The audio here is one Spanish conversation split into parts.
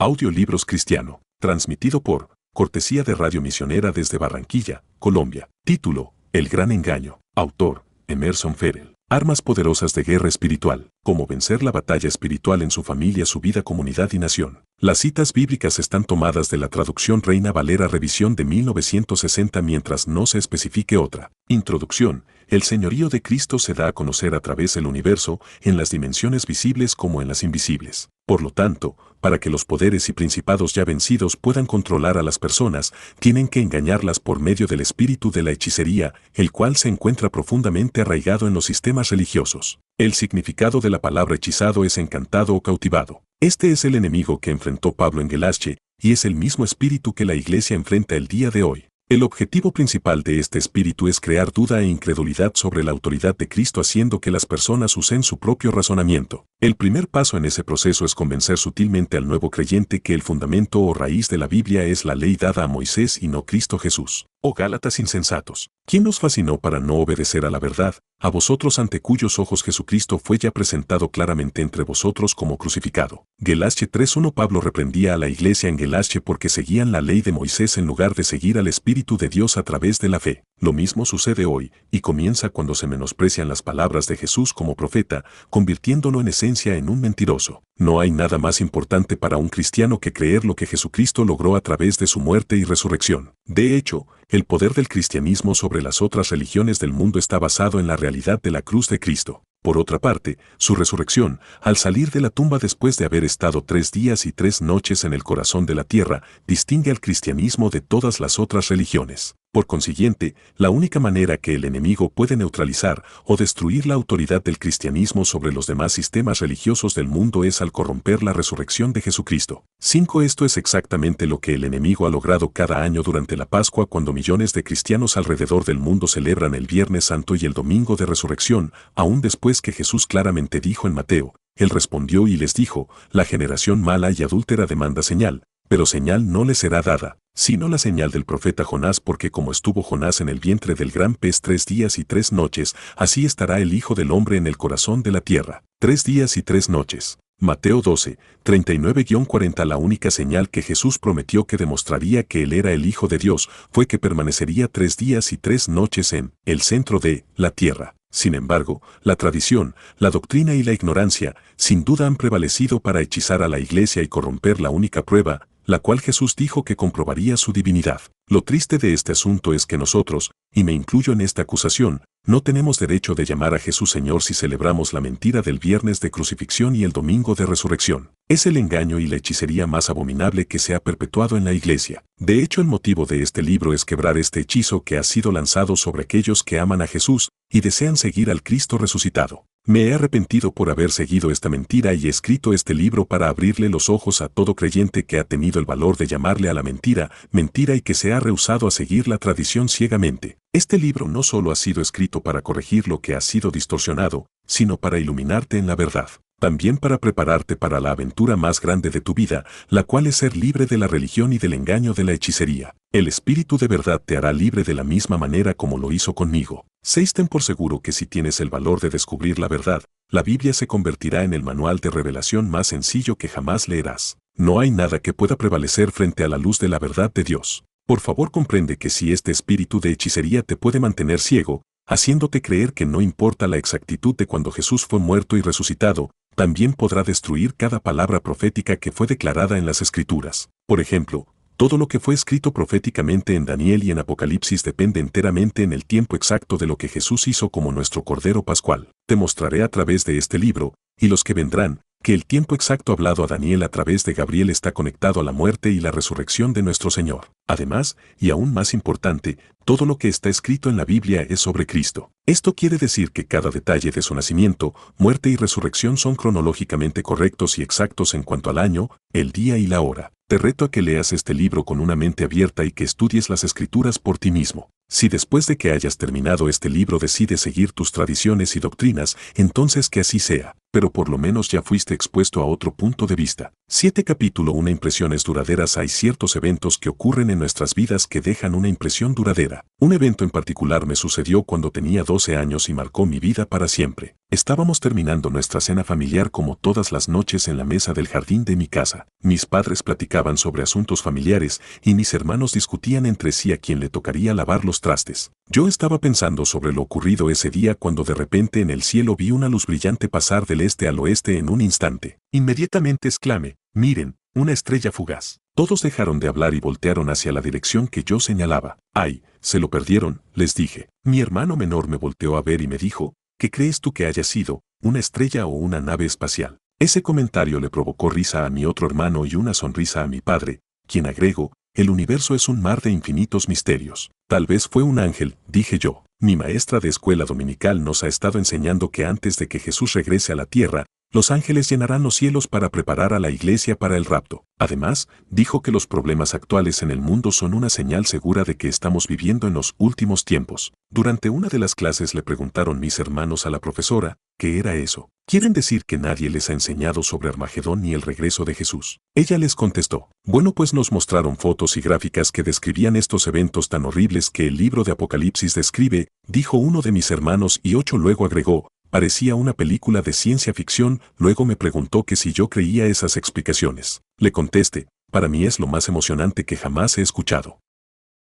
Audiolibros Cristiano, transmitido por, cortesía de Radio Misionera desde Barranquilla, Colombia. Título, El Gran Engaño. Autor, Emerson Ferel. Armas poderosas de guerra espiritual, cómo vencer la batalla espiritual en su familia, su vida, comunidad y nación. Las citas bíblicas están tomadas de la traducción Reina Valera Revisión de 1960 mientras no se especifique otra. Introducción, el señorío de Cristo se da a conocer a través del universo, en las dimensiones visibles como en las invisibles. Por lo tanto, para que los poderes y principados ya vencidos puedan controlar a las personas, tienen que engañarlas por medio del espíritu de la hechicería, el cual se encuentra profundamente arraigado en los sistemas religiosos. El significado de la palabra hechizado es encantado o cautivado. Este es el enemigo que enfrentó Pablo en Gelasche, y es el mismo espíritu que la iglesia enfrenta el día de hoy. El objetivo principal de este espíritu es crear duda e incredulidad sobre la autoridad de Cristo haciendo que las personas usen su propio razonamiento. El primer paso en ese proceso es convencer sutilmente al nuevo creyente que el fundamento o raíz de la Biblia es la ley dada a Moisés y no Cristo Jesús. Oh Gálatas insensatos, ¿quién nos fascinó para no obedecer a la verdad, a vosotros ante cuyos ojos Jesucristo fue ya presentado claramente entre vosotros como crucificado? Gelasche 3.1 Pablo reprendía a la iglesia en Gelasche porque seguían la ley de Moisés en lugar de seguir al Espíritu de Dios a través de la fe. Lo mismo sucede hoy, y comienza cuando se menosprecian las palabras de Jesús como profeta, convirtiéndolo en esencia en un mentiroso. No hay nada más importante para un cristiano que creer lo que Jesucristo logró a través de su muerte y resurrección. De hecho, el poder del cristianismo sobre las otras religiones del mundo está basado en la realidad de la cruz de Cristo. Por otra parte, su resurrección, al salir de la tumba después de haber estado tres días y tres noches en el corazón de la tierra, distingue al cristianismo de todas las otras religiones. Por consiguiente, la única manera que el enemigo puede neutralizar o destruir la autoridad del cristianismo sobre los demás sistemas religiosos del mundo es al corromper la resurrección de Jesucristo. 5. Esto es exactamente lo que el enemigo ha logrado cada año durante la Pascua cuando millones de cristianos alrededor del mundo celebran el Viernes Santo y el Domingo de Resurrección, aún después que Jesús claramente dijo en Mateo, Él respondió y les dijo, la generación mala y adúltera demanda señal, pero señal no le será dada sino la señal del profeta Jonás, porque como estuvo Jonás en el vientre del gran pez tres días y tres noches, así estará el Hijo del Hombre en el corazón de la tierra, tres días y tres noches. Mateo 12, 39-40 La única señal que Jesús prometió que demostraría que Él era el Hijo de Dios fue que permanecería tres días y tres noches en el centro de la tierra. Sin embargo, la tradición, la doctrina y la ignorancia, sin duda han prevalecido para hechizar a la iglesia y corromper la única prueba la cual Jesús dijo que comprobaría su divinidad. Lo triste de este asunto es que nosotros, y me incluyo en esta acusación, no tenemos derecho de llamar a Jesús Señor si celebramos la mentira del viernes de crucifixión y el domingo de resurrección. Es el engaño y la hechicería más abominable que se ha perpetuado en la iglesia. De hecho, el motivo de este libro es quebrar este hechizo que ha sido lanzado sobre aquellos que aman a Jesús y desean seguir al Cristo resucitado. Me he arrepentido por haber seguido esta mentira y escrito este libro para abrirle los ojos a todo creyente que ha tenido el valor de llamarle a la mentira, mentira y que se ha rehusado a seguir la tradición ciegamente. Este libro no solo ha sido escrito para corregir lo que ha sido distorsionado, sino para iluminarte en la verdad. También para prepararte para la aventura más grande de tu vida, la cual es ser libre de la religión y del engaño de la hechicería. El espíritu de verdad te hará libre de la misma manera como lo hizo conmigo. Seisten ten por seguro que si tienes el valor de descubrir la verdad, la Biblia se convertirá en el manual de revelación más sencillo que jamás leerás. No hay nada que pueda prevalecer frente a la luz de la verdad de Dios. Por favor comprende que si este espíritu de hechicería te puede mantener ciego, haciéndote creer que no importa la exactitud de cuando Jesús fue muerto y resucitado, también podrá destruir cada palabra profética que fue declarada en las Escrituras. Por ejemplo, todo lo que fue escrito proféticamente en Daniel y en Apocalipsis depende enteramente en el tiempo exacto de lo que Jesús hizo como nuestro Cordero Pascual. Te mostraré a través de este libro, y los que vendrán, que el tiempo exacto hablado a Daniel a través de Gabriel está conectado a la muerte y la resurrección de nuestro Señor. Además, y aún más importante, todo lo que está escrito en la Biblia es sobre Cristo. Esto quiere decir que cada detalle de su nacimiento, muerte y resurrección son cronológicamente correctos y exactos en cuanto al año, el día y la hora. Te reto a que leas este libro con una mente abierta y que estudies las escrituras por ti mismo. Si después de que hayas terminado este libro decides seguir tus tradiciones y doctrinas, entonces que así sea pero por lo menos ya fuiste expuesto a otro punto de vista. 7 capítulo 1 Impresiones duraderas Hay ciertos eventos que ocurren en nuestras vidas que dejan una impresión duradera. Un evento en particular me sucedió cuando tenía 12 años y marcó mi vida para siempre. Estábamos terminando nuestra cena familiar como todas las noches en la mesa del jardín de mi casa. Mis padres platicaban sobre asuntos familiares y mis hermanos discutían entre sí a quién le tocaría lavar los trastes. Yo estaba pensando sobre lo ocurrido ese día cuando de repente en el cielo vi una luz brillante pasar del este al oeste en un instante. Inmediatamente exclamé, miren, una estrella fugaz. Todos dejaron de hablar y voltearon hacia la dirección que yo señalaba. Ay, se lo perdieron, les dije. Mi hermano menor me volteó a ver y me dijo, ¿qué crees tú que haya sido, una estrella o una nave espacial? Ese comentario le provocó risa a mi otro hermano y una sonrisa a mi padre, quien agregó, el universo es un mar de infinitos misterios. Tal vez fue un ángel, dije yo. Mi maestra de escuela dominical nos ha estado enseñando que antes de que Jesús regrese a la tierra, los ángeles llenarán los cielos para preparar a la iglesia para el rapto. Además, dijo que los problemas actuales en el mundo son una señal segura de que estamos viviendo en los últimos tiempos. Durante una de las clases le preguntaron mis hermanos a la profesora, ¿qué era eso? ¿Quieren decir que nadie les ha enseñado sobre Armagedón ni el regreso de Jesús? Ella les contestó, bueno pues nos mostraron fotos y gráficas que describían estos eventos tan horribles que el libro de Apocalipsis describe, dijo uno de mis hermanos y ocho luego agregó, Parecía una película de ciencia ficción, luego me preguntó que si yo creía esas explicaciones. Le contesté, para mí es lo más emocionante que jamás he escuchado.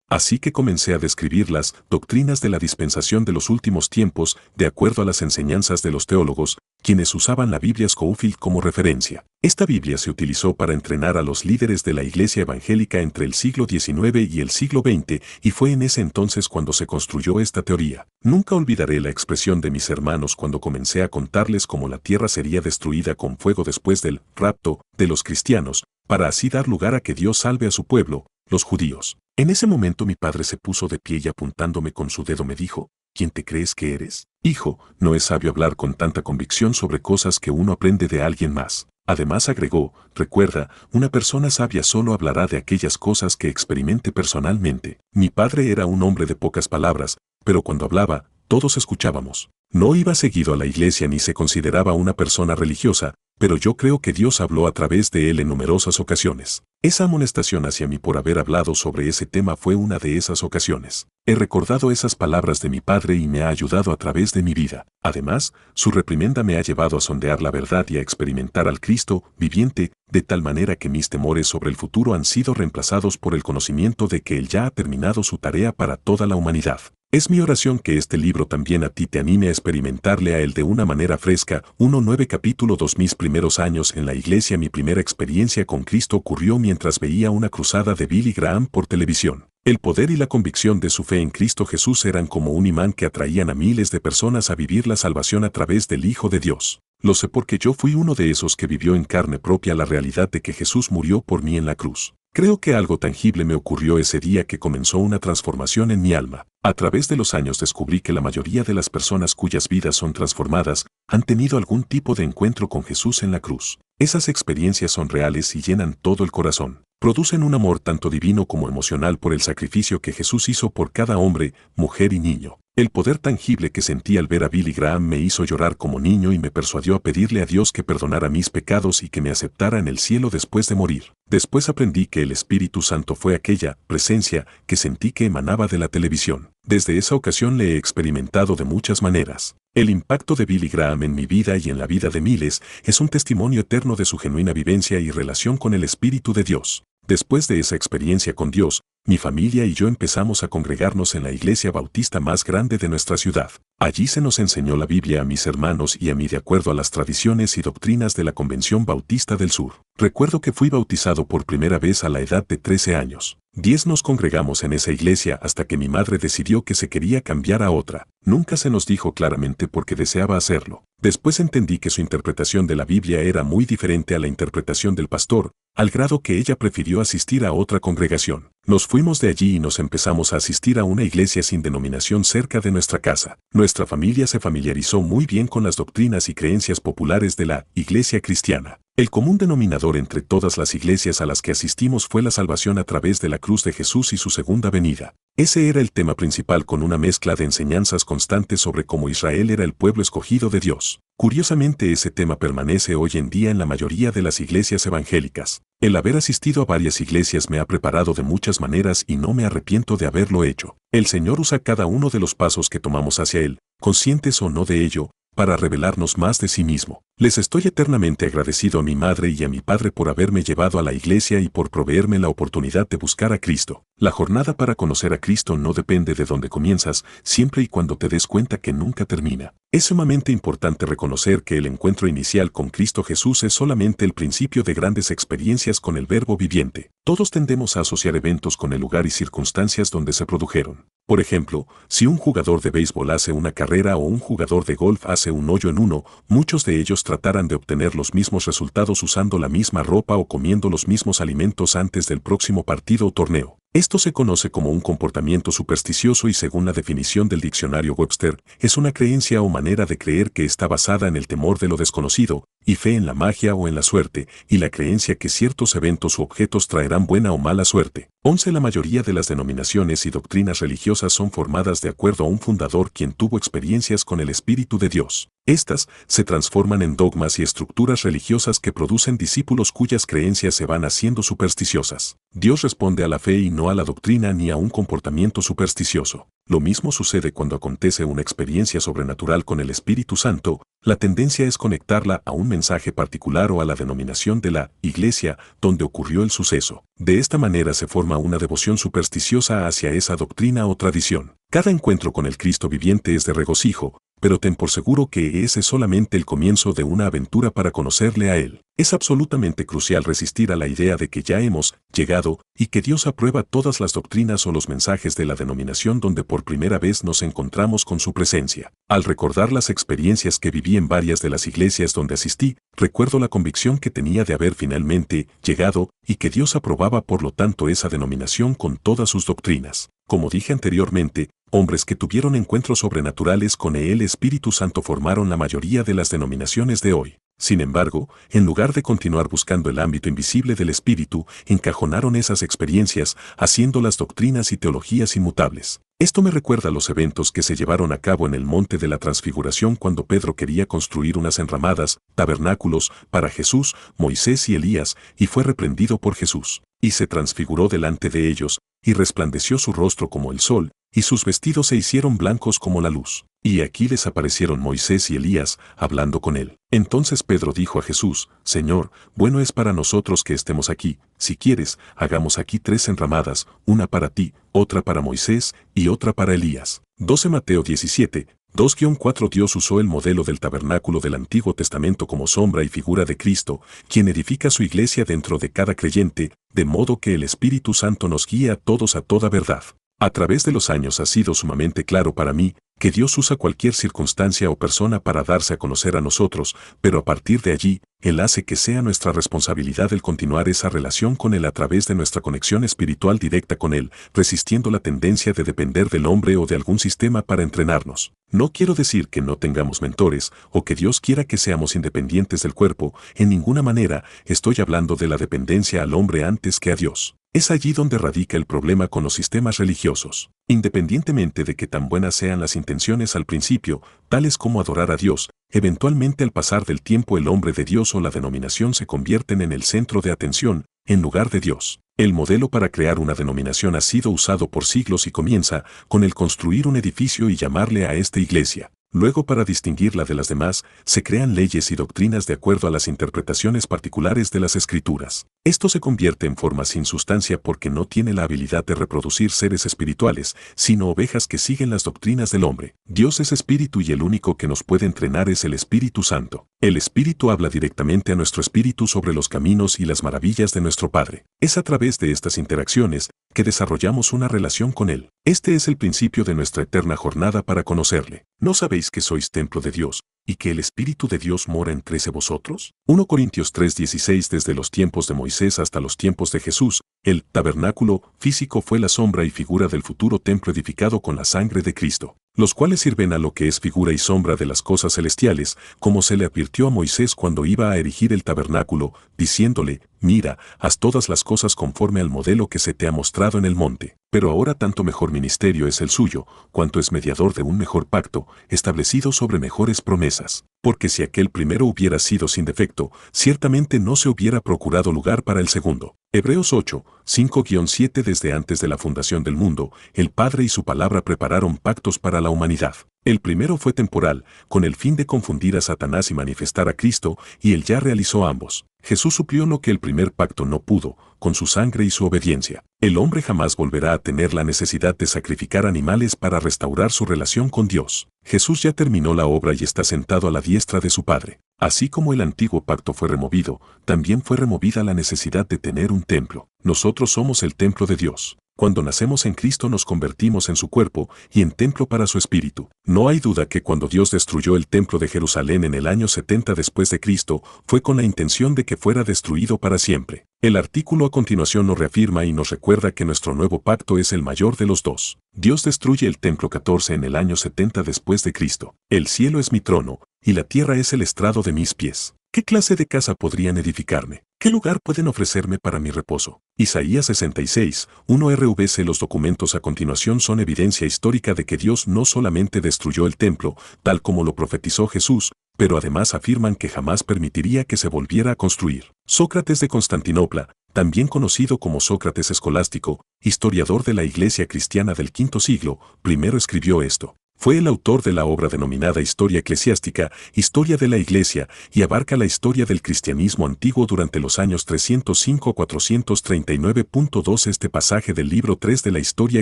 Así que comencé a describir las doctrinas de la dispensación de los últimos tiempos de acuerdo a las enseñanzas de los teólogos, quienes usaban la Biblia Schofield como referencia. Esta Biblia se utilizó para entrenar a los líderes de la Iglesia evangélica entre el siglo XIX y el siglo XX, y fue en ese entonces cuando se construyó esta teoría. Nunca olvidaré la expresión de mis hermanos cuando comencé a contarles cómo la tierra sería destruida con fuego después del rapto de los cristianos, para así dar lugar a que Dios salve a su pueblo, los judíos. En ese momento mi padre se puso de pie y apuntándome con su dedo me dijo, ¿Quién te crees que eres? Hijo, no es sabio hablar con tanta convicción sobre cosas que uno aprende de alguien más. Además agregó, recuerda, una persona sabia solo hablará de aquellas cosas que experimente personalmente. Mi padre era un hombre de pocas palabras, pero cuando hablaba, todos escuchábamos. No iba seguido a la iglesia ni se consideraba una persona religiosa, pero yo creo que Dios habló a través de él en numerosas ocasiones. Esa amonestación hacia mí por haber hablado sobre ese tema fue una de esas ocasiones. He recordado esas palabras de mi padre y me ha ayudado a través de mi vida. Además, su reprimenda me ha llevado a sondear la verdad y a experimentar al Cristo viviente, de tal manera que mis temores sobre el futuro han sido reemplazados por el conocimiento de que Él ya ha terminado su tarea para toda la humanidad. Es mi oración que este libro también a ti te anime a experimentarle a él de una manera fresca. 1.9 capítulo 2 Mis primeros años en la iglesia Mi primera experiencia con Cristo ocurrió mientras veía una cruzada de Billy Graham por televisión. El poder y la convicción de su fe en Cristo Jesús eran como un imán que atraían a miles de personas a vivir la salvación a través del Hijo de Dios. Lo sé porque yo fui uno de esos que vivió en carne propia la realidad de que Jesús murió por mí en la cruz. Creo que algo tangible me ocurrió ese día que comenzó una transformación en mi alma. A través de los años descubrí que la mayoría de las personas cuyas vidas son transformadas han tenido algún tipo de encuentro con Jesús en la cruz. Esas experiencias son reales y llenan todo el corazón. Producen un amor tanto divino como emocional por el sacrificio que Jesús hizo por cada hombre, mujer y niño. El poder tangible que sentí al ver a Billy Graham me hizo llorar como niño y me persuadió a pedirle a Dios que perdonara mis pecados y que me aceptara en el cielo después de morir. Después aprendí que el Espíritu Santo fue aquella presencia que sentí que emanaba de la televisión. Desde esa ocasión le he experimentado de muchas maneras. El impacto de Billy Graham en mi vida y en la vida de miles es un testimonio eterno de su genuina vivencia y relación con el Espíritu de Dios. Después de esa experiencia con Dios, mi familia y yo empezamos a congregarnos en la iglesia bautista más grande de nuestra ciudad. Allí se nos enseñó la Biblia a mis hermanos y a mí de acuerdo a las tradiciones y doctrinas de la Convención Bautista del Sur. Recuerdo que fui bautizado por primera vez a la edad de 13 años. Diez nos congregamos en esa iglesia hasta que mi madre decidió que se quería cambiar a otra. Nunca se nos dijo claramente por qué deseaba hacerlo. Después entendí que su interpretación de la Biblia era muy diferente a la interpretación del pastor, al grado que ella prefirió asistir a otra congregación. Nos fuimos de allí y nos empezamos a asistir a una iglesia sin denominación cerca de nuestra casa. Nuestra familia se familiarizó muy bien con las doctrinas y creencias populares de la iglesia cristiana. El común denominador entre todas las iglesias a las que asistimos fue la salvación a través de la cruz de Jesús y su segunda venida. Ese era el tema principal con una mezcla de enseñanzas constantes sobre cómo Israel era el pueblo escogido de Dios. Curiosamente ese tema permanece hoy en día en la mayoría de las iglesias evangélicas. El haber asistido a varias iglesias me ha preparado de muchas maneras y no me arrepiento de haberlo hecho. El Señor usa cada uno de los pasos que tomamos hacia Él, conscientes o no de ello, para revelarnos más de sí mismo. Les estoy eternamente agradecido a mi madre y a mi padre por haberme llevado a la iglesia y por proveerme la oportunidad de buscar a Cristo. La jornada para conocer a Cristo no depende de dónde comienzas, siempre y cuando te des cuenta que nunca termina. Es sumamente importante reconocer que el encuentro inicial con Cristo Jesús es solamente el principio de grandes experiencias con el Verbo viviente. Todos tendemos a asociar eventos con el lugar y circunstancias donde se produjeron. Por ejemplo, si un jugador de béisbol hace una carrera o un jugador de golf hace un hoyo en uno, muchos de ellos tratarán de obtener los mismos resultados usando la misma ropa o comiendo los mismos alimentos antes del próximo partido o torneo. Esto se conoce como un comportamiento supersticioso y según la definición del diccionario Webster, es una creencia o manera de creer que está basada en el temor de lo desconocido, y fe en la magia o en la suerte, y la creencia que ciertos eventos u objetos traerán buena o mala suerte. 11. La mayoría de las denominaciones y doctrinas religiosas son formadas de acuerdo a un fundador quien tuvo experiencias con el Espíritu de Dios. Estas se transforman en dogmas y estructuras religiosas que producen discípulos cuyas creencias se van haciendo supersticiosas. Dios responde a la fe y no a la doctrina ni a un comportamiento supersticioso. Lo mismo sucede cuando acontece una experiencia sobrenatural con el Espíritu Santo, la tendencia es conectarla a un mensaje particular o a la denominación de la iglesia donde ocurrió el suceso. De esta manera se forma una devoción supersticiosa hacia esa doctrina o tradición. Cada encuentro con el Cristo viviente es de regocijo, pero ten por seguro que ese es solamente el comienzo de una aventura para conocerle a Él. Es absolutamente crucial resistir a la idea de que ya hemos llegado y que Dios aprueba todas las doctrinas o los mensajes de la denominación donde por primera vez nos encontramos con su presencia. Al recordar las experiencias que viví en varias de las iglesias donde asistí, recuerdo la convicción que tenía de haber finalmente llegado y que Dios aprobaba por lo tanto esa denominación con todas sus doctrinas. Como dije anteriormente, hombres que tuvieron encuentros sobrenaturales con el Espíritu Santo formaron la mayoría de las denominaciones de hoy. Sin embargo, en lugar de continuar buscando el ámbito invisible del espíritu, encajonaron esas experiencias, haciendo las doctrinas y teologías inmutables. Esto me recuerda a los eventos que se llevaron a cabo en el Monte de la Transfiguración cuando Pedro quería construir unas enramadas, tabernáculos, para Jesús, Moisés y Elías, y fue reprendido por Jesús. Y se transfiguró delante de ellos, y resplandeció su rostro como el sol, y sus vestidos se hicieron blancos como la luz. Y aquí les aparecieron Moisés y Elías, hablando con él. Entonces Pedro dijo a Jesús, Señor, bueno es para nosotros que estemos aquí, si quieres, hagamos aquí tres enramadas, una para ti, otra para Moisés y otra para Elías. 12 Mateo 17, 2-4 Dios usó el modelo del tabernáculo del Antiguo Testamento como sombra y figura de Cristo, quien edifica su iglesia dentro de cada creyente, de modo que el Espíritu Santo nos guía a todos a toda verdad. A través de los años ha sido sumamente claro para mí que Dios usa cualquier circunstancia o persona para darse a conocer a nosotros, pero a partir de allí, Él hace que sea nuestra responsabilidad el continuar esa relación con Él a través de nuestra conexión espiritual directa con Él, resistiendo la tendencia de depender del hombre o de algún sistema para entrenarnos. No quiero decir que no tengamos mentores o que Dios quiera que seamos independientes del cuerpo, en ninguna manera estoy hablando de la dependencia al hombre antes que a Dios. Es allí donde radica el problema con los sistemas religiosos. Independientemente de que tan buenas sean las intenciones al principio, tales como adorar a Dios, eventualmente al pasar del tiempo el hombre de Dios o la denominación se convierten en el centro de atención, en lugar de Dios. El modelo para crear una denominación ha sido usado por siglos y comienza con el construir un edificio y llamarle a esta iglesia. Luego para distinguirla de las demás, se crean leyes y doctrinas de acuerdo a las interpretaciones particulares de las escrituras. Esto se convierte en forma sin sustancia porque no tiene la habilidad de reproducir seres espirituales, sino ovejas que siguen las doctrinas del hombre. Dios es espíritu y el único que nos puede entrenar es el Espíritu Santo. El Espíritu habla directamente a nuestro espíritu sobre los caminos y las maravillas de nuestro Padre. Es a través de estas interacciones que desarrollamos una relación con Él. Este es el principio de nuestra eterna jornada para conocerle. ¿No sabéis que sois templo de Dios y que el Espíritu de Dios mora entre vosotros? 1 Corintios 3:16 Desde los tiempos de Moisés hasta los tiempos de Jesús, el tabernáculo físico fue la sombra y figura del futuro templo edificado con la sangre de Cristo los cuales sirven a lo que es figura y sombra de las cosas celestiales, como se le advirtió a Moisés cuando iba a erigir el tabernáculo, diciéndole, mira, haz todas las cosas conforme al modelo que se te ha mostrado en el monte. Pero ahora tanto mejor ministerio es el suyo, cuanto es mediador de un mejor pacto, establecido sobre mejores promesas. Porque si aquel primero hubiera sido sin defecto, ciertamente no se hubiera procurado lugar para el segundo. Hebreos 8, 5-7 Desde antes de la fundación del mundo, el Padre y su palabra prepararon pactos para la humanidad. El primero fue temporal, con el fin de confundir a Satanás y manifestar a Cristo, y él ya realizó ambos. Jesús suplió lo que el primer pacto no pudo, con su sangre y su obediencia. El hombre jamás volverá a tener la necesidad de sacrificar animales para restaurar su relación con Dios. Jesús ya terminó la obra y está sentado a la diestra de su Padre. Así como el antiguo pacto fue removido, también fue removida la necesidad de tener un templo. Nosotros somos el templo de Dios. Cuando nacemos en Cristo nos convertimos en su cuerpo y en templo para su espíritu. No hay duda que cuando Dios destruyó el templo de Jerusalén en el año 70 después de Cristo, fue con la intención de que fuera destruido para siempre. El artículo a continuación nos reafirma y nos recuerda que nuestro nuevo pacto es el mayor de los dos. Dios destruye el templo 14 en el año 70 después de Cristo. El cielo es mi trono, y la tierra es el estrado de mis pies. ¿Qué clase de casa podrían edificarme? ¿Qué lugar pueden ofrecerme para mi reposo? Isaías 66, 1 RVC Los documentos a continuación son evidencia histórica de que Dios no solamente destruyó el templo, tal como lo profetizó Jesús, pero además afirman que jamás permitiría que se volviera a construir. Sócrates de Constantinopla, también conocido como Sócrates escolástico, historiador de la Iglesia cristiana del quinto siglo, primero escribió esto. Fue el autor de la obra denominada Historia Eclesiástica, Historia de la Iglesia, y abarca la historia del cristianismo antiguo durante los años 305-439.2. Este pasaje del libro 3 de la Historia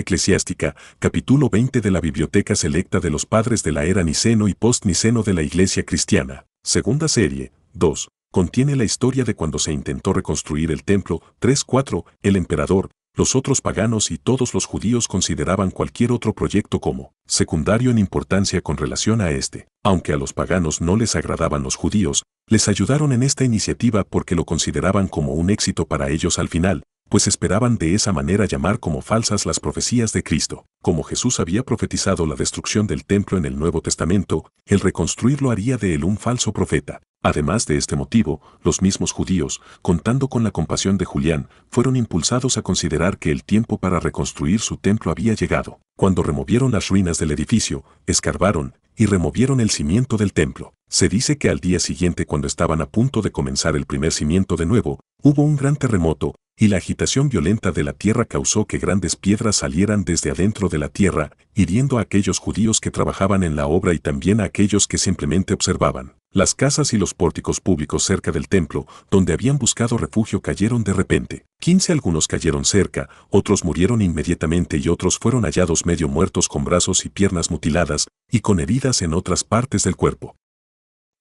Eclesiástica, capítulo 20 de la Biblioteca Selecta de los Padres de la Era Niceno y Postniceno de la Iglesia Cristiana, segunda serie, 2, contiene la historia de cuando se intentó reconstruir el templo, 3.4, el emperador, los otros paganos y todos los judíos consideraban cualquier otro proyecto como secundario en importancia con relación a este. Aunque a los paganos no les agradaban los judíos, les ayudaron en esta iniciativa porque lo consideraban como un éxito para ellos al final, pues esperaban de esa manera llamar como falsas las profecías de Cristo. Como Jesús había profetizado la destrucción del templo en el Nuevo Testamento, el reconstruirlo haría de él un falso profeta. Además de este motivo, los mismos judíos, contando con la compasión de Julián, fueron impulsados a considerar que el tiempo para reconstruir su templo había llegado. Cuando removieron las ruinas del edificio, escarbaron y removieron el cimiento del templo. Se dice que al día siguiente cuando estaban a punto de comenzar el primer cimiento de nuevo, hubo un gran terremoto, y la agitación violenta de la tierra causó que grandes piedras salieran desde adentro de la tierra, hiriendo a aquellos judíos que trabajaban en la obra y también a aquellos que simplemente observaban. Las casas y los pórticos públicos cerca del templo, donde habían buscado refugio, cayeron de repente. Quince algunos cayeron cerca, otros murieron inmediatamente y otros fueron hallados medio muertos con brazos y piernas mutiladas, y con heridas en otras partes del cuerpo.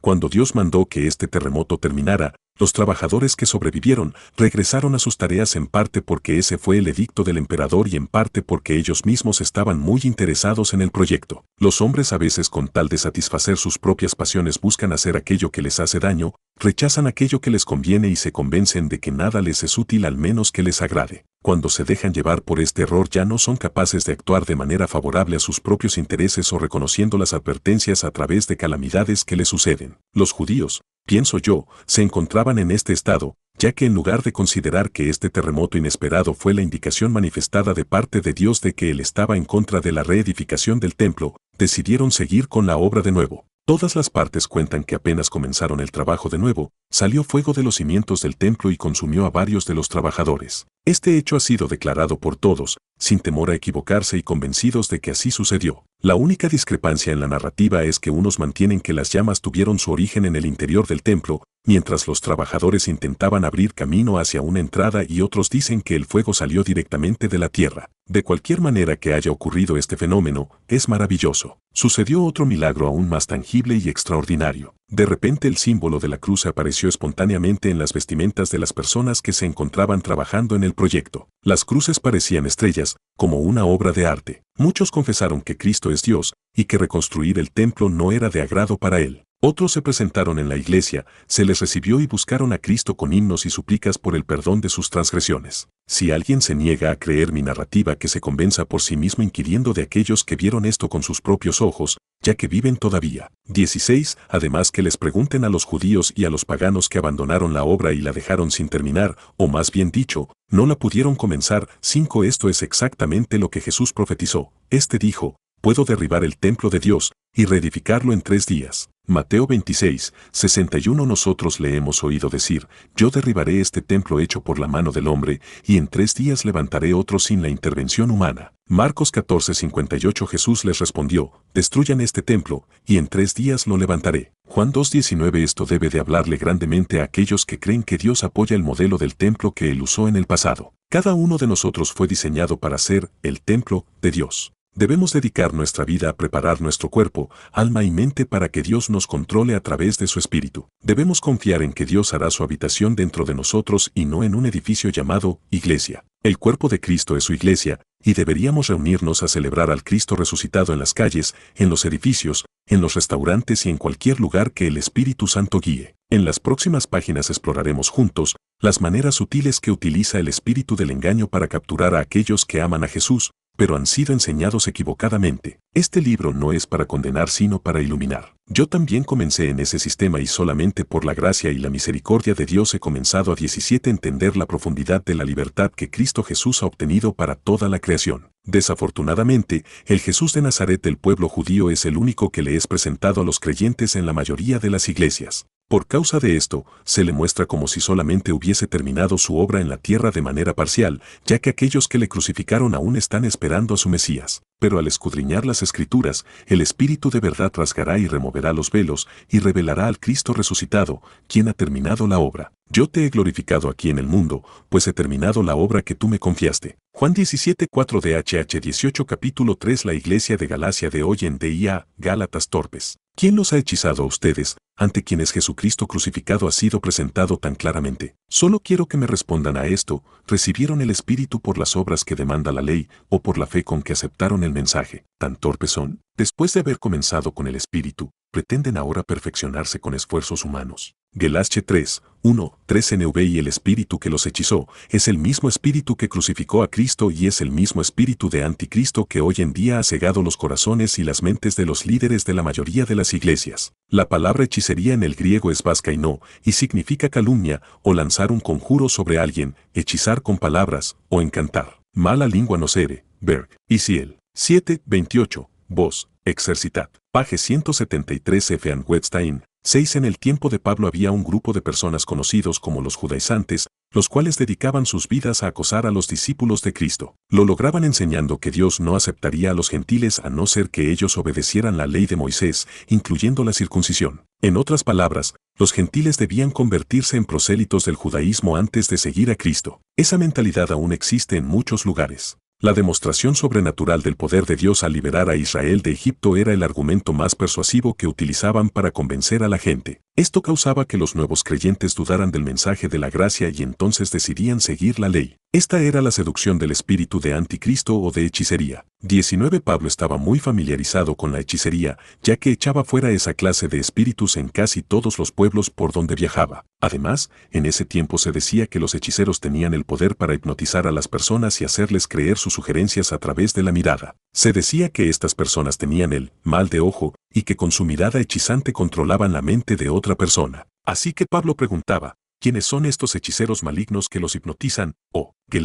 Cuando Dios mandó que este terremoto terminara, los trabajadores que sobrevivieron regresaron a sus tareas en parte porque ese fue el edicto del emperador y en parte porque ellos mismos estaban muy interesados en el proyecto. Los hombres a veces con tal de satisfacer sus propias pasiones buscan hacer aquello que les hace daño, rechazan aquello que les conviene y se convencen de que nada les es útil al menos que les agrade. Cuando se dejan llevar por este error ya no son capaces de actuar de manera favorable a sus propios intereses o reconociendo las advertencias a través de calamidades que les suceden. Los judíos, pienso yo, se encontraban en este estado, ya que en lugar de considerar que este terremoto inesperado fue la indicación manifestada de parte de Dios de que él estaba en contra de la reedificación del templo, decidieron seguir con la obra de nuevo. Todas las partes cuentan que apenas comenzaron el trabajo de nuevo, salió fuego de los cimientos del templo y consumió a varios de los trabajadores. Este hecho ha sido declarado por todos, sin temor a equivocarse y convencidos de que así sucedió. La única discrepancia en la narrativa es que unos mantienen que las llamas tuvieron su origen en el interior del templo, mientras los trabajadores intentaban abrir camino hacia una entrada y otros dicen que el fuego salió directamente de la tierra. De cualquier manera que haya ocurrido este fenómeno, es maravilloso. Sucedió otro milagro aún más tangible y extraordinario. De repente el símbolo de la cruz apareció espontáneamente en las vestimentas de las personas que se encontraban trabajando en el proyecto. Las cruces parecían estrellas, como una obra de arte. Muchos confesaron que Cristo es Dios y que reconstruir el templo no era de agrado para él. Otros se presentaron en la iglesia, se les recibió y buscaron a Cristo con himnos y súplicas por el perdón de sus transgresiones. Si alguien se niega a creer mi narrativa que se convenza por sí mismo inquiriendo de aquellos que vieron esto con sus propios ojos, ya que viven todavía. 16. Además que les pregunten a los judíos y a los paganos que abandonaron la obra y la dejaron sin terminar, o más bien dicho, no la pudieron comenzar. 5. Esto es exactamente lo que Jesús profetizó. Este dijo, puedo derribar el templo de Dios y reedificarlo en tres días. Mateo 26, 61 Nosotros le hemos oído decir, yo derribaré este templo hecho por la mano del hombre, y en tres días levantaré otro sin la intervención humana. Marcos 14, 58 Jesús les respondió, destruyan este templo, y en tres días lo levantaré. Juan 2.19 Esto debe de hablarle grandemente a aquellos que creen que Dios apoya el modelo del templo que él usó en el pasado. Cada uno de nosotros fue diseñado para ser el templo de Dios. Debemos dedicar nuestra vida a preparar nuestro cuerpo, alma y mente para que Dios nos controle a través de su espíritu. Debemos confiar en que Dios hará su habitación dentro de nosotros y no en un edificio llamado iglesia. El cuerpo de Cristo es su iglesia, y deberíamos reunirnos a celebrar al Cristo resucitado en las calles, en los edificios, en los restaurantes y en cualquier lugar que el Espíritu Santo guíe. En las próximas páginas exploraremos juntos las maneras sutiles que utiliza el espíritu del engaño para capturar a aquellos que aman a Jesús, pero han sido enseñados equivocadamente. Este libro no es para condenar sino para iluminar. Yo también comencé en ese sistema y solamente por la gracia y la misericordia de Dios he comenzado a 17 entender la profundidad de la libertad que Cristo Jesús ha obtenido para toda la creación. Desafortunadamente, el Jesús de Nazaret del pueblo judío es el único que le es presentado a los creyentes en la mayoría de las iglesias. Por causa de esto, se le muestra como si solamente hubiese terminado su obra en la tierra de manera parcial, ya que aquellos que le crucificaron aún están esperando a su Mesías. Pero al escudriñar las escrituras, el Espíritu de verdad rasgará y removerá los velos y revelará al Cristo resucitado, quien ha terminado la obra. Yo te he glorificado aquí en el mundo, pues he terminado la obra que tú me confiaste. Juan 17, 4 DHH 18 capítulo 3 La iglesia de Galacia de hoy en día, Gálatas Torpes. ¿Quién los ha hechizado a ustedes, ante quienes Jesucristo crucificado ha sido presentado tan claramente? Solo quiero que me respondan a esto, ¿recibieron el Espíritu por las obras que demanda la ley o por la fe con que aceptaron el mensaje? ¿Tan torpes son? Después de haber comenzado con el Espíritu, pretenden ahora perfeccionarse con esfuerzos humanos. Gelasche 3, 1, 13 NV y el espíritu que los hechizó, es el mismo espíritu que crucificó a Cristo y es el mismo espíritu de anticristo que hoy en día ha cegado los corazones y las mentes de los líderes de la mayoría de las iglesias. La palabra hechicería en el griego es vasca y no, y significa calumnia o lanzar un conjuro sobre alguien, hechizar con palabras o encantar. Mala lengua no sere, Berg, Isiel. 7, 28, Vos, Exercitat. Paje 173 F. Anwedstein. 6. En el tiempo de Pablo había un grupo de personas conocidos como los judaizantes, los cuales dedicaban sus vidas a acosar a los discípulos de Cristo. Lo lograban enseñando que Dios no aceptaría a los gentiles a no ser que ellos obedecieran la ley de Moisés, incluyendo la circuncisión. En otras palabras, los gentiles debían convertirse en prosélitos del judaísmo antes de seguir a Cristo. Esa mentalidad aún existe en muchos lugares. La demostración sobrenatural del poder de Dios al liberar a Israel de Egipto era el argumento más persuasivo que utilizaban para convencer a la gente. Esto causaba que los nuevos creyentes dudaran del mensaje de la gracia y entonces decidían seguir la ley. Esta era la seducción del espíritu de anticristo o de hechicería. 19 Pablo estaba muy familiarizado con la hechicería, ya que echaba fuera esa clase de espíritus en casi todos los pueblos por donde viajaba. Además, en ese tiempo se decía que los hechiceros tenían el poder para hipnotizar a las personas y hacerles creer sus sugerencias a través de la mirada. Se decía que estas personas tenían el mal de ojo, y que con su mirada hechizante controlaban la mente de otra persona. Así que Pablo preguntaba, ¿quiénes son estos hechiceros malignos que los hipnotizan, o, que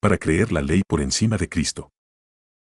para creer la ley por encima de Cristo?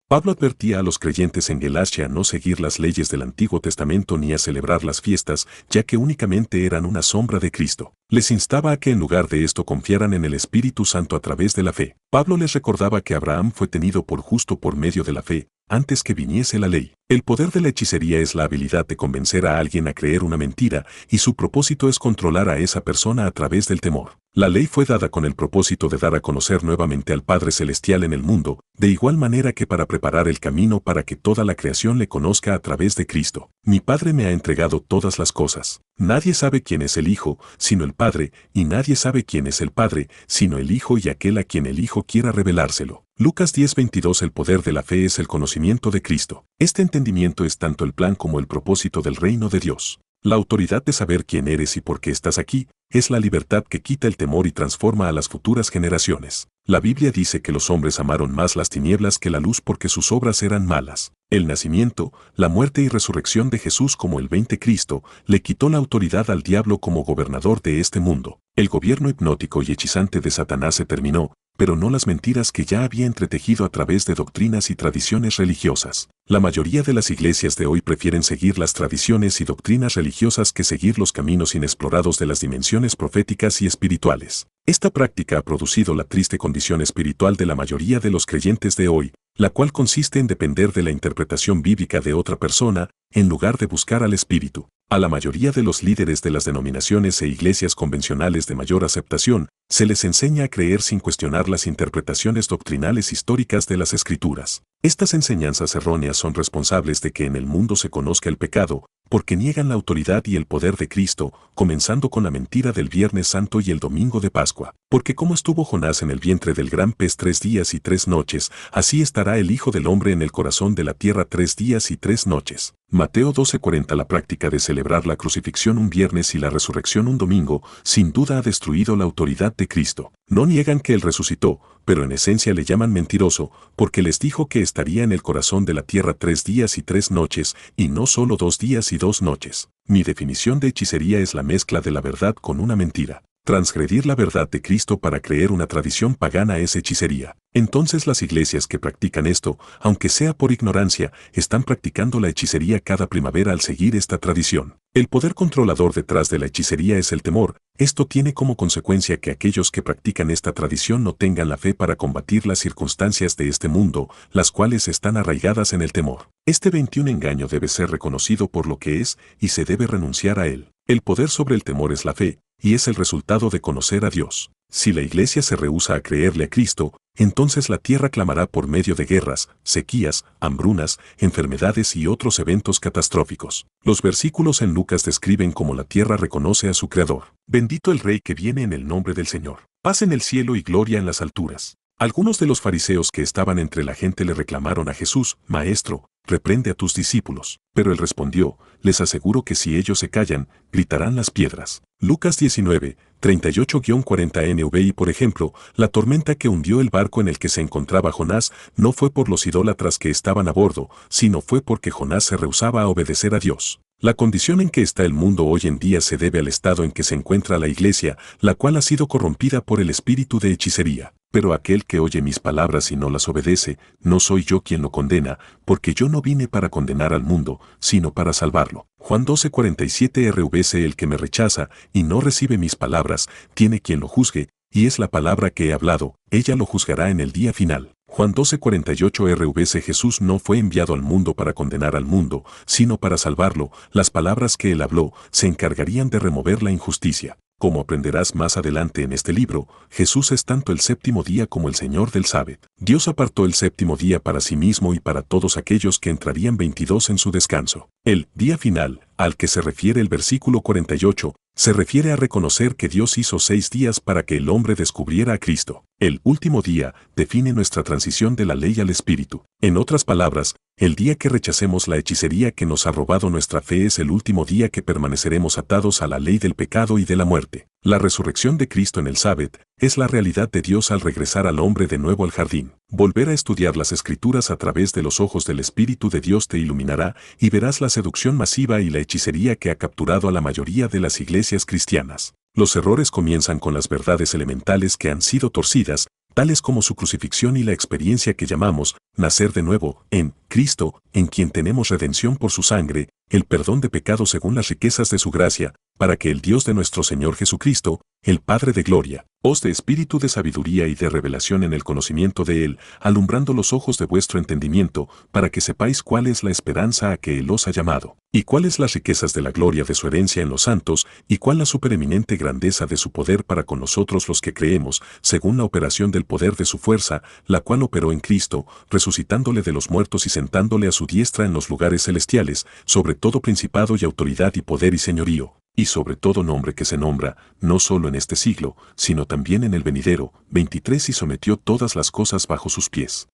Pablo advertía a los creyentes en Gelasche a no seguir las leyes del Antiguo Testamento ni a celebrar las fiestas, ya que únicamente eran una sombra de Cristo. Les instaba a que en lugar de esto confiaran en el Espíritu Santo a través de la fe. Pablo les recordaba que Abraham fue tenido por justo por medio de la fe, antes que viniese la ley. El poder de la hechicería es la habilidad de convencer a alguien a creer una mentira y su propósito es controlar a esa persona a través del temor. La ley fue dada con el propósito de dar a conocer nuevamente al Padre Celestial en el mundo, de igual manera que para preparar el camino para que toda la creación le conozca a través de Cristo. Mi Padre me ha entregado todas las cosas. Nadie sabe quién es el Hijo, sino el Padre, y nadie sabe quién es el Padre, sino el Hijo y aquel a quien el Hijo quiera revelárselo. Lucas 10:22 El poder de la fe es el conocimiento de Cristo. Este entendimiento es tanto el plan como el propósito del reino de Dios. La autoridad de saber quién eres y por qué estás aquí es la libertad que quita el temor y transforma a las futuras generaciones. La Biblia dice que los hombres amaron más las tinieblas que la luz porque sus obras eran malas. El nacimiento, la muerte y resurrección de Jesús como el 20 Cristo le quitó la autoridad al diablo como gobernador de este mundo. El gobierno hipnótico y hechizante de Satanás se terminó, pero no las mentiras que ya había entretejido a través de doctrinas y tradiciones religiosas. La mayoría de las iglesias de hoy prefieren seguir las tradiciones y doctrinas religiosas que seguir los caminos inexplorados de las dimensiones proféticas y espirituales. Esta práctica ha producido la triste condición espiritual de la mayoría de los creyentes de hoy, la cual consiste en depender de la interpretación bíblica de otra persona, en lugar de buscar al Espíritu. A la mayoría de los líderes de las denominaciones e iglesias convencionales de mayor aceptación, se les enseña a creer sin cuestionar las interpretaciones doctrinales históricas de las Escrituras. Estas enseñanzas erróneas son responsables de que en el mundo se conozca el pecado, porque niegan la autoridad y el poder de Cristo, comenzando con la mentira del Viernes Santo y el Domingo de Pascua. Porque como estuvo Jonás en el vientre del gran pez tres días y tres noches, así estará el Hijo del Hombre en el corazón de la tierra tres días y tres noches. Mateo 12:40 La práctica de celebrar la crucifixión un viernes y la resurrección un domingo sin duda ha destruido la autoridad de Cristo. No niegan que Él resucitó, pero en esencia le llaman mentiroso, porque les dijo que estaría en el corazón de la tierra tres días y tres noches, y no solo dos días y dos noches. Mi definición de hechicería es la mezcla de la verdad con una mentira. Transgredir la verdad de Cristo para creer una tradición pagana es hechicería. Entonces las iglesias que practican esto, aunque sea por ignorancia, están practicando la hechicería cada primavera al seguir esta tradición. El poder controlador detrás de la hechicería es el temor. Esto tiene como consecuencia que aquellos que practican esta tradición no tengan la fe para combatir las circunstancias de este mundo, las cuales están arraigadas en el temor. Este 21 engaño debe ser reconocido por lo que es y se debe renunciar a él. El poder sobre el temor es la fe, y es el resultado de conocer a Dios. Si la iglesia se rehúsa a creerle a Cristo, entonces la tierra clamará por medio de guerras, sequías, hambrunas, enfermedades y otros eventos catastróficos. Los versículos en Lucas describen cómo la tierra reconoce a su Creador. Bendito el Rey que viene en el nombre del Señor. Paz en el cielo y gloria en las alturas. Algunos de los fariseos que estaban entre la gente le reclamaron a Jesús, Maestro, reprende a tus discípulos. Pero él respondió, les aseguro que si ellos se callan, gritarán las piedras. Lucas 19, 38-40 nv Y Por ejemplo, la tormenta que hundió el barco en el que se encontraba Jonás no fue por los idólatras que estaban a bordo, sino fue porque Jonás se rehusaba a obedecer a Dios. La condición en que está el mundo hoy en día se debe al estado en que se encuentra la iglesia, la cual ha sido corrompida por el espíritu de hechicería. Pero aquel que oye mis palabras y no las obedece, no soy yo quien lo condena, porque yo no vine para condenar al mundo, sino para salvarlo. Juan 12:47 RVC El que me rechaza y no recibe mis palabras, tiene quien lo juzgue, y es la palabra que he hablado, ella lo juzgará en el día final. Juan 12:48 RVC Jesús no fue enviado al mundo para condenar al mundo, sino para salvarlo, las palabras que él habló se encargarían de remover la injusticia. Como aprenderás más adelante en este libro, Jesús es tanto el séptimo día como el Señor del Sábado. Dios apartó el séptimo día para sí mismo y para todos aquellos que entrarían 22 en su descanso. El día final, al que se refiere el versículo 48, se refiere a reconocer que Dios hizo seis días para que el hombre descubriera a Cristo. El último día define nuestra transición de la ley al espíritu. En otras palabras, el día que rechacemos la hechicería que nos ha robado nuestra fe es el último día que permaneceremos atados a la ley del pecado y de la muerte. La resurrección de Cristo en el Sabbath es la realidad de Dios al regresar al hombre de nuevo al jardín. Volver a estudiar las escrituras a través de los ojos del Espíritu de Dios te iluminará y verás la seducción masiva y la hechicería que ha capturado a la mayoría de las iglesias cristianas. Los errores comienzan con las verdades elementales que han sido torcidas, tales como su crucifixión y la experiencia que llamamos nacer de nuevo en Cristo, en quien tenemos redención por su sangre, el perdón de pecados según las riquezas de su gracia, para que el Dios de nuestro Señor Jesucristo, el Padre de Gloria, os dé espíritu de sabiduría y de revelación en el conocimiento de Él, alumbrando los ojos de vuestro entendimiento, para que sepáis cuál es la esperanza a que Él os ha llamado, y cuáles las riquezas de la gloria de su herencia en los santos, y cuál la supereminente grandeza de su poder para con nosotros los que creemos, según la operación del poder de su fuerza, la cual operó en Cristo, resucitándole de los muertos y sentándole a su diestra en los lugares celestiales, sobre todo principado y autoridad y poder y señorío y sobre todo nombre que se nombra, no solo en este siglo, sino también en el venidero, 23 y sometió todas las cosas bajo sus pies.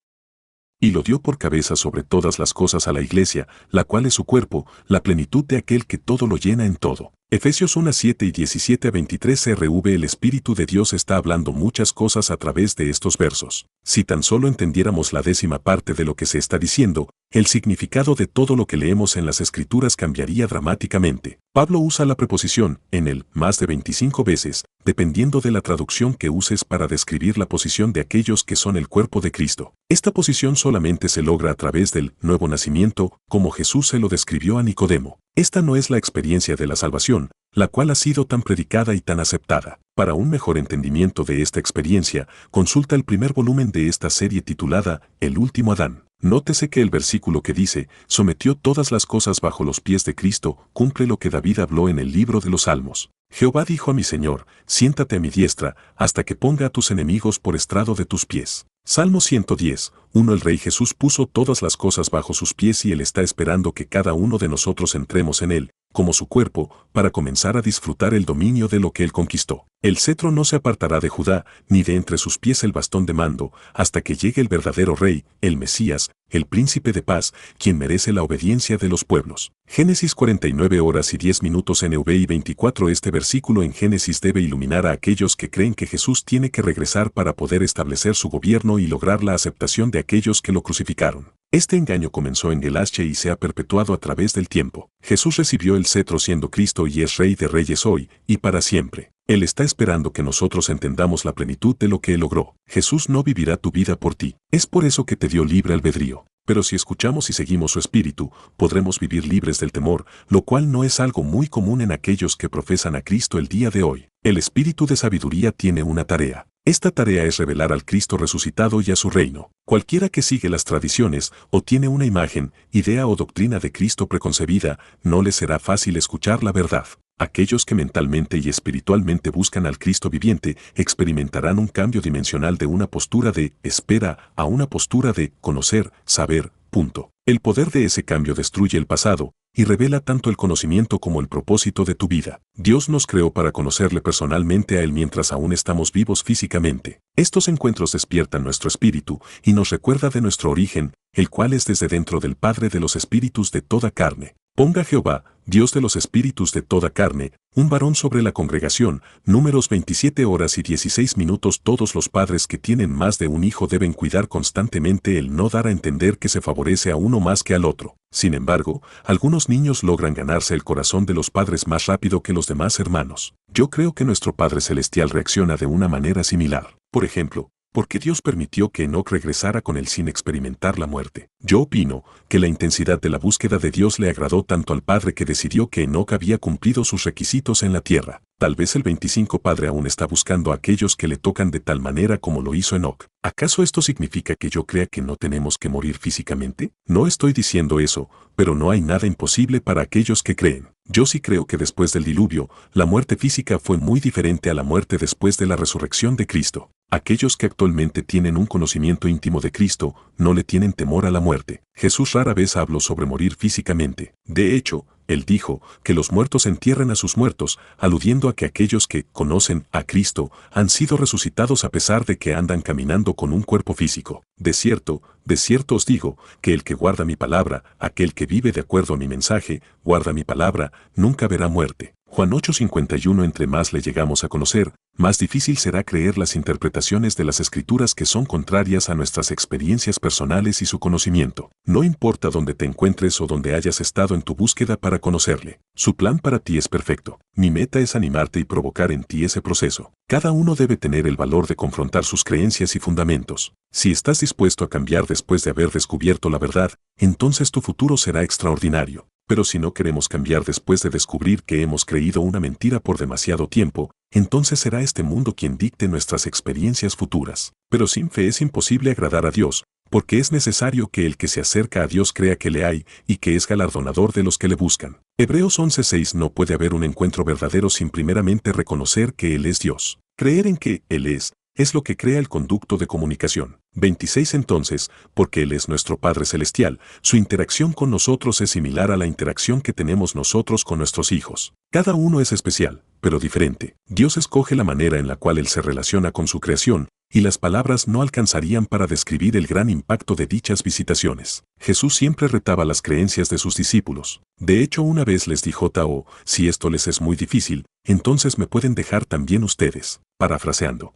Y lo dio por cabeza sobre todas las cosas a la iglesia, la cual es su cuerpo, la plenitud de aquel que todo lo llena en todo. Efesios 1:7 y 17 a 23 RV El Espíritu de Dios está hablando muchas cosas a través de estos versos. Si tan solo entendiéramos la décima parte de lo que se está diciendo, el significado de todo lo que leemos en las Escrituras cambiaría dramáticamente. Pablo usa la preposición, en el, más de 25 veces, dependiendo de la traducción que uses para describir la posición de aquellos que son el cuerpo de Cristo. Esta posición solamente se logra a través del nuevo nacimiento, como Jesús se lo describió a Nicodemo. Esta no es la experiencia de la salvación, la cual ha sido tan predicada y tan aceptada. Para un mejor entendimiento de esta experiencia, consulta el primer volumen de esta serie titulada El último Adán. Nótese que el versículo que dice, sometió todas las cosas bajo los pies de Cristo, cumple lo que David habló en el libro de los Salmos. Jehová dijo a mi Señor, siéntate a mi diestra, hasta que ponga a tus enemigos por estrado de tus pies. Salmo 110, 1 El Rey Jesús puso todas las cosas bajo sus pies y Él está esperando que cada uno de nosotros entremos en Él, como su cuerpo, para comenzar a disfrutar el dominio de lo que él conquistó. El cetro no se apartará de Judá, ni de entre sus pies el bastón de mando, hasta que llegue el verdadero rey, el Mesías, el príncipe de paz, quien merece la obediencia de los pueblos. Génesis 49 horas y 10 minutos en y 24 Este versículo en Génesis debe iluminar a aquellos que creen que Jesús tiene que regresar para poder establecer su gobierno y lograr la aceptación de aquellos que lo crucificaron. Este engaño comenzó en el Ashe y se ha perpetuado a través del tiempo. Jesús recibió el cetro siendo Cristo y es Rey de Reyes hoy y para siempre. Él está esperando que nosotros entendamos la plenitud de lo que Él logró. Jesús no vivirá tu vida por ti. Es por eso que te dio libre albedrío. Pero si escuchamos y seguimos su espíritu, podremos vivir libres del temor, lo cual no es algo muy común en aquellos que profesan a Cristo el día de hoy. El espíritu de sabiduría tiene una tarea. Esta tarea es revelar al Cristo resucitado y a su reino. Cualquiera que sigue las tradiciones o tiene una imagen, idea o doctrina de Cristo preconcebida, no le será fácil escuchar la verdad. Aquellos que mentalmente y espiritualmente buscan al Cristo viviente experimentarán un cambio dimensional de una postura de espera a una postura de conocer, saber, punto. El poder de ese cambio destruye el pasado, y revela tanto el conocimiento como el propósito de tu vida. Dios nos creó para conocerle personalmente a Él mientras aún estamos vivos físicamente. Estos encuentros despiertan nuestro espíritu y nos recuerda de nuestro origen, el cual es desde dentro del Padre de los espíritus de toda carne. Ponga Jehová, Dios de los espíritus de toda carne, un varón sobre la congregación, números 27 horas y 16 minutos. Todos los padres que tienen más de un hijo deben cuidar constantemente el no dar a entender que se favorece a uno más que al otro. Sin embargo, algunos niños logran ganarse el corazón de los padres más rápido que los demás hermanos. Yo creo que nuestro Padre Celestial reacciona de una manera similar. Por ejemplo, porque Dios permitió que Enoch regresara con él sin experimentar la muerte. Yo opino que la intensidad de la búsqueda de Dios le agradó tanto al Padre que decidió que Enoch había cumplido sus requisitos en la tierra. Tal vez el 25 Padre aún está buscando a aquellos que le tocan de tal manera como lo hizo Enoch. ¿Acaso esto significa que yo crea que no tenemos que morir físicamente? No estoy diciendo eso, pero no hay nada imposible para aquellos que creen. Yo sí creo que después del diluvio, la muerte física fue muy diferente a la muerte después de la resurrección de Cristo. Aquellos que actualmente tienen un conocimiento íntimo de Cristo no le tienen temor a la muerte. Jesús rara vez habló sobre morir físicamente. De hecho, él dijo que los muertos entierren a sus muertos, aludiendo a que aquellos que conocen a Cristo han sido resucitados a pesar de que andan caminando con un cuerpo físico. De cierto, de cierto os digo, que el que guarda mi palabra, aquel que vive de acuerdo a mi mensaje, guarda mi palabra, nunca verá muerte. Juan 8:51 entre más le llegamos a conocer, más difícil será creer las interpretaciones de las escrituras que son contrarias a nuestras experiencias personales y su conocimiento. No importa dónde te encuentres o dónde hayas estado en tu búsqueda para conocerle, su plan para ti es perfecto. Mi meta es animarte y provocar en ti ese proceso. Cada uno debe tener el valor de confrontar sus creencias y fundamentos. Si estás dispuesto a cambiar después de haber descubierto la verdad, entonces tu futuro será extraordinario. Pero si no queremos cambiar después de descubrir que hemos creído una mentira por demasiado tiempo, entonces será este mundo quien dicte nuestras experiencias futuras. Pero sin fe es imposible agradar a Dios, porque es necesario que el que se acerca a Dios crea que le hay y que es galardonador de los que le buscan. Hebreos 11:6 No puede haber un encuentro verdadero sin primeramente reconocer que Él es Dios. Creer en que Él es es lo que crea el conducto de comunicación. 26 Entonces, porque Él es nuestro Padre Celestial, su interacción con nosotros es similar a la interacción que tenemos nosotros con nuestros hijos. Cada uno es especial, pero diferente. Dios escoge la manera en la cual Él se relaciona con su creación, y las palabras no alcanzarían para describir el gran impacto de dichas visitaciones. Jesús siempre retaba las creencias de sus discípulos. De hecho, una vez les dijo Tao, si esto les es muy difícil, entonces me pueden dejar también ustedes, parafraseando.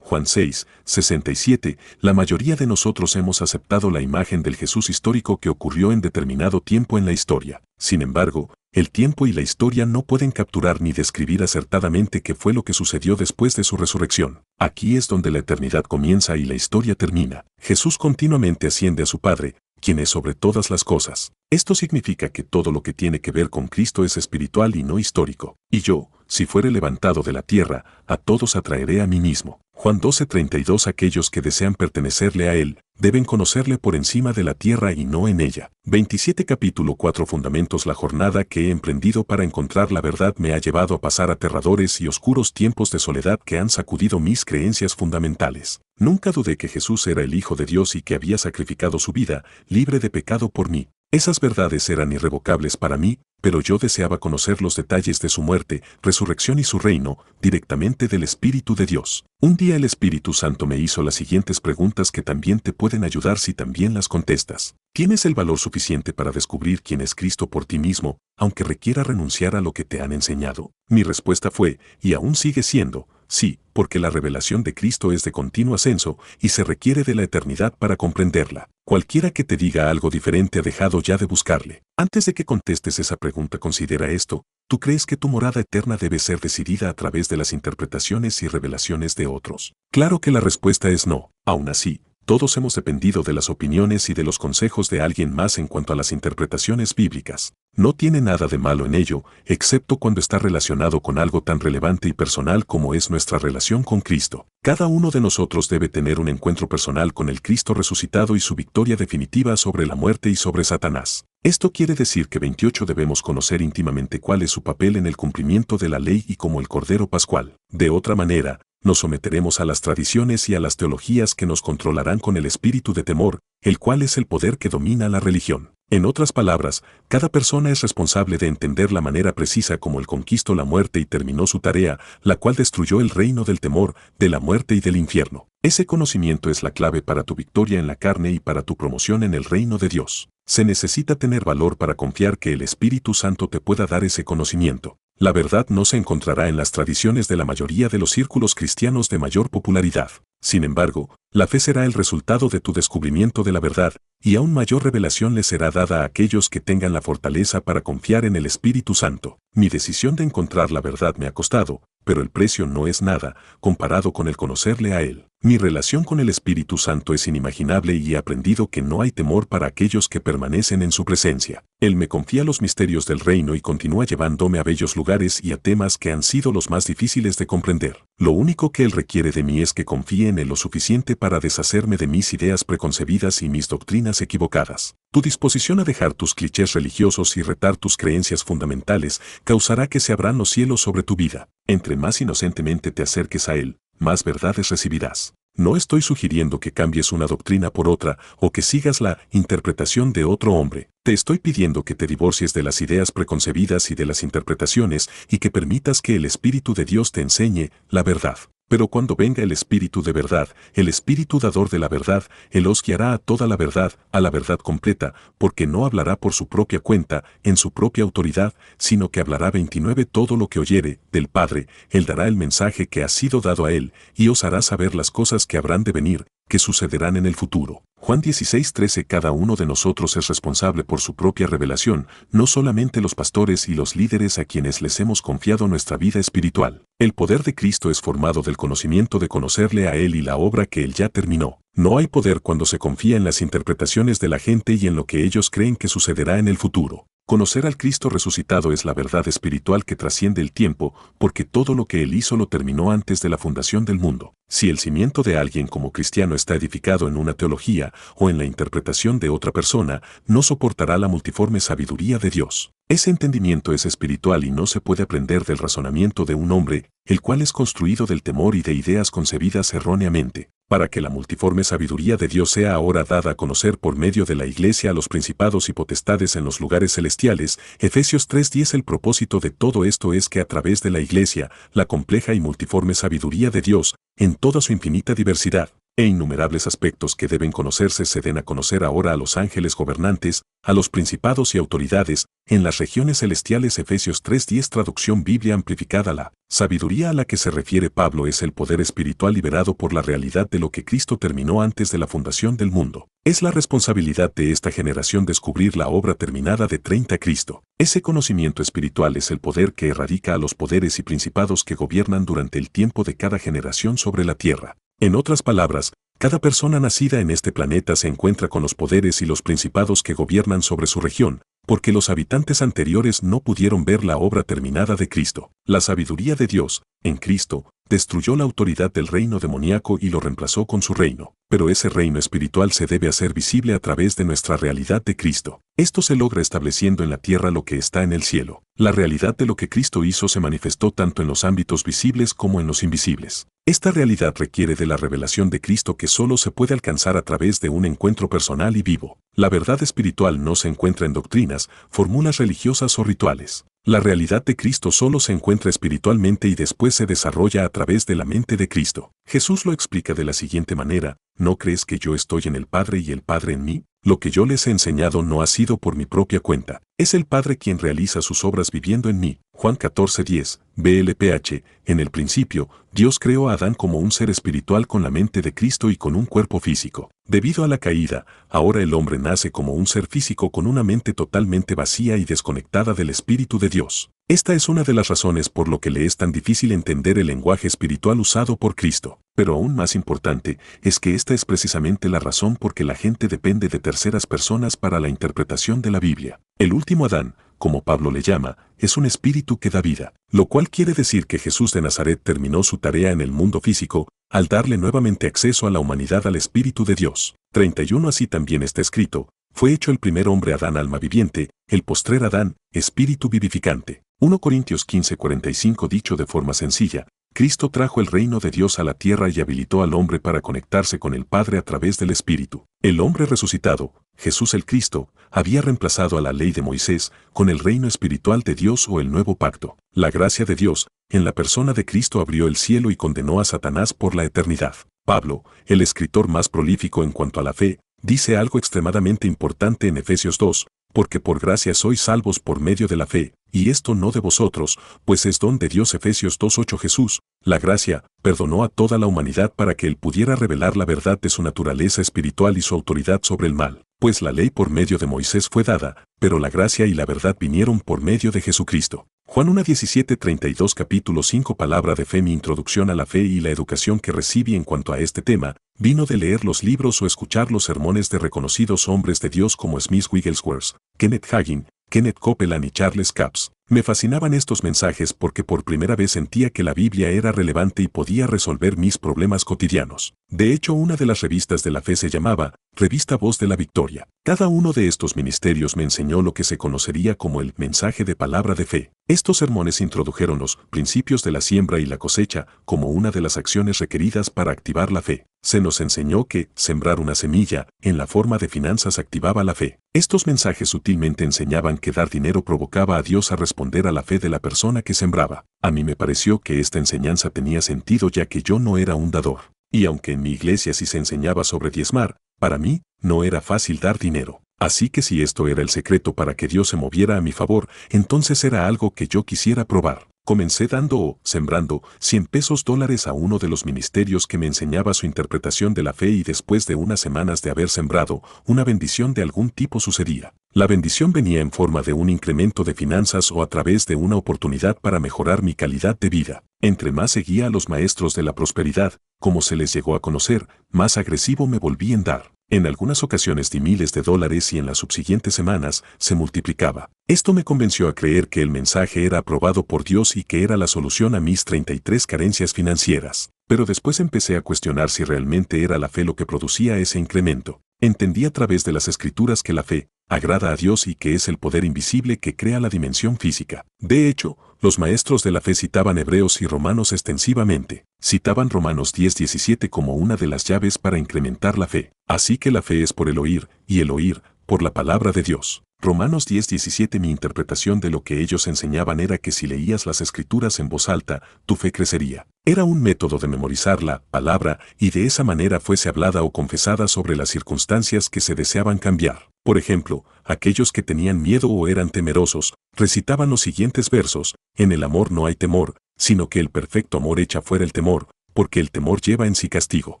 Juan 6, 67, la mayoría de nosotros hemos aceptado la imagen del Jesús histórico que ocurrió en determinado tiempo en la historia. Sin embargo, el tiempo y la historia no pueden capturar ni describir acertadamente qué fue lo que sucedió después de su resurrección. Aquí es donde la eternidad comienza y la historia termina. Jesús continuamente asciende a su Padre, quien es sobre todas las cosas. Esto significa que todo lo que tiene que ver con Cristo es espiritual y no histórico. Y yo, si fuere levantado de la tierra, a todos atraeré a mí mismo. Juan 12:32 Aquellos que desean pertenecerle a Él, deben conocerle por encima de la tierra y no en ella. 27 capítulo 4 Fundamentos La jornada que he emprendido para encontrar la verdad me ha llevado a pasar aterradores y oscuros tiempos de soledad que han sacudido mis creencias fundamentales. Nunca dudé que Jesús era el Hijo de Dios y que había sacrificado su vida, libre de pecado por mí. Esas verdades eran irrevocables para mí, pero yo deseaba conocer los detalles de su muerte, resurrección y su reino, directamente del Espíritu de Dios. Un día el Espíritu Santo me hizo las siguientes preguntas que también te pueden ayudar si también las contestas. ¿Tienes el valor suficiente para descubrir quién es Cristo por ti mismo, aunque requiera renunciar a lo que te han enseñado? Mi respuesta fue, y aún sigue siendo, sí, porque la revelación de Cristo es de continuo ascenso y se requiere de la eternidad para comprenderla. Cualquiera que te diga algo diferente ha dejado ya de buscarle. Antes de que contestes esa pregunta considera esto, tú crees que tu morada eterna debe ser decidida a través de las interpretaciones y revelaciones de otros. Claro que la respuesta es no, aún así, todos hemos dependido de las opiniones y de los consejos de alguien más en cuanto a las interpretaciones bíblicas. No tiene nada de malo en ello, excepto cuando está relacionado con algo tan relevante y personal como es nuestra relación con Cristo. Cada uno de nosotros debe tener un encuentro personal con el Cristo resucitado y su victoria definitiva sobre la muerte y sobre Satanás. Esto quiere decir que 28 debemos conocer íntimamente cuál es su papel en el cumplimiento de la ley y como el Cordero Pascual. De otra manera, nos someteremos a las tradiciones y a las teologías que nos controlarán con el espíritu de temor, el cual es el poder que domina la religión. En otras palabras, cada persona es responsable de entender la manera precisa como el conquistó la muerte y terminó su tarea, la cual destruyó el reino del temor, de la muerte y del infierno. Ese conocimiento es la clave para tu victoria en la carne y para tu promoción en el reino de Dios. Se necesita tener valor para confiar que el Espíritu Santo te pueda dar ese conocimiento. La verdad no se encontrará en las tradiciones de la mayoría de los círculos cristianos de mayor popularidad. Sin embargo, la fe será el resultado de tu descubrimiento de la verdad, y aún mayor revelación le será dada a aquellos que tengan la fortaleza para confiar en el Espíritu Santo. Mi decisión de encontrar la verdad me ha costado, pero el precio no es nada, comparado con el conocerle a Él. Mi relación con el Espíritu Santo es inimaginable y he aprendido que no hay temor para aquellos que permanecen en su presencia. Él me confía los misterios del reino y continúa llevándome a bellos lugares y a temas que han sido los más difíciles de comprender. Lo único que Él requiere de mí es que confíe en Él lo suficiente para deshacerme de mis ideas preconcebidas y mis doctrinas equivocadas. Tu disposición a dejar tus clichés religiosos y retar tus creencias fundamentales causará que se abran los cielos sobre tu vida. Entre más inocentemente te acerques a Él, más verdades recibirás. No estoy sugiriendo que cambies una doctrina por otra o que sigas la interpretación de otro hombre. Te estoy pidiendo que te divorcies de las ideas preconcebidas y de las interpretaciones y que permitas que el Espíritu de Dios te enseñe la verdad. Pero cuando venga el Espíritu de verdad, el Espíritu dador de la verdad, Él os guiará a toda la verdad, a la verdad completa, porque no hablará por su propia cuenta, en su propia autoridad, sino que hablará 29 todo lo que oyere, del Padre, Él dará el mensaje que ha sido dado a Él, y os hará saber las cosas que habrán de venir, que sucederán en el futuro. Juan 16:13 Cada uno de nosotros es responsable por su propia revelación, no solamente los pastores y los líderes a quienes les hemos confiado nuestra vida espiritual. El poder de Cristo es formado del conocimiento de conocerle a Él y la obra que Él ya terminó. No hay poder cuando se confía en las interpretaciones de la gente y en lo que ellos creen que sucederá en el futuro. Conocer al Cristo resucitado es la verdad espiritual que trasciende el tiempo, porque todo lo que Él hizo lo terminó antes de la fundación del mundo. Si el cimiento de alguien como cristiano está edificado en una teología o en la interpretación de otra persona, no soportará la multiforme sabiduría de Dios. Ese entendimiento es espiritual y no se puede aprender del razonamiento de un hombre, el cual es construido del temor y de ideas concebidas erróneamente. Para que la multiforme sabiduría de Dios sea ahora dada a conocer por medio de la Iglesia a los principados y potestades en los lugares celestiales, Efesios 3:10 El propósito de todo esto es que a través de la Iglesia, la compleja y multiforme sabiduría de Dios, en toda su infinita diversidad, e innumerables aspectos que deben conocerse se den a conocer ahora a los ángeles gobernantes, a los principados y autoridades, en las regiones celestiales Efesios 3.10 traducción Biblia amplificada la sabiduría a la que se refiere Pablo es el poder espiritual liberado por la realidad de lo que Cristo terminó antes de la fundación del mundo. Es la responsabilidad de esta generación descubrir la obra terminada de 30 Cristo. Ese conocimiento espiritual es el poder que erradica a los poderes y principados que gobiernan durante el tiempo de cada generación sobre la tierra. En otras palabras, cada persona nacida en este planeta se encuentra con los poderes y los principados que gobiernan sobre su región, porque los habitantes anteriores no pudieron ver la obra terminada de Cristo. La sabiduría de Dios, en Cristo, destruyó la autoridad del reino demoníaco y lo reemplazó con su reino, pero ese reino espiritual se debe hacer visible a través de nuestra realidad de Cristo. Esto se logra estableciendo en la tierra lo que está en el cielo. La realidad de lo que Cristo hizo se manifestó tanto en los ámbitos visibles como en los invisibles. Esta realidad requiere de la revelación de Cristo que solo se puede alcanzar a través de un encuentro personal y vivo. La verdad espiritual no se encuentra en doctrinas, fórmulas religiosas o rituales. La realidad de Cristo solo se encuentra espiritualmente y después se desarrolla a través de la mente de Cristo. Jesús lo explica de la siguiente manera, ¿no crees que yo estoy en el Padre y el Padre en mí? Lo que yo les he enseñado no ha sido por mi propia cuenta, es el Padre quien realiza sus obras viviendo en mí. Juan 14:10, BLPH, en el principio, Dios creó a Adán como un ser espiritual con la mente de Cristo y con un cuerpo físico. Debido a la caída, ahora el hombre nace como un ser físico con una mente totalmente vacía y desconectada del Espíritu de Dios. Esta es una de las razones por lo que le es tan difícil entender el lenguaje espiritual usado por Cristo. Pero aún más importante es que esta es precisamente la razón por que la gente depende de terceras personas para la interpretación de la Biblia. El último Adán, como Pablo le llama, es un espíritu que da vida, lo cual quiere decir que Jesús de Nazaret terminó su tarea en el mundo físico al darle nuevamente acceso a la humanidad al Espíritu de Dios. 31 Así también está escrito, fue hecho el primer hombre Adán alma viviente, el postrer Adán, espíritu vivificante. 1 Corintios 15:45 dicho de forma sencilla, Cristo trajo el reino de Dios a la tierra y habilitó al hombre para conectarse con el Padre a través del Espíritu. El hombre resucitado, Jesús el Cristo, había reemplazado a la ley de Moisés con el reino espiritual de Dios o el nuevo pacto. La gracia de Dios, en la persona de Cristo abrió el cielo y condenó a Satanás por la eternidad. Pablo, el escritor más prolífico en cuanto a la fe, dice algo extremadamente importante en Efesios 2, porque por gracia sois salvos por medio de la fe, y esto no de vosotros, pues es don de Dios Efesios 2.8 Jesús, la gracia, perdonó a toda la humanidad para que él pudiera revelar la verdad de su naturaleza espiritual y su autoridad sobre el mal pues la ley por medio de Moisés fue dada, pero la gracia y la verdad vinieron por medio de Jesucristo. Juan 32 capítulo 5 Palabra de fe Mi introducción a la fe y la educación que recibí en cuanto a este tema, vino de leer los libros o escuchar los sermones de reconocidos hombres de Dios como Smith Wigglesworth, Kenneth Hagin, Kenneth Copeland y Charles Capps. Me fascinaban estos mensajes porque por primera vez sentía que la Biblia era relevante y podía resolver mis problemas cotidianos. De hecho, una de las revistas de la fe se llamaba Revista Voz de la Victoria. Cada uno de estos ministerios me enseñó lo que se conocería como el mensaje de palabra de fe. Estos sermones introdujeron los principios de la siembra y la cosecha como una de las acciones requeridas para activar la fe. Se nos enseñó que sembrar una semilla en la forma de finanzas activaba la fe. Estos mensajes sutilmente enseñaban que dar dinero provocaba a Dios a responder a la fe de la persona que sembraba. A mí me pareció que esta enseñanza tenía sentido ya que yo no era un dador. Y aunque en mi iglesia sí se enseñaba sobre diezmar, para mí, no era fácil dar dinero. Así que si esto era el secreto para que Dios se moviera a mi favor, entonces era algo que yo quisiera probar. Comencé dando o sembrando 100 pesos dólares a uno de los ministerios que me enseñaba su interpretación de la fe y después de unas semanas de haber sembrado, una bendición de algún tipo sucedía. La bendición venía en forma de un incremento de finanzas o a través de una oportunidad para mejorar mi calidad de vida. Entre más seguía a los maestros de la prosperidad, como se les llegó a conocer, más agresivo me volví en dar. En algunas ocasiones di miles de dólares y en las subsiguientes semanas se multiplicaba. Esto me convenció a creer que el mensaje era aprobado por Dios y que era la solución a mis 33 carencias financieras. Pero después empecé a cuestionar si realmente era la fe lo que producía ese incremento. Entendí a través de las escrituras que la fe, agrada a Dios y que es el poder invisible que crea la dimensión física. De hecho, los maestros de la fe citaban hebreos y romanos extensivamente. Citaban Romanos 10:17 como una de las llaves para incrementar la fe. Así que la fe es por el oír, y el oír, por la palabra de Dios. Romanos 10:17 Mi interpretación de lo que ellos enseñaban era que si leías las escrituras en voz alta, tu fe crecería. Era un método de memorizar la palabra y de esa manera fuese hablada o confesada sobre las circunstancias que se deseaban cambiar. Por ejemplo, aquellos que tenían miedo o eran temerosos, recitaban los siguientes versos, En el amor no hay temor, sino que el perfecto amor echa fuera el temor, porque el temor lleva en sí castigo,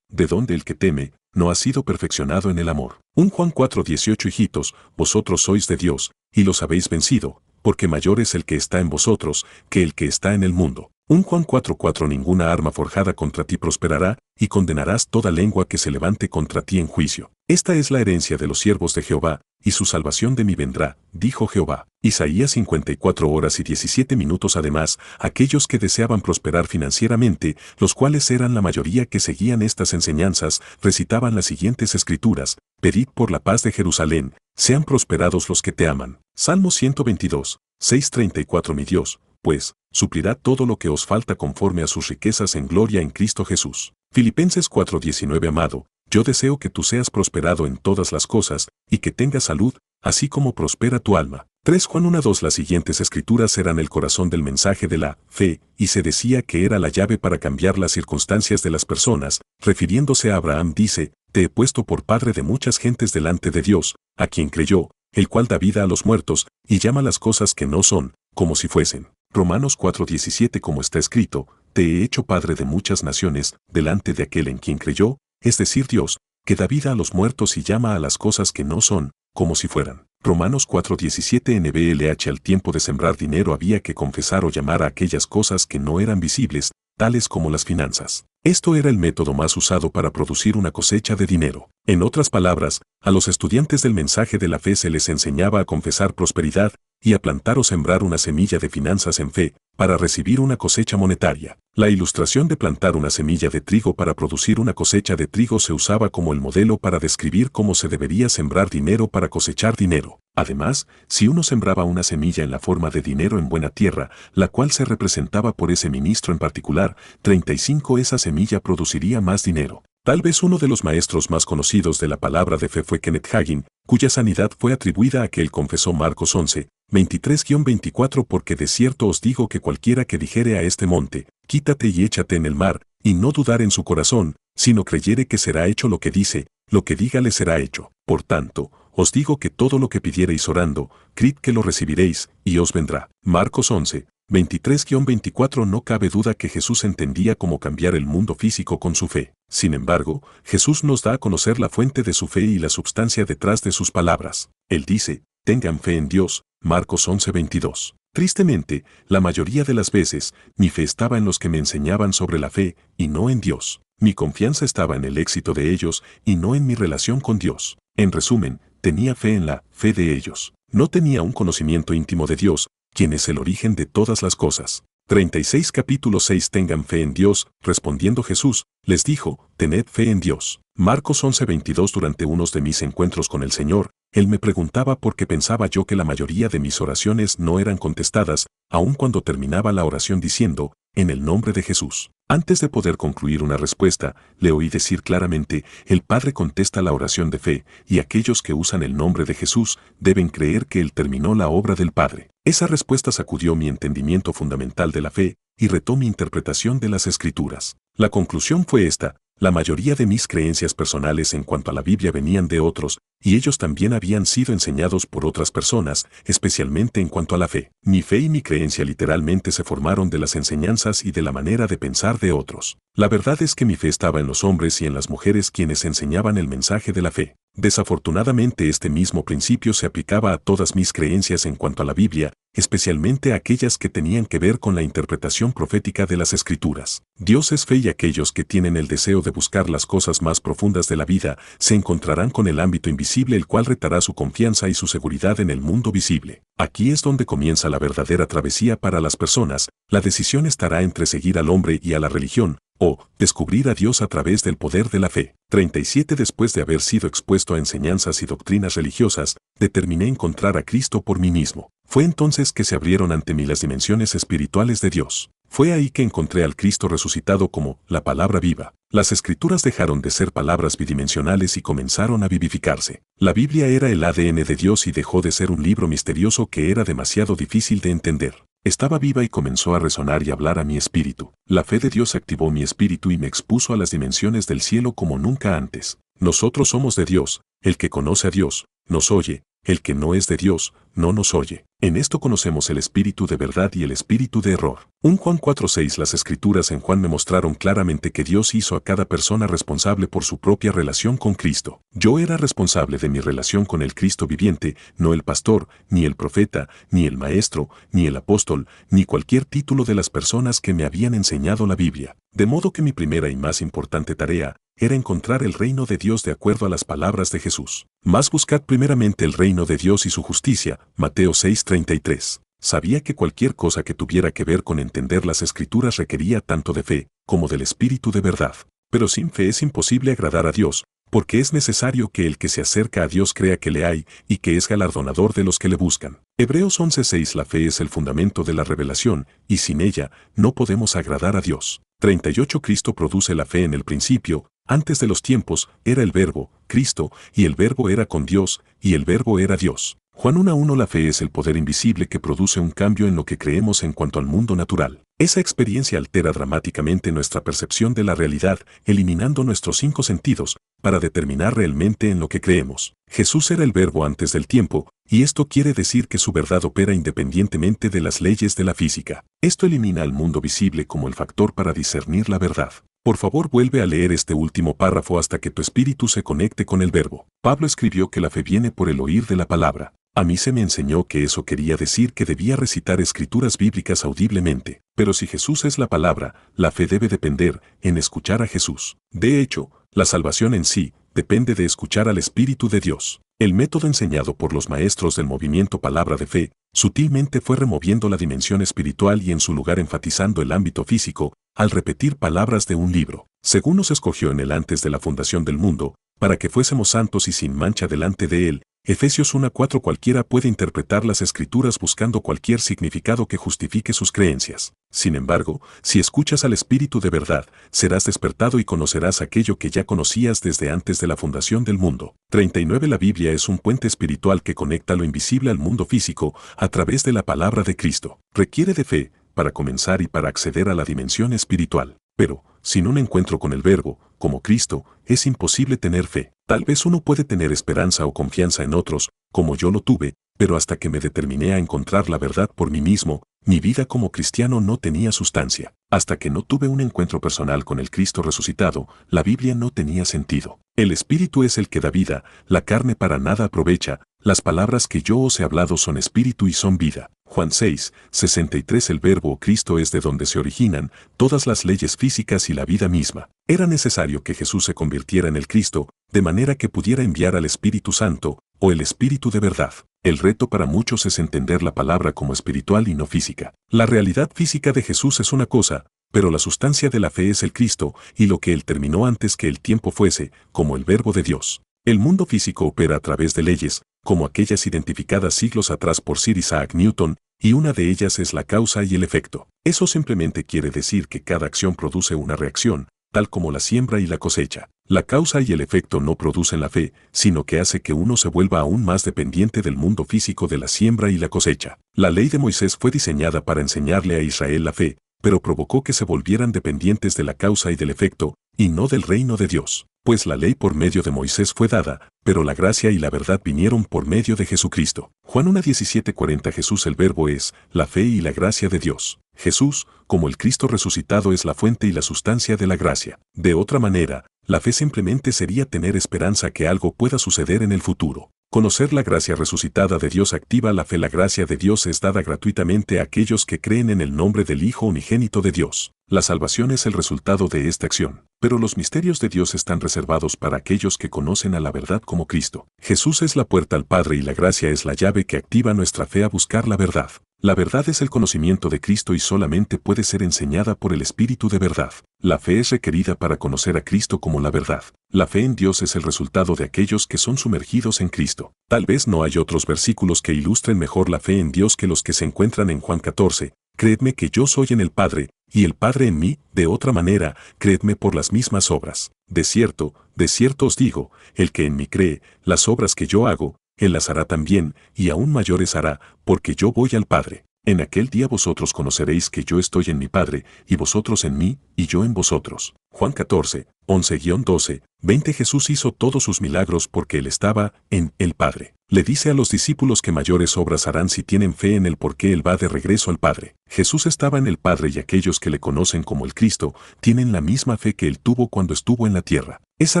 de donde el que teme, no ha sido perfeccionado en el amor. Un Juan 4:18 Hijitos, vosotros sois de Dios, y los habéis vencido, porque mayor es el que está en vosotros, que el que está en el mundo. Un Juan 4:4 Ninguna arma forjada contra ti prosperará, y condenarás toda lengua que se levante contra ti en juicio. Esta es la herencia de los siervos de Jehová, y su salvación de mí vendrá, dijo Jehová. Isaías 54 horas y 17 minutos además, aquellos que deseaban prosperar financieramente, los cuales eran la mayoría que seguían estas enseñanzas, recitaban las siguientes escrituras, Pedid por la paz de Jerusalén, sean prosperados los que te aman. Salmo 122, 634 Mi Dios, pues, suplirá todo lo que os falta conforme a sus riquezas en gloria en Cristo Jesús. Filipenses 4:19 Amado, yo deseo que tú seas prosperado en todas las cosas y que tengas salud, así como prospera tu alma. 3 Juan 1.2 Las siguientes escrituras eran el corazón del mensaje de la fe, y se decía que era la llave para cambiar las circunstancias de las personas, refiriéndose a Abraham dice, te he puesto por padre de muchas gentes delante de Dios, a quien creyó, el cual da vida a los muertos, y llama las cosas que no son, como si fuesen. Romanos 4.17 Como está escrito, te he hecho padre de muchas naciones, delante de aquel en quien creyó, es decir Dios, que da vida a los muertos y llama a las cosas que no son, como si fueran. Romanos 4:17 NBLH Al tiempo de sembrar dinero había que confesar o llamar a aquellas cosas que no eran visibles, tales como las finanzas. Esto era el método más usado para producir una cosecha de dinero. En otras palabras, a los estudiantes del mensaje de la fe se les enseñaba a confesar prosperidad y a plantar o sembrar una semilla de finanzas en fe, para recibir una cosecha monetaria. La ilustración de plantar una semilla de trigo para producir una cosecha de trigo se usaba como el modelo para describir cómo se debería sembrar dinero para cosechar dinero. Además, si uno sembraba una semilla en la forma de dinero en buena tierra, la cual se representaba por ese ministro en particular, 35 esa semilla produciría más dinero. Tal vez uno de los maestros más conocidos de la palabra de fe fue Kenneth Hagin, cuya sanidad fue atribuida a que él confesó Marcos 11, 23-24 Porque de cierto os digo que cualquiera que dijere a este monte, quítate y échate en el mar, y no dudar en su corazón, sino creyere que será hecho lo que dice, lo que diga le será hecho. Por tanto, os digo que todo lo que pidiereis orando, creed que lo recibiréis, y os vendrá. Marcos 11, 23-24 No cabe duda que Jesús entendía cómo cambiar el mundo físico con su fe. Sin embargo, Jesús nos da a conocer la fuente de su fe y la sustancia detrás de sus palabras. Él dice, tengan fe en Dios, Marcos 11:22. Tristemente, la mayoría de las veces, mi fe estaba en los que me enseñaban sobre la fe y no en Dios. Mi confianza estaba en el éxito de ellos y no en mi relación con Dios. En resumen, tenía fe en la fe de ellos. No tenía un conocimiento íntimo de Dios, quien es el origen de todas las cosas. 36 capítulo 6 Tengan fe en Dios, respondiendo Jesús, les dijo, tened fe en Dios. Marcos 11:22 Durante unos de mis encuentros con el Señor, Él me preguntaba por qué pensaba yo que la mayoría de mis oraciones no eran contestadas, aun cuando terminaba la oración diciendo, en el nombre de Jesús. Antes de poder concluir una respuesta, le oí decir claramente, el Padre contesta la oración de fe, y aquellos que usan el nombre de Jesús deben creer que Él terminó la obra del Padre. Esa respuesta sacudió mi entendimiento fundamental de la fe y retó mi interpretación de las Escrituras. La conclusión fue esta, la mayoría de mis creencias personales en cuanto a la Biblia venían de otros, y ellos también habían sido enseñados por otras personas, especialmente en cuanto a la fe. Mi fe y mi creencia literalmente se formaron de las enseñanzas y de la manera de pensar de otros. La verdad es que mi fe estaba en los hombres y en las mujeres quienes enseñaban el mensaje de la fe. Desafortunadamente este mismo principio se aplicaba a todas mis creencias en cuanto a la Biblia, especialmente aquellas que tenían que ver con la interpretación profética de las Escrituras. Dios es fe y aquellos que tienen el deseo de buscar las cosas más profundas de la vida se encontrarán con el ámbito invisible el cual retará su confianza y su seguridad en el mundo visible. Aquí es donde comienza la verdadera travesía para las personas, la decisión estará entre seguir al hombre y a la religión, o descubrir a Dios a través del poder de la fe. 37 Después de haber sido expuesto a enseñanzas y doctrinas religiosas, determiné encontrar a Cristo por mí mismo. Fue entonces que se abrieron ante mí las dimensiones espirituales de Dios. Fue ahí que encontré al Cristo resucitado como la palabra viva. Las escrituras dejaron de ser palabras bidimensionales y comenzaron a vivificarse. La Biblia era el ADN de Dios y dejó de ser un libro misterioso que era demasiado difícil de entender. Estaba viva y comenzó a resonar y hablar a mi espíritu. La fe de Dios activó mi espíritu y me expuso a las dimensiones del cielo como nunca antes. Nosotros somos de Dios, el que conoce a Dios, nos oye, el que no es de Dios, no nos oye. En esto conocemos el espíritu de verdad y el espíritu de error. Un Juan 4.6 Las escrituras en Juan me mostraron claramente que Dios hizo a cada persona responsable por su propia relación con Cristo. Yo era responsable de mi relación con el Cristo viviente, no el pastor, ni el profeta, ni el maestro, ni el apóstol, ni cualquier título de las personas que me habían enseñado la Biblia. De modo que mi primera y más importante tarea era encontrar el reino de Dios de acuerdo a las palabras de Jesús. Más buscad primeramente el reino de Dios y su justicia, Mateo 6:33. Sabía que cualquier cosa que tuviera que ver con entender las escrituras requería tanto de fe, como del espíritu de verdad. Pero sin fe es imposible agradar a Dios, porque es necesario que el que se acerca a Dios crea que le hay y que es galardonador de los que le buscan. Hebreos 11:6 La fe es el fundamento de la revelación, y sin ella no podemos agradar a Dios. 38 Cristo produce la fe en el principio, antes de los tiempos era el verbo, Cristo, y el verbo era con Dios, y el verbo era Dios. Juan 1.1 La fe es el poder invisible que produce un cambio en lo que creemos en cuanto al mundo natural. Esa experiencia altera dramáticamente nuestra percepción de la realidad, eliminando nuestros cinco sentidos, para determinar realmente en lo que creemos. Jesús era el verbo antes del tiempo, y esto quiere decir que su verdad opera independientemente de las leyes de la física. Esto elimina al mundo visible como el factor para discernir la verdad. Por favor vuelve a leer este último párrafo hasta que tu espíritu se conecte con el verbo. Pablo escribió que la fe viene por el oír de la palabra. A mí se me enseñó que eso quería decir que debía recitar escrituras bíblicas audiblemente, pero si Jesús es la palabra, la fe debe depender en escuchar a Jesús. De hecho, la salvación en sí depende de escuchar al Espíritu de Dios. El método enseñado por los maestros del movimiento Palabra de Fe, sutilmente fue removiendo la dimensión espiritual y en su lugar enfatizando el ámbito físico, al repetir palabras de un libro, según nos escogió en el antes de la fundación del mundo, para que fuésemos santos y sin mancha delante de él, Efesios 1.4 cualquiera puede interpretar las escrituras buscando cualquier significado que justifique sus creencias. Sin embargo, si escuchas al Espíritu de verdad, serás despertado y conocerás aquello que ya conocías desde antes de la fundación del mundo. 39 La Biblia es un puente espiritual que conecta lo invisible al mundo físico a través de la palabra de Cristo. Requiere de fe para comenzar y para acceder a la dimensión espiritual. Pero, sin un encuentro con el Verbo, como Cristo, es imposible tener fe. Tal vez uno puede tener esperanza o confianza en otros, como yo lo tuve, pero hasta que me determiné a encontrar la verdad por mí mismo, mi vida como cristiano no tenía sustancia. Hasta que no tuve un encuentro personal con el Cristo resucitado, la Biblia no tenía sentido. El Espíritu es el que da vida, la carne para nada aprovecha, las palabras que yo os he hablado son Espíritu y son vida. Juan 6, 63 El verbo Cristo es de donde se originan todas las leyes físicas y la vida misma. Era necesario que Jesús se convirtiera en el Cristo, de manera que pudiera enviar al Espíritu Santo, o el Espíritu de verdad. El reto para muchos es entender la palabra como espiritual y no física. La realidad física de Jesús es una cosa, pero la sustancia de la fe es el Cristo y lo que Él terminó antes que el tiempo fuese, como el verbo de Dios. El mundo físico opera a través de leyes, como aquellas identificadas siglos atrás por Sir Isaac Newton, y una de ellas es la causa y el efecto. Eso simplemente quiere decir que cada acción produce una reacción, tal como la siembra y la cosecha. La causa y el efecto no producen la fe, sino que hace que uno se vuelva aún más dependiente del mundo físico de la siembra y la cosecha. La ley de Moisés fue diseñada para enseñarle a Israel la fe, pero provocó que se volvieran dependientes de la causa y del efecto, y no del reino de Dios. Pues la ley por medio de Moisés fue dada, pero la gracia y la verdad vinieron por medio de Jesucristo. Juan 1.1740 Jesús el Verbo es, la fe y la gracia de Dios. Jesús, como el Cristo resucitado, es la fuente y la sustancia de la gracia. De otra manera, la fe simplemente sería tener esperanza que algo pueda suceder en el futuro. Conocer la gracia resucitada de Dios activa la fe. La gracia de Dios es dada gratuitamente a aquellos que creen en el nombre del Hijo unigénito de Dios. La salvación es el resultado de esta acción, pero los misterios de Dios están reservados para aquellos que conocen a la verdad como Cristo. Jesús es la puerta al Padre y la gracia es la llave que activa nuestra fe a buscar la verdad. La verdad es el conocimiento de Cristo y solamente puede ser enseñada por el Espíritu de verdad. La fe es requerida para conocer a Cristo como la verdad. La fe en Dios es el resultado de aquellos que son sumergidos en Cristo. Tal vez no hay otros versículos que ilustren mejor la fe en Dios que los que se encuentran en Juan 14. Creedme que yo soy en el Padre, y el Padre en mí, de otra manera, creedme por las mismas obras. De cierto, de cierto os digo, el que en mí cree, las obras que yo hago, él las hará también, y aún mayores hará, porque yo voy al Padre. En aquel día vosotros conoceréis que yo estoy en mi Padre, y vosotros en mí, y yo en vosotros. Juan 14, 11-12, 20 Jesús hizo todos sus milagros porque él estaba en el Padre. Le dice a los discípulos que mayores obras harán si tienen fe en él porque él va de regreso al Padre. Jesús estaba en el Padre y aquellos que le conocen como el Cristo tienen la misma fe que él tuvo cuando estuvo en la tierra. Esa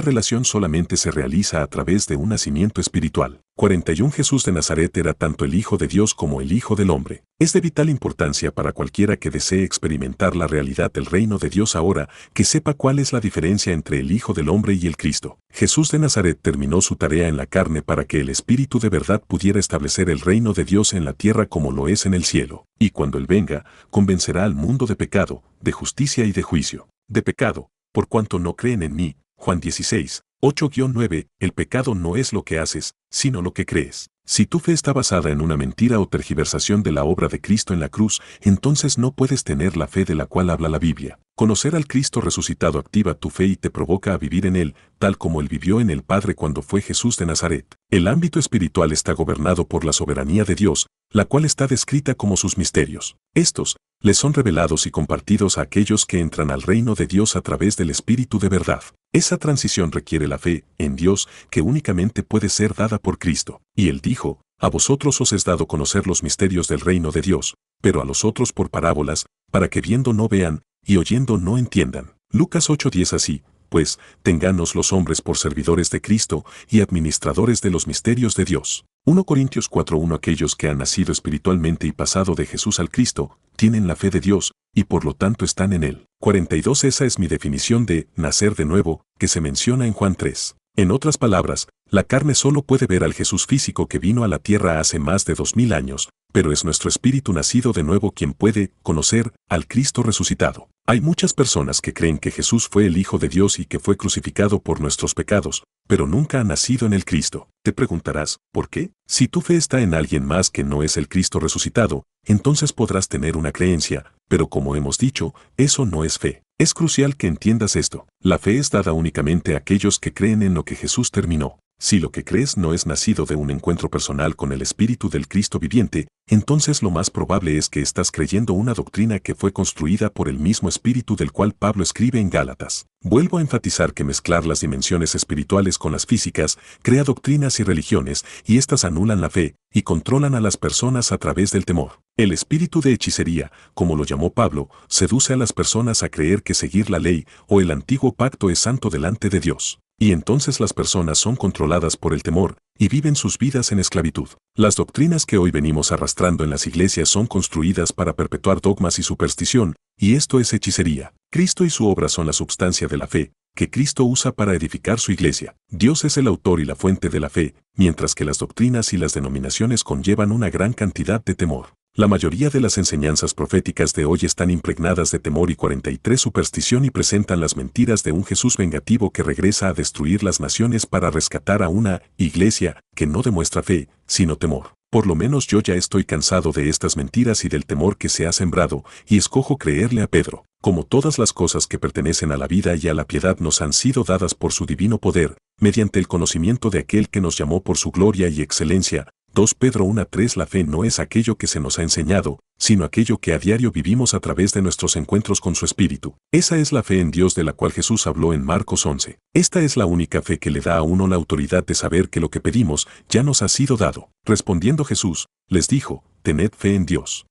relación solamente se realiza a través de un nacimiento espiritual. 41 Jesús de Nazaret era tanto el Hijo de Dios como el Hijo del Hombre. Es de vital importancia para cualquiera que desee experimentar la realidad del reino de Dios ahora, que sepa cuál es la diferencia entre el Hijo del Hombre y el Cristo. Jesús de Nazaret terminó su tarea en la carne para que el Espíritu de verdad pudiera establecer el reino de Dios en la tierra como lo es en el cielo, y cuando Él venga, convencerá al mundo de pecado, de justicia y de juicio. De pecado, por cuanto no creen en mí, Juan 16, 8-9, el pecado no es lo que haces, sino lo que crees. Si tu fe está basada en una mentira o tergiversación de la obra de Cristo en la cruz, entonces no puedes tener la fe de la cual habla la Biblia. Conocer al Cristo resucitado activa tu fe y te provoca a vivir en Él, tal como Él vivió en el Padre cuando fue Jesús de Nazaret. El ámbito espiritual está gobernado por la soberanía de Dios, la cual está descrita como sus misterios. Estos, les son revelados y compartidos a aquellos que entran al reino de Dios a través del Espíritu de verdad. Esa transición requiere la fe en Dios que únicamente puede ser dada por Cristo. Y él dijo, a vosotros os es dado conocer los misterios del reino de Dios, pero a los otros por parábolas, para que viendo no vean, y oyendo no entiendan. Lucas 8:10 así, pues, tenganos los hombres por servidores de Cristo y administradores de los misterios de Dios. 1 Corintios 4:1 Aquellos que han nacido espiritualmente y pasado de Jesús al Cristo, tienen la fe de Dios, y por lo tanto están en Él. 42 Esa es mi definición de nacer de nuevo, que se menciona en Juan 3. En otras palabras, la carne solo puede ver al Jesús físico que vino a la tierra hace más de 2000 años, pero es nuestro espíritu nacido de nuevo quien puede conocer al Cristo resucitado. Hay muchas personas que creen que Jesús fue el Hijo de Dios y que fue crucificado por nuestros pecados, pero nunca ha nacido en el Cristo. Te preguntarás, ¿por qué? Si tu fe está en alguien más que no es el Cristo resucitado, entonces podrás tener una creencia, pero como hemos dicho, eso no es fe. Es crucial que entiendas esto. La fe es dada únicamente a aquellos que creen en lo que Jesús terminó. Si lo que crees no es nacido de un encuentro personal con el Espíritu del Cristo viviente, entonces lo más probable es que estás creyendo una doctrina que fue construida por el mismo Espíritu del cual Pablo escribe en Gálatas. Vuelvo a enfatizar que mezclar las dimensiones espirituales con las físicas crea doctrinas y religiones, y éstas anulan la fe y controlan a las personas a través del temor. El espíritu de hechicería, como lo llamó Pablo, seduce a las personas a creer que seguir la ley o el antiguo pacto es santo delante de Dios. Y entonces las personas son controladas por el temor y viven sus vidas en esclavitud. Las doctrinas que hoy venimos arrastrando en las iglesias son construidas para perpetuar dogmas y superstición, y esto es hechicería. Cristo y su obra son la substancia de la fe, que Cristo usa para edificar su iglesia. Dios es el autor y la fuente de la fe, mientras que las doctrinas y las denominaciones conllevan una gran cantidad de temor. La mayoría de las enseñanzas proféticas de hoy están impregnadas de temor y 43 superstición y presentan las mentiras de un Jesús vengativo que regresa a destruir las naciones para rescatar a una iglesia que no demuestra fe, sino temor. Por lo menos yo ya estoy cansado de estas mentiras y del temor que se ha sembrado, y escojo creerle a Pedro. Como todas las cosas que pertenecen a la vida y a la piedad nos han sido dadas por su divino poder, mediante el conocimiento de aquel que nos llamó por su gloria y excelencia, 2 Pedro 1.3 La fe no es aquello que se nos ha enseñado, sino aquello que a diario vivimos a través de nuestros encuentros con su Espíritu. Esa es la fe en Dios de la cual Jesús habló en Marcos 11. Esta es la única fe que le da a uno la autoridad de saber que lo que pedimos ya nos ha sido dado. Respondiendo Jesús, les dijo, tened fe en Dios.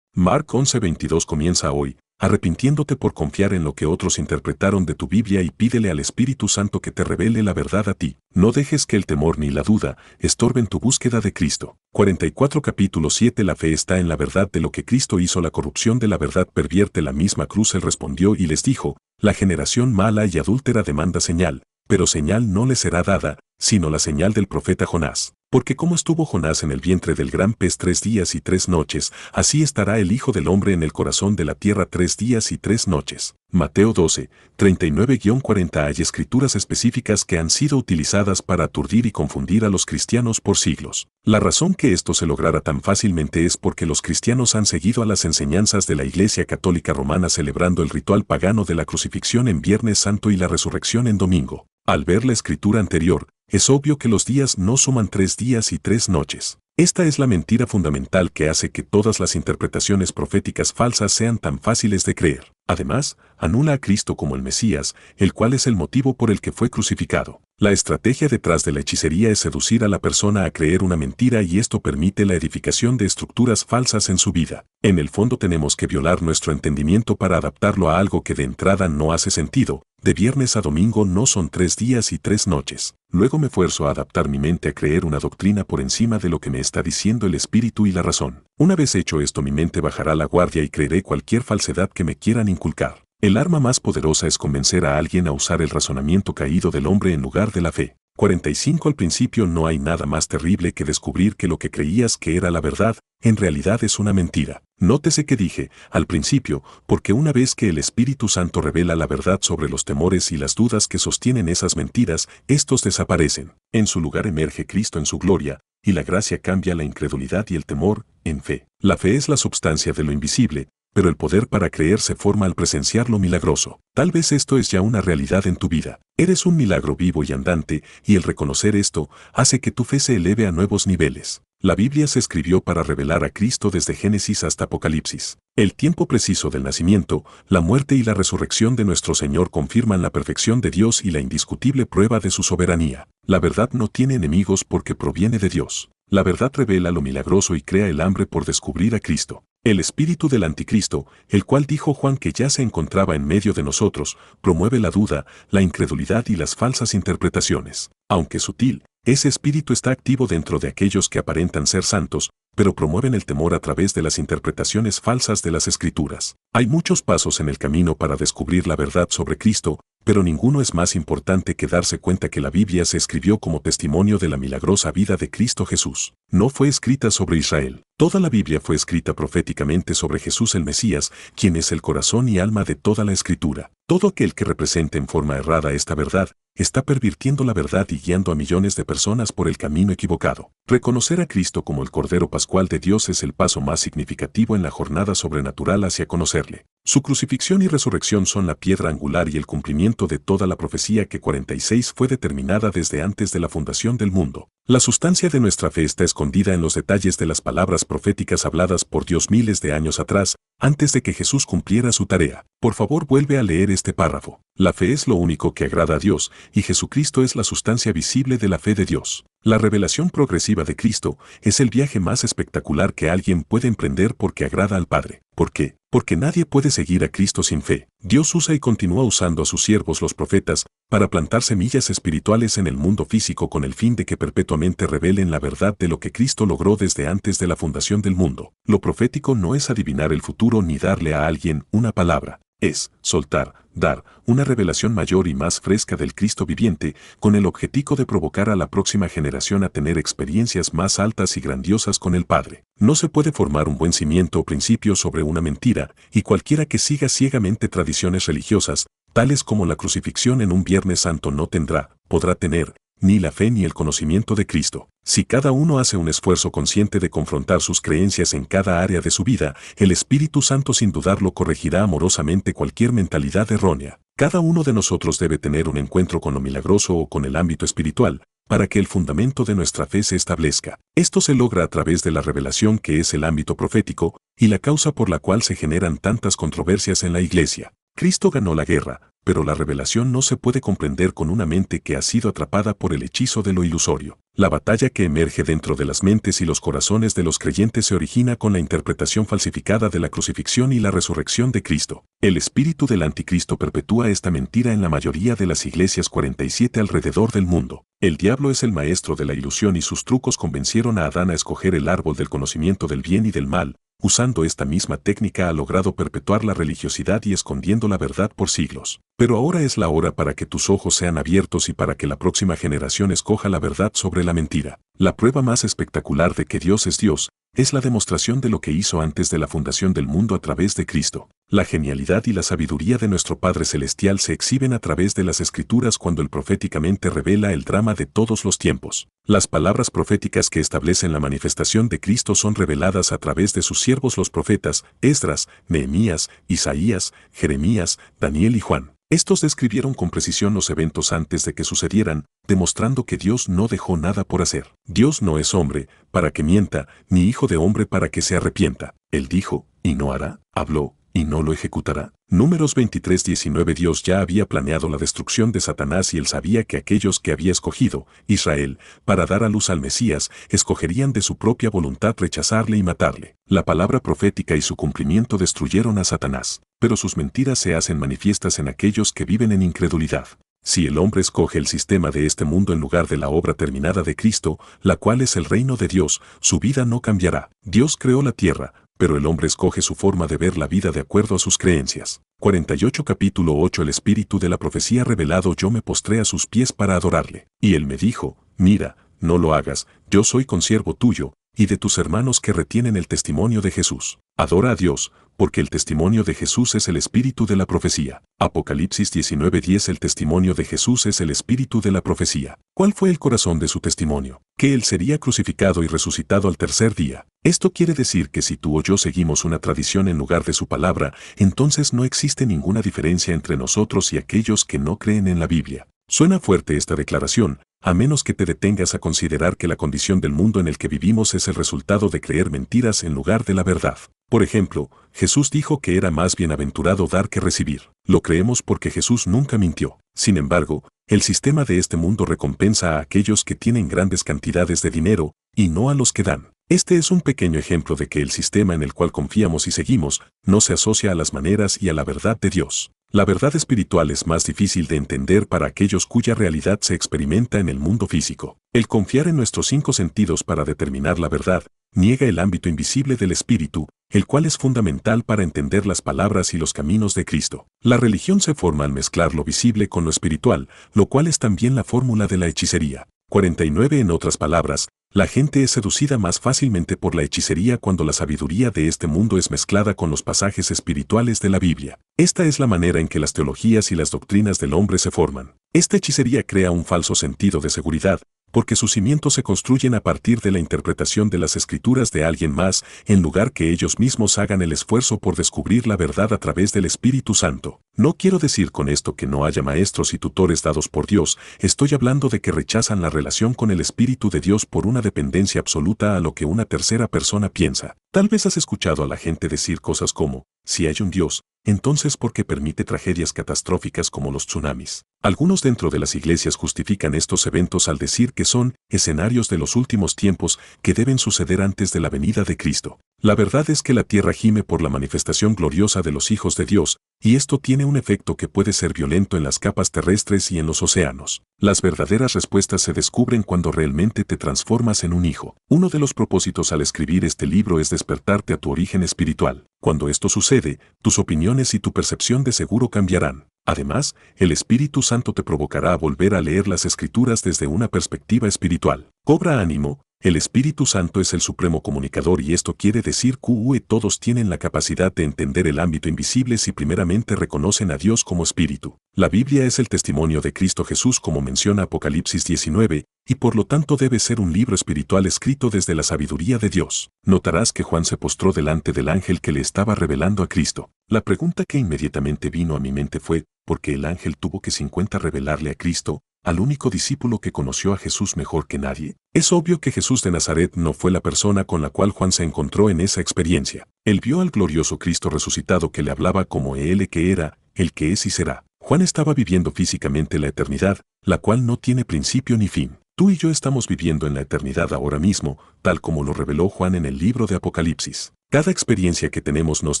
Marcos 11.22 comienza hoy, arrepintiéndote por confiar en lo que otros interpretaron de tu Biblia y pídele al Espíritu Santo que te revele la verdad a ti. No dejes que el temor ni la duda estorben tu búsqueda de Cristo. 44 capítulo 7 La fe está en la verdad de lo que Cristo hizo, la corrupción de la verdad pervierte la misma cruz. Él respondió y les dijo, la generación mala y adúltera demanda señal, pero señal no le será dada, sino la señal del profeta Jonás. Porque como estuvo Jonás en el vientre del gran pez tres días y tres noches, así estará el Hijo del Hombre en el corazón de la tierra tres días y tres noches. Mateo 12, 39-40 Hay escrituras específicas que han sido utilizadas para aturdir y confundir a los cristianos por siglos. La razón que esto se lograra tan fácilmente es porque los cristianos han seguido a las enseñanzas de la Iglesia Católica Romana celebrando el ritual pagano de la crucifixión en Viernes Santo y la resurrección en domingo. Al ver la escritura anterior, es obvio que los días no suman tres días y tres noches. Esta es la mentira fundamental que hace que todas las interpretaciones proféticas falsas sean tan fáciles de creer. Además, anula a Cristo como el Mesías, el cual es el motivo por el que fue crucificado. La estrategia detrás de la hechicería es seducir a la persona a creer una mentira y esto permite la edificación de estructuras falsas en su vida. En el fondo tenemos que violar nuestro entendimiento para adaptarlo a algo que de entrada no hace sentido. De viernes a domingo no son tres días y tres noches. Luego me esfuerzo a adaptar mi mente a creer una doctrina por encima de lo que me está diciendo el espíritu y la razón. Una vez hecho esto mi mente bajará la guardia y creeré cualquier falsedad que me quieran inculcar. El arma más poderosa es convencer a alguien a usar el razonamiento caído del hombre en lugar de la fe. 45 Al principio no hay nada más terrible que descubrir que lo que creías que era la verdad, en realidad es una mentira. Nótese que dije, al principio, porque una vez que el Espíritu Santo revela la verdad sobre los temores y las dudas que sostienen esas mentiras, estos desaparecen. En su lugar emerge Cristo en su gloria, y la gracia cambia la incredulidad y el temor, en fe. La fe es la substancia de lo invisible, pero el poder para creer se forma al presenciar lo milagroso. Tal vez esto es ya una realidad en tu vida. Eres un milagro vivo y andante, y el reconocer esto hace que tu fe se eleve a nuevos niveles. La Biblia se escribió para revelar a Cristo desde Génesis hasta Apocalipsis. El tiempo preciso del nacimiento, la muerte y la resurrección de nuestro Señor confirman la perfección de Dios y la indiscutible prueba de su soberanía. La verdad no tiene enemigos porque proviene de Dios. La verdad revela lo milagroso y crea el hambre por descubrir a Cristo. El espíritu del anticristo, el cual dijo Juan que ya se encontraba en medio de nosotros, promueve la duda, la incredulidad y las falsas interpretaciones. Aunque sutil, ese espíritu está activo dentro de aquellos que aparentan ser santos, pero promueven el temor a través de las interpretaciones falsas de las escrituras. Hay muchos pasos en el camino para descubrir la verdad sobre Cristo, pero ninguno es más importante que darse cuenta que la Biblia se escribió como testimonio de la milagrosa vida de Cristo Jesús. No fue escrita sobre Israel. Toda la Biblia fue escrita proféticamente sobre Jesús el Mesías, quien es el corazón y alma de toda la escritura. Todo aquel que represente en forma errada esta verdad, está pervirtiendo la verdad y guiando a millones de personas por el camino equivocado. Reconocer a Cristo como el Cordero Pascual de Dios es el paso más significativo en la jornada sobrenatural hacia conocerle. Su crucifixión y resurrección son la piedra angular y el cumplimiento de toda la profecía que 46 fue determinada desde antes de la fundación del mundo. La sustancia de nuestra fe está escondida en los detalles de las palabras proféticas habladas por Dios miles de años atrás, antes de que Jesús cumpliera su tarea. Por favor vuelve a leer este párrafo. La fe es lo único que agrada a Dios, y Jesucristo es la sustancia visible de la fe de Dios. La revelación progresiva de Cristo es el viaje más espectacular que alguien puede emprender porque agrada al Padre. ¿Por qué? Porque nadie puede seguir a Cristo sin fe. Dios usa y continúa usando a sus siervos los profetas para plantar semillas espirituales en el mundo físico con el fin de que perpetuamente revelen la verdad de lo que Cristo logró desde antes de la fundación del mundo. Lo profético no es adivinar el futuro ni darle a alguien una palabra, es soltar, dar, una revelación mayor y más fresca del Cristo viviente, con el objetivo de provocar a la próxima generación a tener experiencias más altas y grandiosas con el Padre. No se puede formar un buen cimiento o principio sobre una mentira, y cualquiera que siga ciegamente tradiciones religiosas, tales como la crucifixión en un Viernes Santo no tendrá, podrá tener, ni la fe ni el conocimiento de Cristo. Si cada uno hace un esfuerzo consciente de confrontar sus creencias en cada área de su vida, el Espíritu Santo sin dudarlo corregirá amorosamente cualquier mentalidad errónea. Cada uno de nosotros debe tener un encuentro con lo milagroso o con el ámbito espiritual, para que el fundamento de nuestra fe se establezca. Esto se logra a través de la revelación que es el ámbito profético y la causa por la cual se generan tantas controversias en la Iglesia. Cristo ganó la guerra, pero la revelación no se puede comprender con una mente que ha sido atrapada por el hechizo de lo ilusorio. La batalla que emerge dentro de las mentes y los corazones de los creyentes se origina con la interpretación falsificada de la crucifixión y la resurrección de Cristo. El espíritu del anticristo perpetúa esta mentira en la mayoría de las iglesias 47 alrededor del mundo. El diablo es el maestro de la ilusión y sus trucos convencieron a Adán a escoger el árbol del conocimiento del bien y del mal, Usando esta misma técnica ha logrado perpetuar la religiosidad y escondiendo la verdad por siglos. Pero ahora es la hora para que tus ojos sean abiertos y para que la próxima generación escoja la verdad sobre la mentira. La prueba más espectacular de que Dios es Dios es la demostración de lo que hizo antes de la fundación del mundo a través de Cristo. La genialidad y la sabiduría de nuestro Padre Celestial se exhiben a través de las Escrituras cuando el proféticamente revela el drama de todos los tiempos. Las palabras proféticas que establecen la manifestación de Cristo son reveladas a través de sus siervos los profetas, Esdras, Nehemías, Isaías, Jeremías, Daniel y Juan. Estos describieron con precisión los eventos antes de que sucedieran, demostrando que Dios no dejó nada por hacer. Dios no es hombre, para que mienta, ni hijo de hombre para que se arrepienta. Él dijo, y no hará. Habló, y no lo ejecutará. Números 23:19 Dios ya había planeado la destrucción de Satanás y él sabía que aquellos que había escogido, Israel, para dar a luz al Mesías, escogerían de su propia voluntad rechazarle y matarle. La palabra profética y su cumplimiento destruyeron a Satanás, pero sus mentiras se hacen manifiestas en aquellos que viven en incredulidad. Si el hombre escoge el sistema de este mundo en lugar de la obra terminada de Cristo, la cual es el reino de Dios, su vida no cambiará. Dios creó la tierra, pero el hombre escoge su forma de ver la vida de acuerdo a sus creencias. 48 capítulo 8 El espíritu de la profecía revelado yo me postré a sus pies para adorarle. Y él me dijo, mira, no lo hagas, yo soy consiervo tuyo, y de tus hermanos que retienen el testimonio de Jesús. Adora a Dios, porque el testimonio de Jesús es el espíritu de la profecía. Apocalipsis 19:10 El testimonio de Jesús es el espíritu de la profecía. ¿Cuál fue el corazón de su testimonio? Que él sería crucificado y resucitado al tercer día. Esto quiere decir que si tú o yo seguimos una tradición en lugar de su palabra, entonces no existe ninguna diferencia entre nosotros y aquellos que no creen en la Biblia. Suena fuerte esta declaración, a menos que te detengas a considerar que la condición del mundo en el que vivimos es el resultado de creer mentiras en lugar de la verdad. Por ejemplo, Jesús dijo que era más bienaventurado dar que recibir. Lo creemos porque Jesús nunca mintió. Sin embargo, el sistema de este mundo recompensa a aquellos que tienen grandes cantidades de dinero y no a los que dan. Este es un pequeño ejemplo de que el sistema en el cual confiamos y seguimos no se asocia a las maneras y a la verdad de Dios. La verdad espiritual es más difícil de entender para aquellos cuya realidad se experimenta en el mundo físico. El confiar en nuestros cinco sentidos para determinar la verdad niega el ámbito invisible del espíritu, el cual es fundamental para entender las palabras y los caminos de Cristo. La religión se forma al mezclar lo visible con lo espiritual, lo cual es también la fórmula de la hechicería. 49 En otras palabras, la gente es seducida más fácilmente por la hechicería cuando la sabiduría de este mundo es mezclada con los pasajes espirituales de la Biblia. Esta es la manera en que las teologías y las doctrinas del hombre se forman. Esta hechicería crea un falso sentido de seguridad, porque sus cimientos se construyen a partir de la interpretación de las escrituras de alguien más, en lugar que ellos mismos hagan el esfuerzo por descubrir la verdad a través del Espíritu Santo. No quiero decir con esto que no haya maestros y tutores dados por Dios, estoy hablando de que rechazan la relación con el Espíritu de Dios por una dependencia absoluta a lo que una tercera persona piensa. Tal vez has escuchado a la gente decir cosas como, si hay un Dios, entonces ¿por qué permite tragedias catastróficas como los tsunamis? Algunos dentro de las iglesias justifican estos eventos al decir que son escenarios de los últimos tiempos que deben suceder antes de la venida de Cristo. La verdad es que la tierra gime por la manifestación gloriosa de los hijos de Dios, y esto tiene un efecto que puede ser violento en las capas terrestres y en los océanos. Las verdaderas respuestas se descubren cuando realmente te transformas en un hijo. Uno de los propósitos al escribir este libro es despertarte a tu origen espiritual. Cuando esto sucede, tus opiniones y tu percepción de seguro cambiarán. Además, el Espíritu Santo te provocará a volver a leer las escrituras desde una perspectiva espiritual. Cobra ánimo, el Espíritu Santo es el supremo comunicador y esto quiere decir que todos tienen la capacidad de entender el ámbito invisible si primeramente reconocen a Dios como Espíritu. La Biblia es el testimonio de Cristo Jesús como menciona Apocalipsis 19, y por lo tanto debe ser un libro espiritual escrito desde la sabiduría de Dios. Notarás que Juan se postró delante del ángel que le estaba revelando a Cristo. La pregunta que inmediatamente vino a mi mente fue, ¿por qué el ángel tuvo que 50 revelarle a Cristo, al único discípulo que conoció a Jesús mejor que nadie, es obvio que Jesús de Nazaret no fue la persona con la cual Juan se encontró en esa experiencia. Él vio al glorioso Cristo resucitado que le hablaba como él que era, el que es y será. Juan estaba viviendo físicamente la eternidad, la cual no tiene principio ni fin. Tú y yo estamos viviendo en la eternidad ahora mismo, tal como lo reveló Juan en el libro de Apocalipsis. Cada experiencia que tenemos nos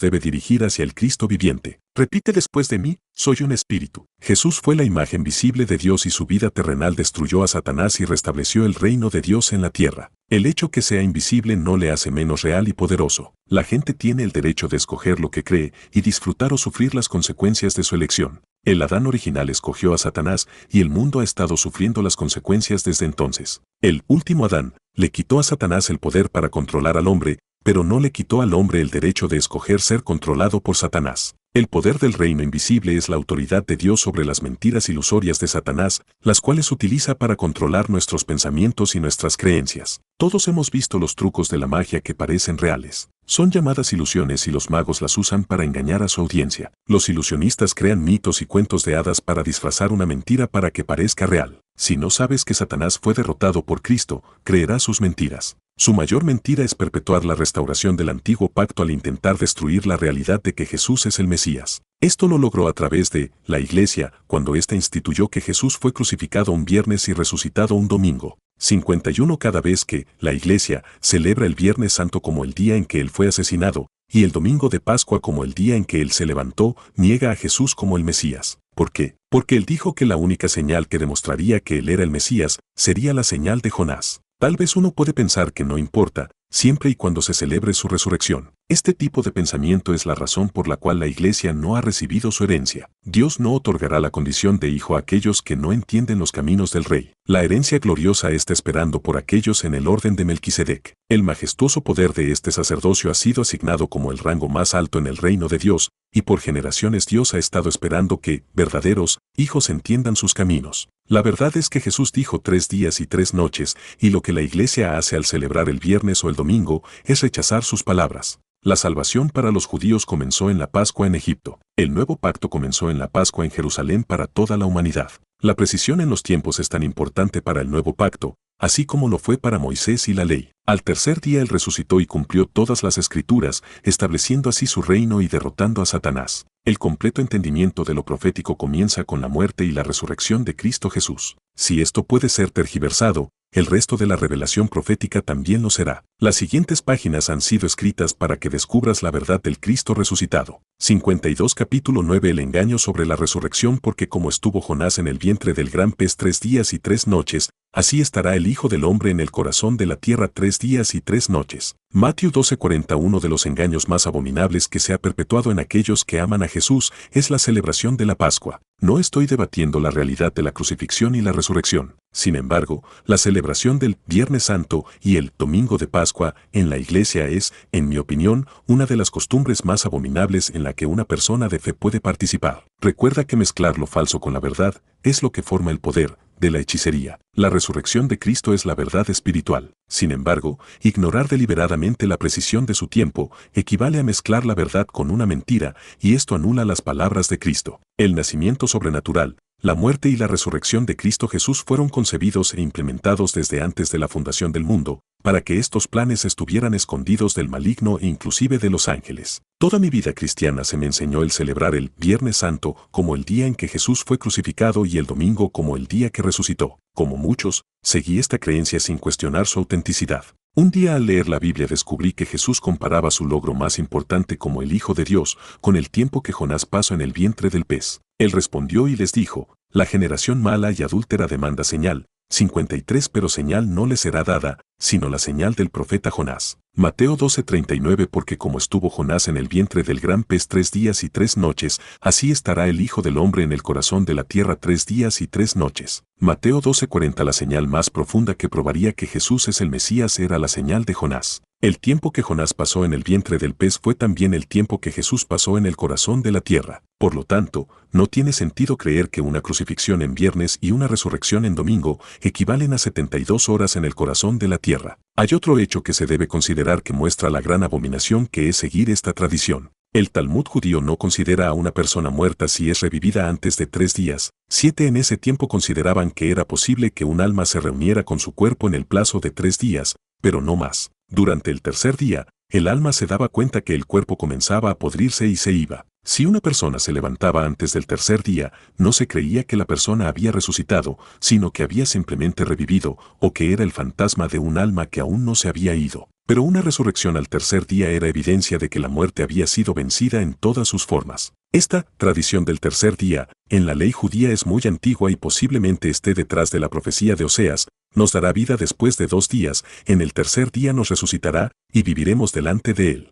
debe dirigir hacia el Cristo viviente. Repite después de mí, soy un espíritu. Jesús fue la imagen visible de Dios y su vida terrenal destruyó a Satanás y restableció el reino de Dios en la tierra. El hecho que sea invisible no le hace menos real y poderoso. La gente tiene el derecho de escoger lo que cree y disfrutar o sufrir las consecuencias de su elección. El Adán original escogió a Satanás y el mundo ha estado sufriendo las consecuencias desde entonces. El último Adán le quitó a Satanás el poder para controlar al hombre pero no le quitó al hombre el derecho de escoger ser controlado por Satanás. El poder del reino invisible es la autoridad de Dios sobre las mentiras ilusorias de Satanás, las cuales utiliza para controlar nuestros pensamientos y nuestras creencias. Todos hemos visto los trucos de la magia que parecen reales. Son llamadas ilusiones y los magos las usan para engañar a su audiencia. Los ilusionistas crean mitos y cuentos de hadas para disfrazar una mentira para que parezca real. Si no sabes que Satanás fue derrotado por Cristo, creerás sus mentiras. Su mayor mentira es perpetuar la restauración del antiguo pacto al intentar destruir la realidad de que Jesús es el Mesías. Esto lo logró a través de la Iglesia, cuando ésta instituyó que Jesús fue crucificado un viernes y resucitado un domingo. 51 cada vez que la Iglesia celebra el Viernes Santo como el día en que él fue asesinado, y el domingo de Pascua como el día en que él se levantó, niega a Jesús como el Mesías. ¿Por qué? Porque él dijo que la única señal que demostraría que él era el Mesías sería la señal de Jonás. Tal vez uno puede pensar que no importa, siempre y cuando se celebre su resurrección. Este tipo de pensamiento es la razón por la cual la Iglesia no ha recibido su herencia. Dios no otorgará la condición de hijo a aquellos que no entienden los caminos del Rey. La herencia gloriosa está esperando por aquellos en el orden de Melquisedec. El majestuoso poder de este sacerdocio ha sido asignado como el rango más alto en el reino de Dios, y por generaciones Dios ha estado esperando que, verdaderos, hijos entiendan sus caminos. La verdad es que Jesús dijo tres días y tres noches, y lo que la iglesia hace al celebrar el viernes o el domingo es rechazar sus palabras. La salvación para los judíos comenzó en la Pascua en Egipto. El nuevo pacto comenzó en la Pascua en Jerusalén para toda la humanidad. La precisión en los tiempos es tan importante para el nuevo pacto, así como lo fue para Moisés y la ley. Al tercer día él resucitó y cumplió todas las escrituras, estableciendo así su reino y derrotando a Satanás. El completo entendimiento de lo profético comienza con la muerte y la resurrección de Cristo Jesús. Si esto puede ser tergiversado, el resto de la revelación profética también lo será. Las siguientes páginas han sido escritas para que descubras la verdad del Cristo resucitado. 52 capítulo 9 El engaño sobre la resurrección porque como estuvo Jonás en el vientre del gran pez tres días y tres noches, así estará el Hijo del Hombre en el corazón de la tierra tres días y tres noches. Mateo 12:41 de los engaños más abominables que se ha perpetuado en aquellos que aman a Jesús es la celebración de la Pascua. No estoy debatiendo la realidad de la crucifixión y la resurrección. Sin embargo, la celebración del Viernes Santo y el Domingo de Pascua en la iglesia es, en mi opinión, una de las costumbres más abominables en la que una persona de fe puede participar. Recuerda que mezclar lo falso con la verdad es lo que forma el poder de la hechicería. La resurrección de Cristo es la verdad espiritual. Sin embargo, ignorar deliberadamente la precisión de su tiempo equivale a mezclar la verdad con una mentira y esto anula las palabras de Cristo. El nacimiento sobrenatural la muerte y la resurrección de Cristo Jesús fueron concebidos e implementados desde antes de la fundación del mundo, para que estos planes estuvieran escondidos del maligno e inclusive de los ángeles. Toda mi vida cristiana se me enseñó el celebrar el Viernes Santo como el día en que Jesús fue crucificado y el domingo como el día que resucitó. Como muchos, seguí esta creencia sin cuestionar su autenticidad. Un día al leer la Biblia descubrí que Jesús comparaba su logro más importante como el Hijo de Dios con el tiempo que Jonás pasó en el vientre del pez. Él respondió y les dijo, La generación mala y adúltera demanda señal, 53 pero señal no le será dada, sino la señal del profeta Jonás. Mateo 12:39 Porque como estuvo Jonás en el vientre del gran pez tres días y tres noches, así estará el Hijo del Hombre en el corazón de la tierra tres días y tres noches. Mateo 12:40 La señal más profunda que probaría que Jesús es el Mesías era la señal de Jonás. El tiempo que Jonás pasó en el vientre del pez fue también el tiempo que Jesús pasó en el corazón de la tierra. Por lo tanto, no tiene sentido creer que una crucifixión en viernes y una resurrección en domingo equivalen a 72 horas en el corazón de la tierra. Hay otro hecho que se debe considerar que muestra la gran abominación que es seguir esta tradición. El Talmud judío no considera a una persona muerta si es revivida antes de tres días. Siete en ese tiempo consideraban que era posible que un alma se reuniera con su cuerpo en el plazo de tres días, pero no más. Durante el tercer día, el alma se daba cuenta que el cuerpo comenzaba a podrirse y se iba. Si una persona se levantaba antes del tercer día, no se creía que la persona había resucitado, sino que había simplemente revivido, o que era el fantasma de un alma que aún no se había ido. Pero una resurrección al tercer día era evidencia de que la muerte había sido vencida en todas sus formas. Esta tradición del tercer día, en la ley judía es muy antigua y posiblemente esté detrás de la profecía de Oseas, nos dará vida después de dos días, en el tercer día nos resucitará, y viviremos delante de él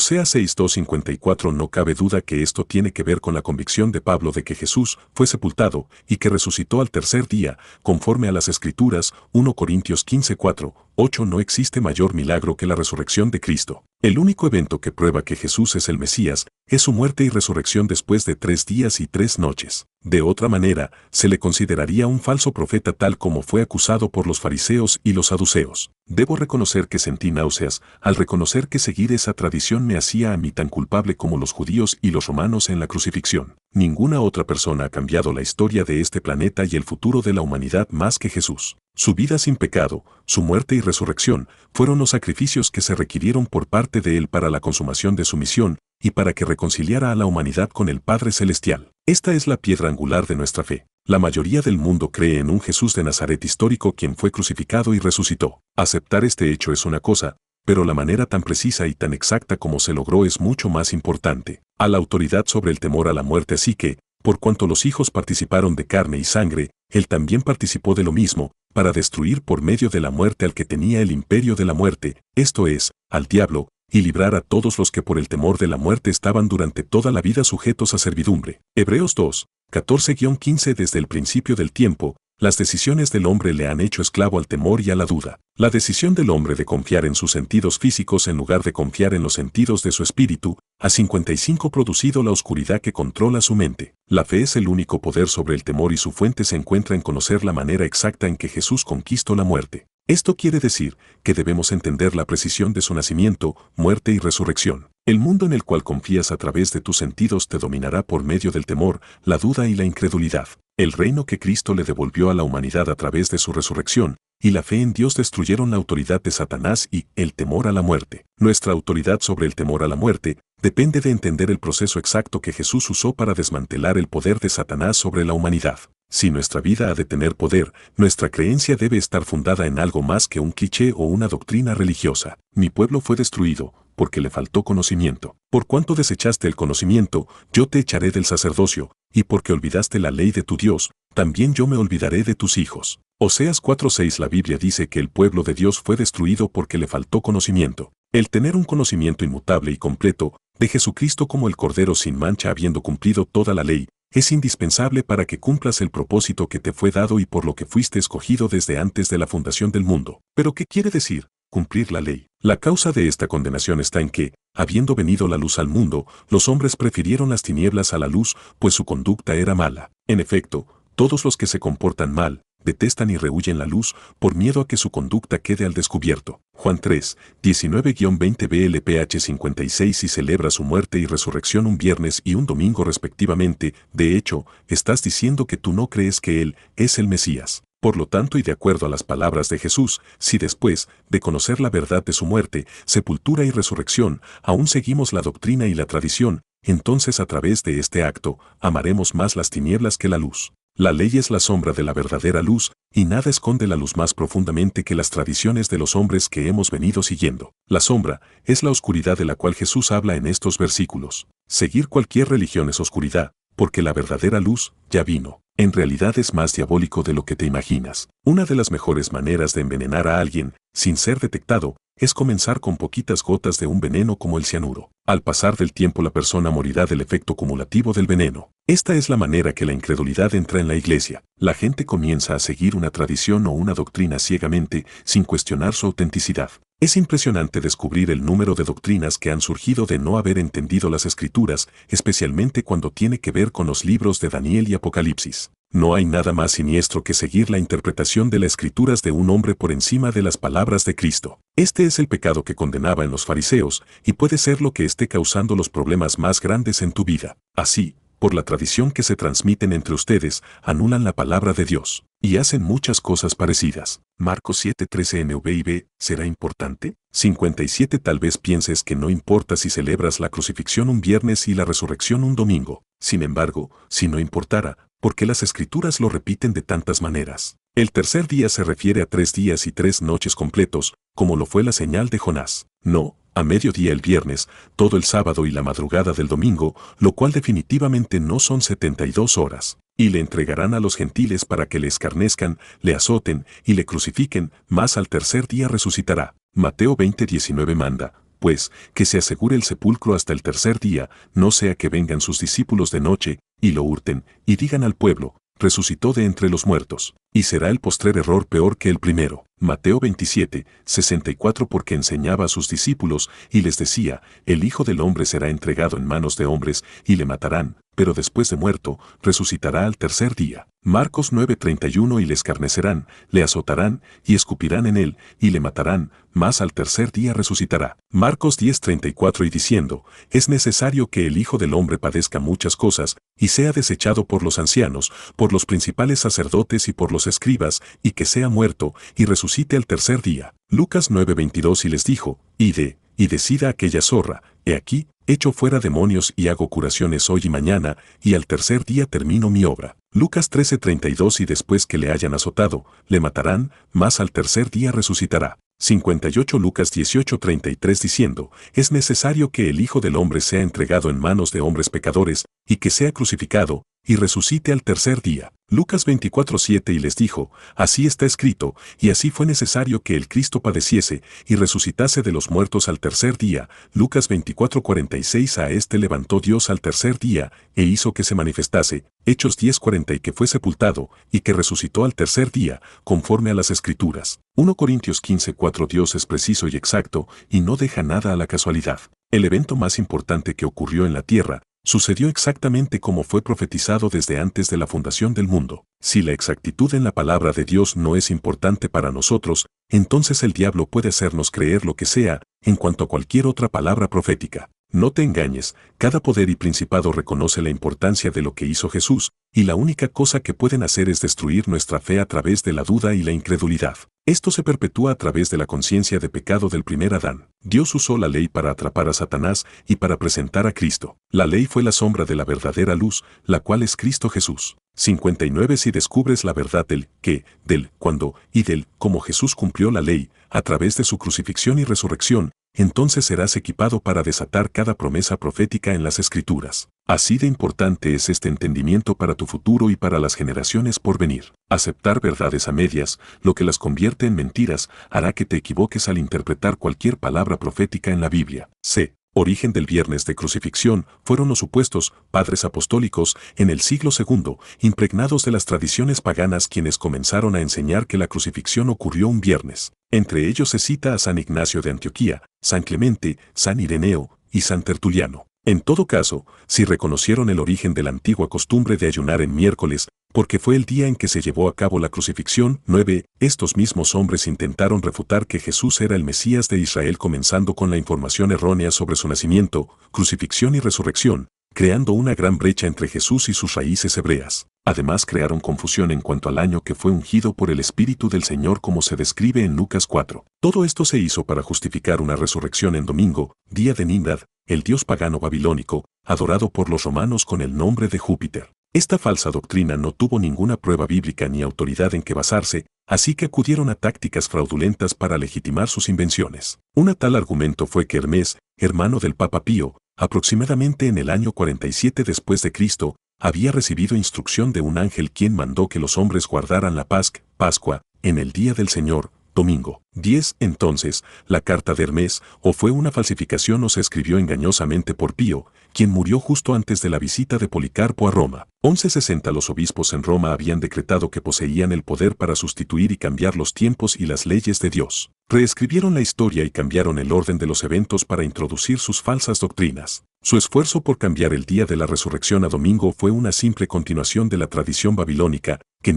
sea, 6.2.54 No cabe duda que esto tiene que ver con la convicción de Pablo de que Jesús fue sepultado y que resucitó al tercer día, conforme a las Escrituras 1 Corintios 15.4, 8 No existe mayor milagro que la resurrección de Cristo. El único evento que prueba que Jesús es el Mesías es su muerte y resurrección después de tres días y tres noches. De otra manera, se le consideraría un falso profeta tal como fue acusado por los fariseos y los saduceos. Debo reconocer que sentí náuseas al reconocer que seguir esa tradición me hacía a mí tan culpable como los judíos y los romanos en la crucifixión. Ninguna otra persona ha cambiado la historia de este planeta y el futuro de la humanidad más que Jesús. Su vida sin pecado, su muerte y resurrección fueron los sacrificios que se requirieron por parte de él para la consumación de su misión y para que reconciliara a la humanidad con el Padre Celestial. Esta es la piedra angular de nuestra fe. La mayoría del mundo cree en un Jesús de Nazaret histórico quien fue crucificado y resucitó. Aceptar este hecho es una cosa, pero la manera tan precisa y tan exacta como se logró es mucho más importante. A la autoridad sobre el temor a la muerte así que, por cuanto los hijos participaron de carne y sangre, él también participó de lo mismo, para destruir por medio de la muerte al que tenía el imperio de la muerte, esto es, al diablo, y librar a todos los que por el temor de la muerte estaban durante toda la vida sujetos a servidumbre. Hebreos 2, 14-15 Desde el principio del tiempo, las decisiones del hombre le han hecho esclavo al temor y a la duda. La decisión del hombre de confiar en sus sentidos físicos en lugar de confiar en los sentidos de su espíritu, ha 55 producido la oscuridad que controla su mente. La fe es el único poder sobre el temor y su fuente se encuentra en conocer la manera exacta en que Jesús conquistó la muerte. Esto quiere decir que debemos entender la precisión de su nacimiento, muerte y resurrección. El mundo en el cual confías a través de tus sentidos te dominará por medio del temor, la duda y la incredulidad. El reino que Cristo le devolvió a la humanidad a través de su resurrección y la fe en Dios destruyeron la autoridad de Satanás y el temor a la muerte. Nuestra autoridad sobre el temor a la muerte depende de entender el proceso exacto que Jesús usó para desmantelar el poder de Satanás sobre la humanidad. Si nuestra vida ha de tener poder, nuestra creencia debe estar fundada en algo más que un cliché o una doctrina religiosa. Mi pueblo fue destruido, porque le faltó conocimiento. Por cuanto desechaste el conocimiento, yo te echaré del sacerdocio, y porque olvidaste la ley de tu Dios, también yo me olvidaré de tus hijos. Oseas 4:6 La Biblia dice que el pueblo de Dios fue destruido porque le faltó conocimiento. El tener un conocimiento inmutable y completo de Jesucristo como el Cordero sin mancha habiendo cumplido toda la ley, es indispensable para que cumplas el propósito que te fue dado y por lo que fuiste escogido desde antes de la fundación del mundo. Pero ¿qué quiere decir? Cumplir la ley. La causa de esta condenación está en que, habiendo venido la luz al mundo, los hombres prefirieron las tinieblas a la luz, pues su conducta era mala. En efecto, todos los que se comportan mal, detestan y rehuyen la luz por miedo a que su conducta quede al descubierto. Juan 3, 19-20 BLPH 56 y celebra su muerte y resurrección un viernes y un domingo respectivamente, de hecho, estás diciendo que tú no crees que Él es el Mesías. Por lo tanto, y de acuerdo a las palabras de Jesús, si después de conocer la verdad de su muerte, sepultura y resurrección, aún seguimos la doctrina y la tradición, entonces a través de este acto, amaremos más las tinieblas que la luz. La ley es la sombra de la verdadera luz, y nada esconde la luz más profundamente que las tradiciones de los hombres que hemos venido siguiendo. La sombra es la oscuridad de la cual Jesús habla en estos versículos. Seguir cualquier religión es oscuridad, porque la verdadera luz ya vino. En realidad es más diabólico de lo que te imaginas. Una de las mejores maneras de envenenar a alguien, sin ser detectado, es comenzar con poquitas gotas de un veneno como el cianuro. Al pasar del tiempo la persona morirá del efecto acumulativo del veneno. Esta es la manera que la incredulidad entra en la iglesia. La gente comienza a seguir una tradición o una doctrina ciegamente, sin cuestionar su autenticidad. Es impresionante descubrir el número de doctrinas que han surgido de no haber entendido las escrituras, especialmente cuando tiene que ver con los libros de Daniel y Apocalipsis. No hay nada más siniestro que seguir la interpretación de las escrituras de un hombre por encima de las palabras de Cristo. Este es el pecado que condenaba en los fariseos y puede ser lo que esté causando los problemas más grandes en tu vida. Así, por la tradición que se transmiten entre ustedes, anulan la palabra de Dios y hacen muchas cosas parecidas. Marco 713 NVIB, ¿será importante? 57 Tal vez pienses que no importa si celebras la crucifixión un viernes y la resurrección un domingo. Sin embargo, si no importara, porque las escrituras lo repiten de tantas maneras? El tercer día se refiere a tres días y tres noches completos, como lo fue la señal de Jonás. No, a mediodía el viernes, todo el sábado y la madrugada del domingo, lo cual definitivamente no son 72 horas y le entregarán a los gentiles para que le escarnezcan, le azoten y le crucifiquen, mas al tercer día resucitará. Mateo 20:19 manda, pues, que se asegure el sepulcro hasta el tercer día, no sea que vengan sus discípulos de noche, y lo hurten, y digan al pueblo, resucitó de entre los muertos, y será el postrer error peor que el primero. Mateo 27, 64 porque enseñaba a sus discípulos y les decía, el Hijo del Hombre será entregado en manos de hombres y le matarán, pero después de muerto, resucitará al tercer día. Marcos 9:31 y le escarnecerán, le azotarán, y escupirán en él, y le matarán, mas al tercer día resucitará. Marcos 10:34 y diciendo, es necesario que el Hijo del Hombre padezca muchas cosas, y sea desechado por los ancianos, por los principales sacerdotes y por los escribas, y que sea muerto, y resucite al tercer día. Lucas 9:22 y les dijo, y de, y decida aquella zorra, he aquí, echo fuera demonios y hago curaciones hoy y mañana, y al tercer día termino mi obra. Lucas 13:32 y después que le hayan azotado, le matarán, mas al tercer día resucitará. 58 Lucas 18:33 diciendo, es necesario que el Hijo del Hombre sea entregado en manos de hombres pecadores, y que sea crucificado, y resucite al tercer día. Lucas 24:7 y les dijo, Así está escrito, y así fue necesario que el Cristo padeciese y resucitase de los muertos al tercer día. Lucas 24:46 a este levantó Dios al tercer día, e hizo que se manifestase, Hechos 10:40 y que fue sepultado, y que resucitó al tercer día, conforme a las escrituras. 1 Corintios 15:4 Dios es preciso y exacto, y no deja nada a la casualidad. El evento más importante que ocurrió en la Tierra Sucedió exactamente como fue profetizado desde antes de la fundación del mundo. Si la exactitud en la palabra de Dios no es importante para nosotros, entonces el diablo puede hacernos creer lo que sea en cuanto a cualquier otra palabra profética. No te engañes, cada poder y principado reconoce la importancia de lo que hizo Jesús, y la única cosa que pueden hacer es destruir nuestra fe a través de la duda y la incredulidad. Esto se perpetúa a través de la conciencia de pecado del primer Adán. Dios usó la ley para atrapar a Satanás y para presentar a Cristo. La ley fue la sombra de la verdadera luz, la cual es Cristo Jesús. 59 Si descubres la verdad del que, del cuando y del cómo Jesús cumplió la ley, a través de su crucifixión y resurrección, entonces serás equipado para desatar cada promesa profética en las Escrituras. Así de importante es este entendimiento para tu futuro y para las generaciones por venir. Aceptar verdades a medias, lo que las convierte en mentiras, hará que te equivoques al interpretar cualquier palabra profética en la Biblia. C. Origen del viernes de crucifixión fueron los supuestos padres apostólicos en el siglo II, impregnados de las tradiciones paganas quienes comenzaron a enseñar que la crucifixión ocurrió un viernes. Entre ellos se cita a San Ignacio de Antioquía, San Clemente, San Ireneo y San Tertuliano. En todo caso, si reconocieron el origen de la antigua costumbre de ayunar en miércoles, porque fue el día en que se llevó a cabo la crucifixión, 9. Estos mismos hombres intentaron refutar que Jesús era el Mesías de Israel comenzando con la información errónea sobre su nacimiento, crucifixión y resurrección, creando una gran brecha entre Jesús y sus raíces hebreas. Además crearon confusión en cuanto al año que fue ungido por el Espíritu del Señor como se describe en Lucas 4. Todo esto se hizo para justificar una resurrección en domingo, día de Nimrad, el dios pagano babilónico, adorado por los romanos con el nombre de Júpiter. Esta falsa doctrina no tuvo ninguna prueba bíblica ni autoridad en que basarse, así que acudieron a tácticas fraudulentas para legitimar sus invenciones. Una tal argumento fue que Hermes, hermano del Papa Pío, aproximadamente en el año 47 después de Cristo, había recibido instrucción de un ángel quien mandó que los hombres guardaran la Pascua, Pascua, en el día del Señor, Domingo. 10. Entonces, la carta de Hermes o fue una falsificación o se escribió engañosamente por Pío, quien murió justo antes de la visita de Policarpo a Roma. 1160 Los obispos en Roma habían decretado que poseían el poder para sustituir y cambiar los tiempos y las leyes de Dios. Reescribieron la historia y cambiaron el orden de los eventos para introducir sus falsas doctrinas. Su esfuerzo por cambiar el día de la resurrección a domingo fue una simple continuación de la tradición babilónica, que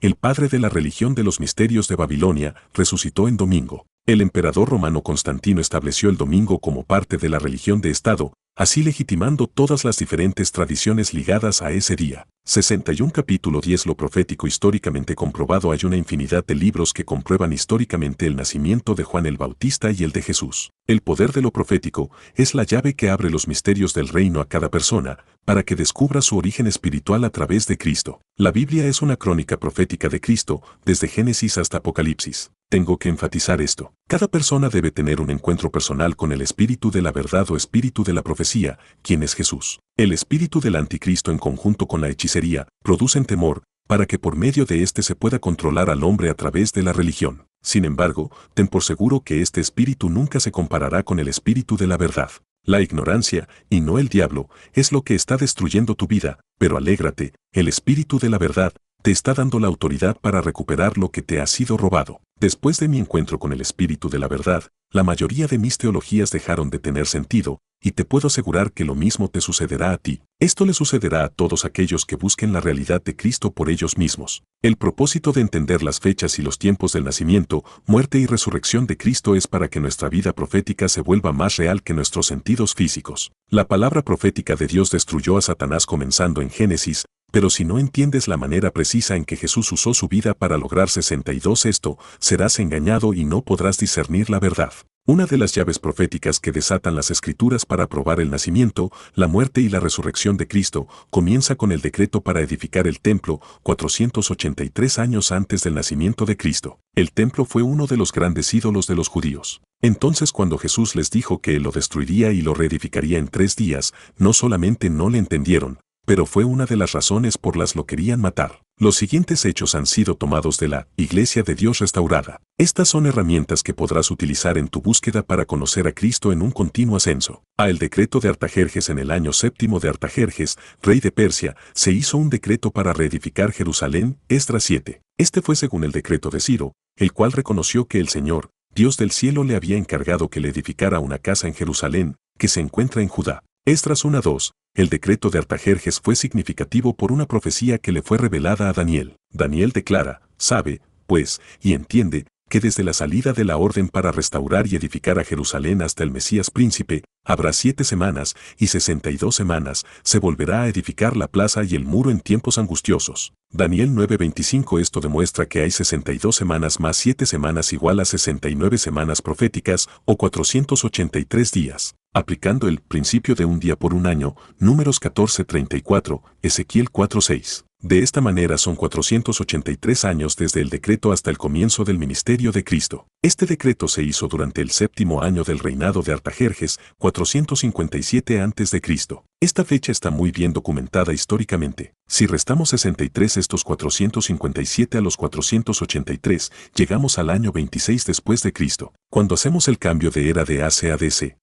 el padre de la religión de los misterios de Babilonia, resucitó en domingo. El emperador romano Constantino estableció el domingo como parte de la religión de Estado, así legitimando todas las diferentes tradiciones ligadas a ese día. 61 capítulo 10 Lo profético históricamente comprobado Hay una infinidad de libros que comprueban históricamente el nacimiento de Juan el Bautista y el de Jesús. El poder de lo profético es la llave que abre los misterios del reino a cada persona, para que descubra su origen espiritual a través de Cristo. La Biblia es una crónica profética de Cristo, desde Génesis hasta Apocalipsis. Tengo que enfatizar esto. Cada persona debe tener un encuentro personal con el espíritu de la verdad o espíritu de la profecía, quien es Jesús. El espíritu del anticristo en conjunto con la hechicería producen temor, para que por medio de éste se pueda controlar al hombre a través de la religión. Sin embargo, ten por seguro que este espíritu nunca se comparará con el espíritu de la verdad. La ignorancia, y no el diablo, es lo que está destruyendo tu vida, pero alégrate, el espíritu de la verdad, te está dando la autoridad para recuperar lo que te ha sido robado. Después de mi encuentro con el espíritu de la verdad, la mayoría de mis teologías dejaron de tener sentido, y te puedo asegurar que lo mismo te sucederá a ti. Esto le sucederá a todos aquellos que busquen la realidad de Cristo por ellos mismos. El propósito de entender las fechas y los tiempos del nacimiento, muerte y resurrección de Cristo es para que nuestra vida profética se vuelva más real que nuestros sentidos físicos. La palabra profética de Dios destruyó a Satanás comenzando en Génesis, pero si no entiendes la manera precisa en que Jesús usó su vida para lograr 62 esto, serás engañado y no podrás discernir la verdad. Una de las llaves proféticas que desatan las escrituras para probar el nacimiento, la muerte y la resurrección de Cristo comienza con el decreto para edificar el templo 483 años antes del nacimiento de Cristo. El templo fue uno de los grandes ídolos de los judíos. Entonces cuando Jesús les dijo que lo destruiría y lo reedificaría en tres días, no solamente no le entendieron, pero fue una de las razones por las lo querían matar. Los siguientes hechos han sido tomados de la Iglesia de Dios restaurada. Estas son herramientas que podrás utilizar en tu búsqueda para conocer a Cristo en un continuo ascenso. A el decreto de Artajerjes en el año séptimo de Artajerjes, rey de Persia, se hizo un decreto para reedificar Jerusalén, Estra 7. Este fue según el decreto de Ciro, el cual reconoció que el Señor, Dios del cielo le había encargado que le edificara una casa en Jerusalén, que se encuentra en Judá. Estras 1-2. El decreto de Artajerjes fue significativo por una profecía que le fue revelada a Daniel. Daniel declara, sabe, pues, y entiende, que desde la salida de la orden para restaurar y edificar a Jerusalén hasta el Mesías príncipe, habrá siete semanas y sesenta y dos semanas, se volverá a edificar la plaza y el muro en tiempos angustiosos. Daniel 9:25 Esto demuestra que hay sesenta y dos semanas más siete semanas igual a nueve semanas proféticas o 483 días aplicando el principio de un día por un año, números 1434, Ezequiel 46. De esta manera son 483 años desde el decreto hasta el comienzo del ministerio de Cristo. Este decreto se hizo durante el séptimo año del reinado de Artajerjes, 457 a.C. Esta fecha está muy bien documentada históricamente. Si restamos 63 estos 457 a los 483, llegamos al año 26 después de Cristo. Cuando hacemos el cambio de era de AC a DC,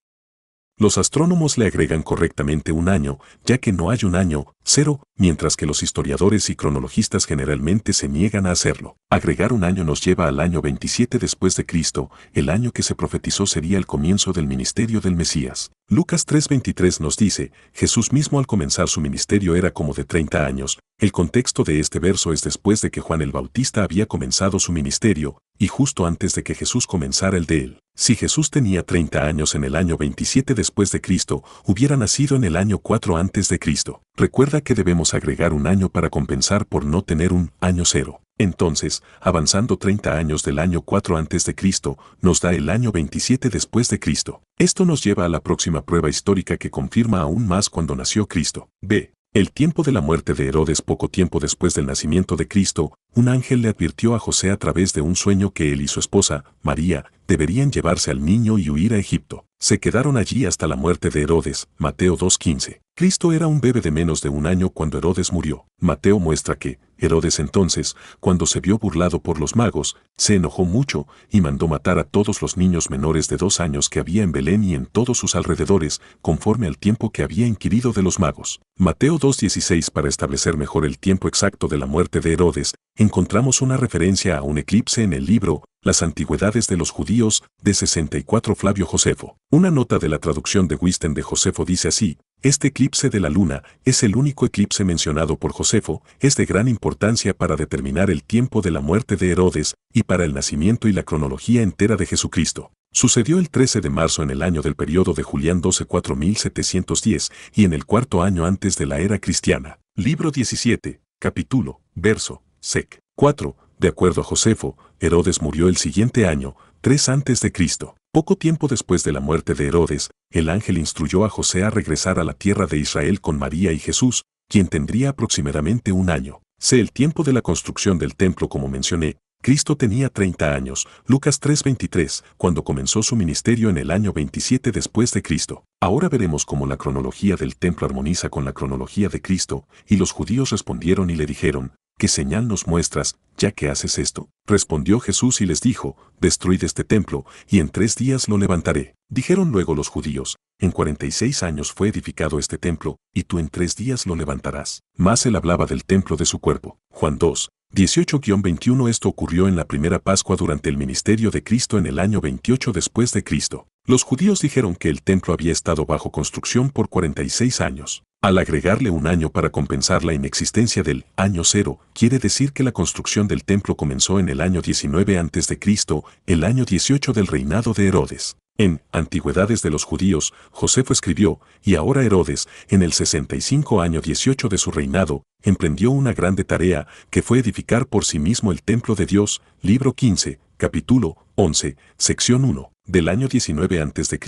los astrónomos le agregan correctamente un año, ya que no hay un año cero, mientras que los historiadores y cronologistas generalmente se niegan a hacerlo. Agregar un año nos lleva al año 27 después de Cristo, el año que se profetizó sería el comienzo del ministerio del Mesías. Lucas 3:23 nos dice, Jesús mismo al comenzar su ministerio era como de 30 años. El contexto de este verso es después de que Juan el Bautista había comenzado su ministerio, y justo antes de que Jesús comenzara el de él. Si Jesús tenía 30 años en el año 27 después de Cristo, hubiera nacido en el año 4 antes de Cristo. Recuerda que debemos agregar un año para compensar por no tener un año cero. Entonces, avanzando 30 años del año 4 antes de Cristo, nos da el año 27 después de Cristo. Esto nos lleva a la próxima prueba histórica que confirma aún más cuando nació Cristo. B. El tiempo de la muerte de Herodes poco tiempo después del nacimiento de Cristo, un ángel le advirtió a José a través de un sueño que él y su esposa, María, deberían llevarse al niño y huir a Egipto. Se quedaron allí hasta la muerte de Herodes, Mateo 2.15. Cristo era un bebé de menos de un año cuando Herodes murió. Mateo muestra que, Herodes entonces, cuando se vio burlado por los magos, se enojó mucho y mandó matar a todos los niños menores de dos años que había en Belén y en todos sus alrededores, conforme al tiempo que había inquirido de los magos. Mateo 2.16 Para establecer mejor el tiempo exacto de la muerte de Herodes, encontramos una referencia a un eclipse en el libro Las Antigüedades de los Judíos, de 64 Flavio Josefo. Una nota de la traducción de Wisten de Josefo dice así, este eclipse de la luna es el único eclipse mencionado por Josefo, es de gran importancia para determinar el tiempo de la muerte de Herodes y para el nacimiento y la cronología entera de Jesucristo. Sucedió el 13 de marzo en el año del periodo de Julián 12-4710 y en el cuarto año antes de la era cristiana. Libro 17, capítulo, verso, sec. 4. De acuerdo a Josefo, Herodes murió el siguiente año, 3 antes de Cristo. Poco tiempo después de la muerte de Herodes, el ángel instruyó a José a regresar a la tierra de Israel con María y Jesús, quien tendría aproximadamente un año. Sé el tiempo de la construcción del templo como mencioné, Cristo tenía 30 años, Lucas 3:23, cuando comenzó su ministerio en el año 27 después de Cristo. Ahora veremos cómo la cronología del templo armoniza con la cronología de Cristo, y los judíos respondieron y le dijeron, ¿qué señal nos muestras, ya que haces esto? Respondió Jesús y les dijo, Destruid este templo, y en tres días lo levantaré. Dijeron luego los judíos, En cuarenta y seis años fue edificado este templo, y tú en tres días lo levantarás. Mas él hablaba del templo de su cuerpo. Juan 2, 18-21 Esto ocurrió en la primera Pascua durante el ministerio de Cristo en el año 28 después de Cristo. Los judíos dijeron que el templo había estado bajo construcción por 46 años. Al agregarle un año para compensar la inexistencia del año cero, quiere decir que la construcción del templo comenzó en el año 19 a.C., el año 18 del reinado de Herodes. En Antigüedades de los Judíos, Josefo escribió, y ahora Herodes, en el 65 año 18 de su reinado, emprendió una grande tarea, que fue edificar por sí mismo el templo de Dios, libro 15, capítulo 11, sección 1. Del año 19 a.C.,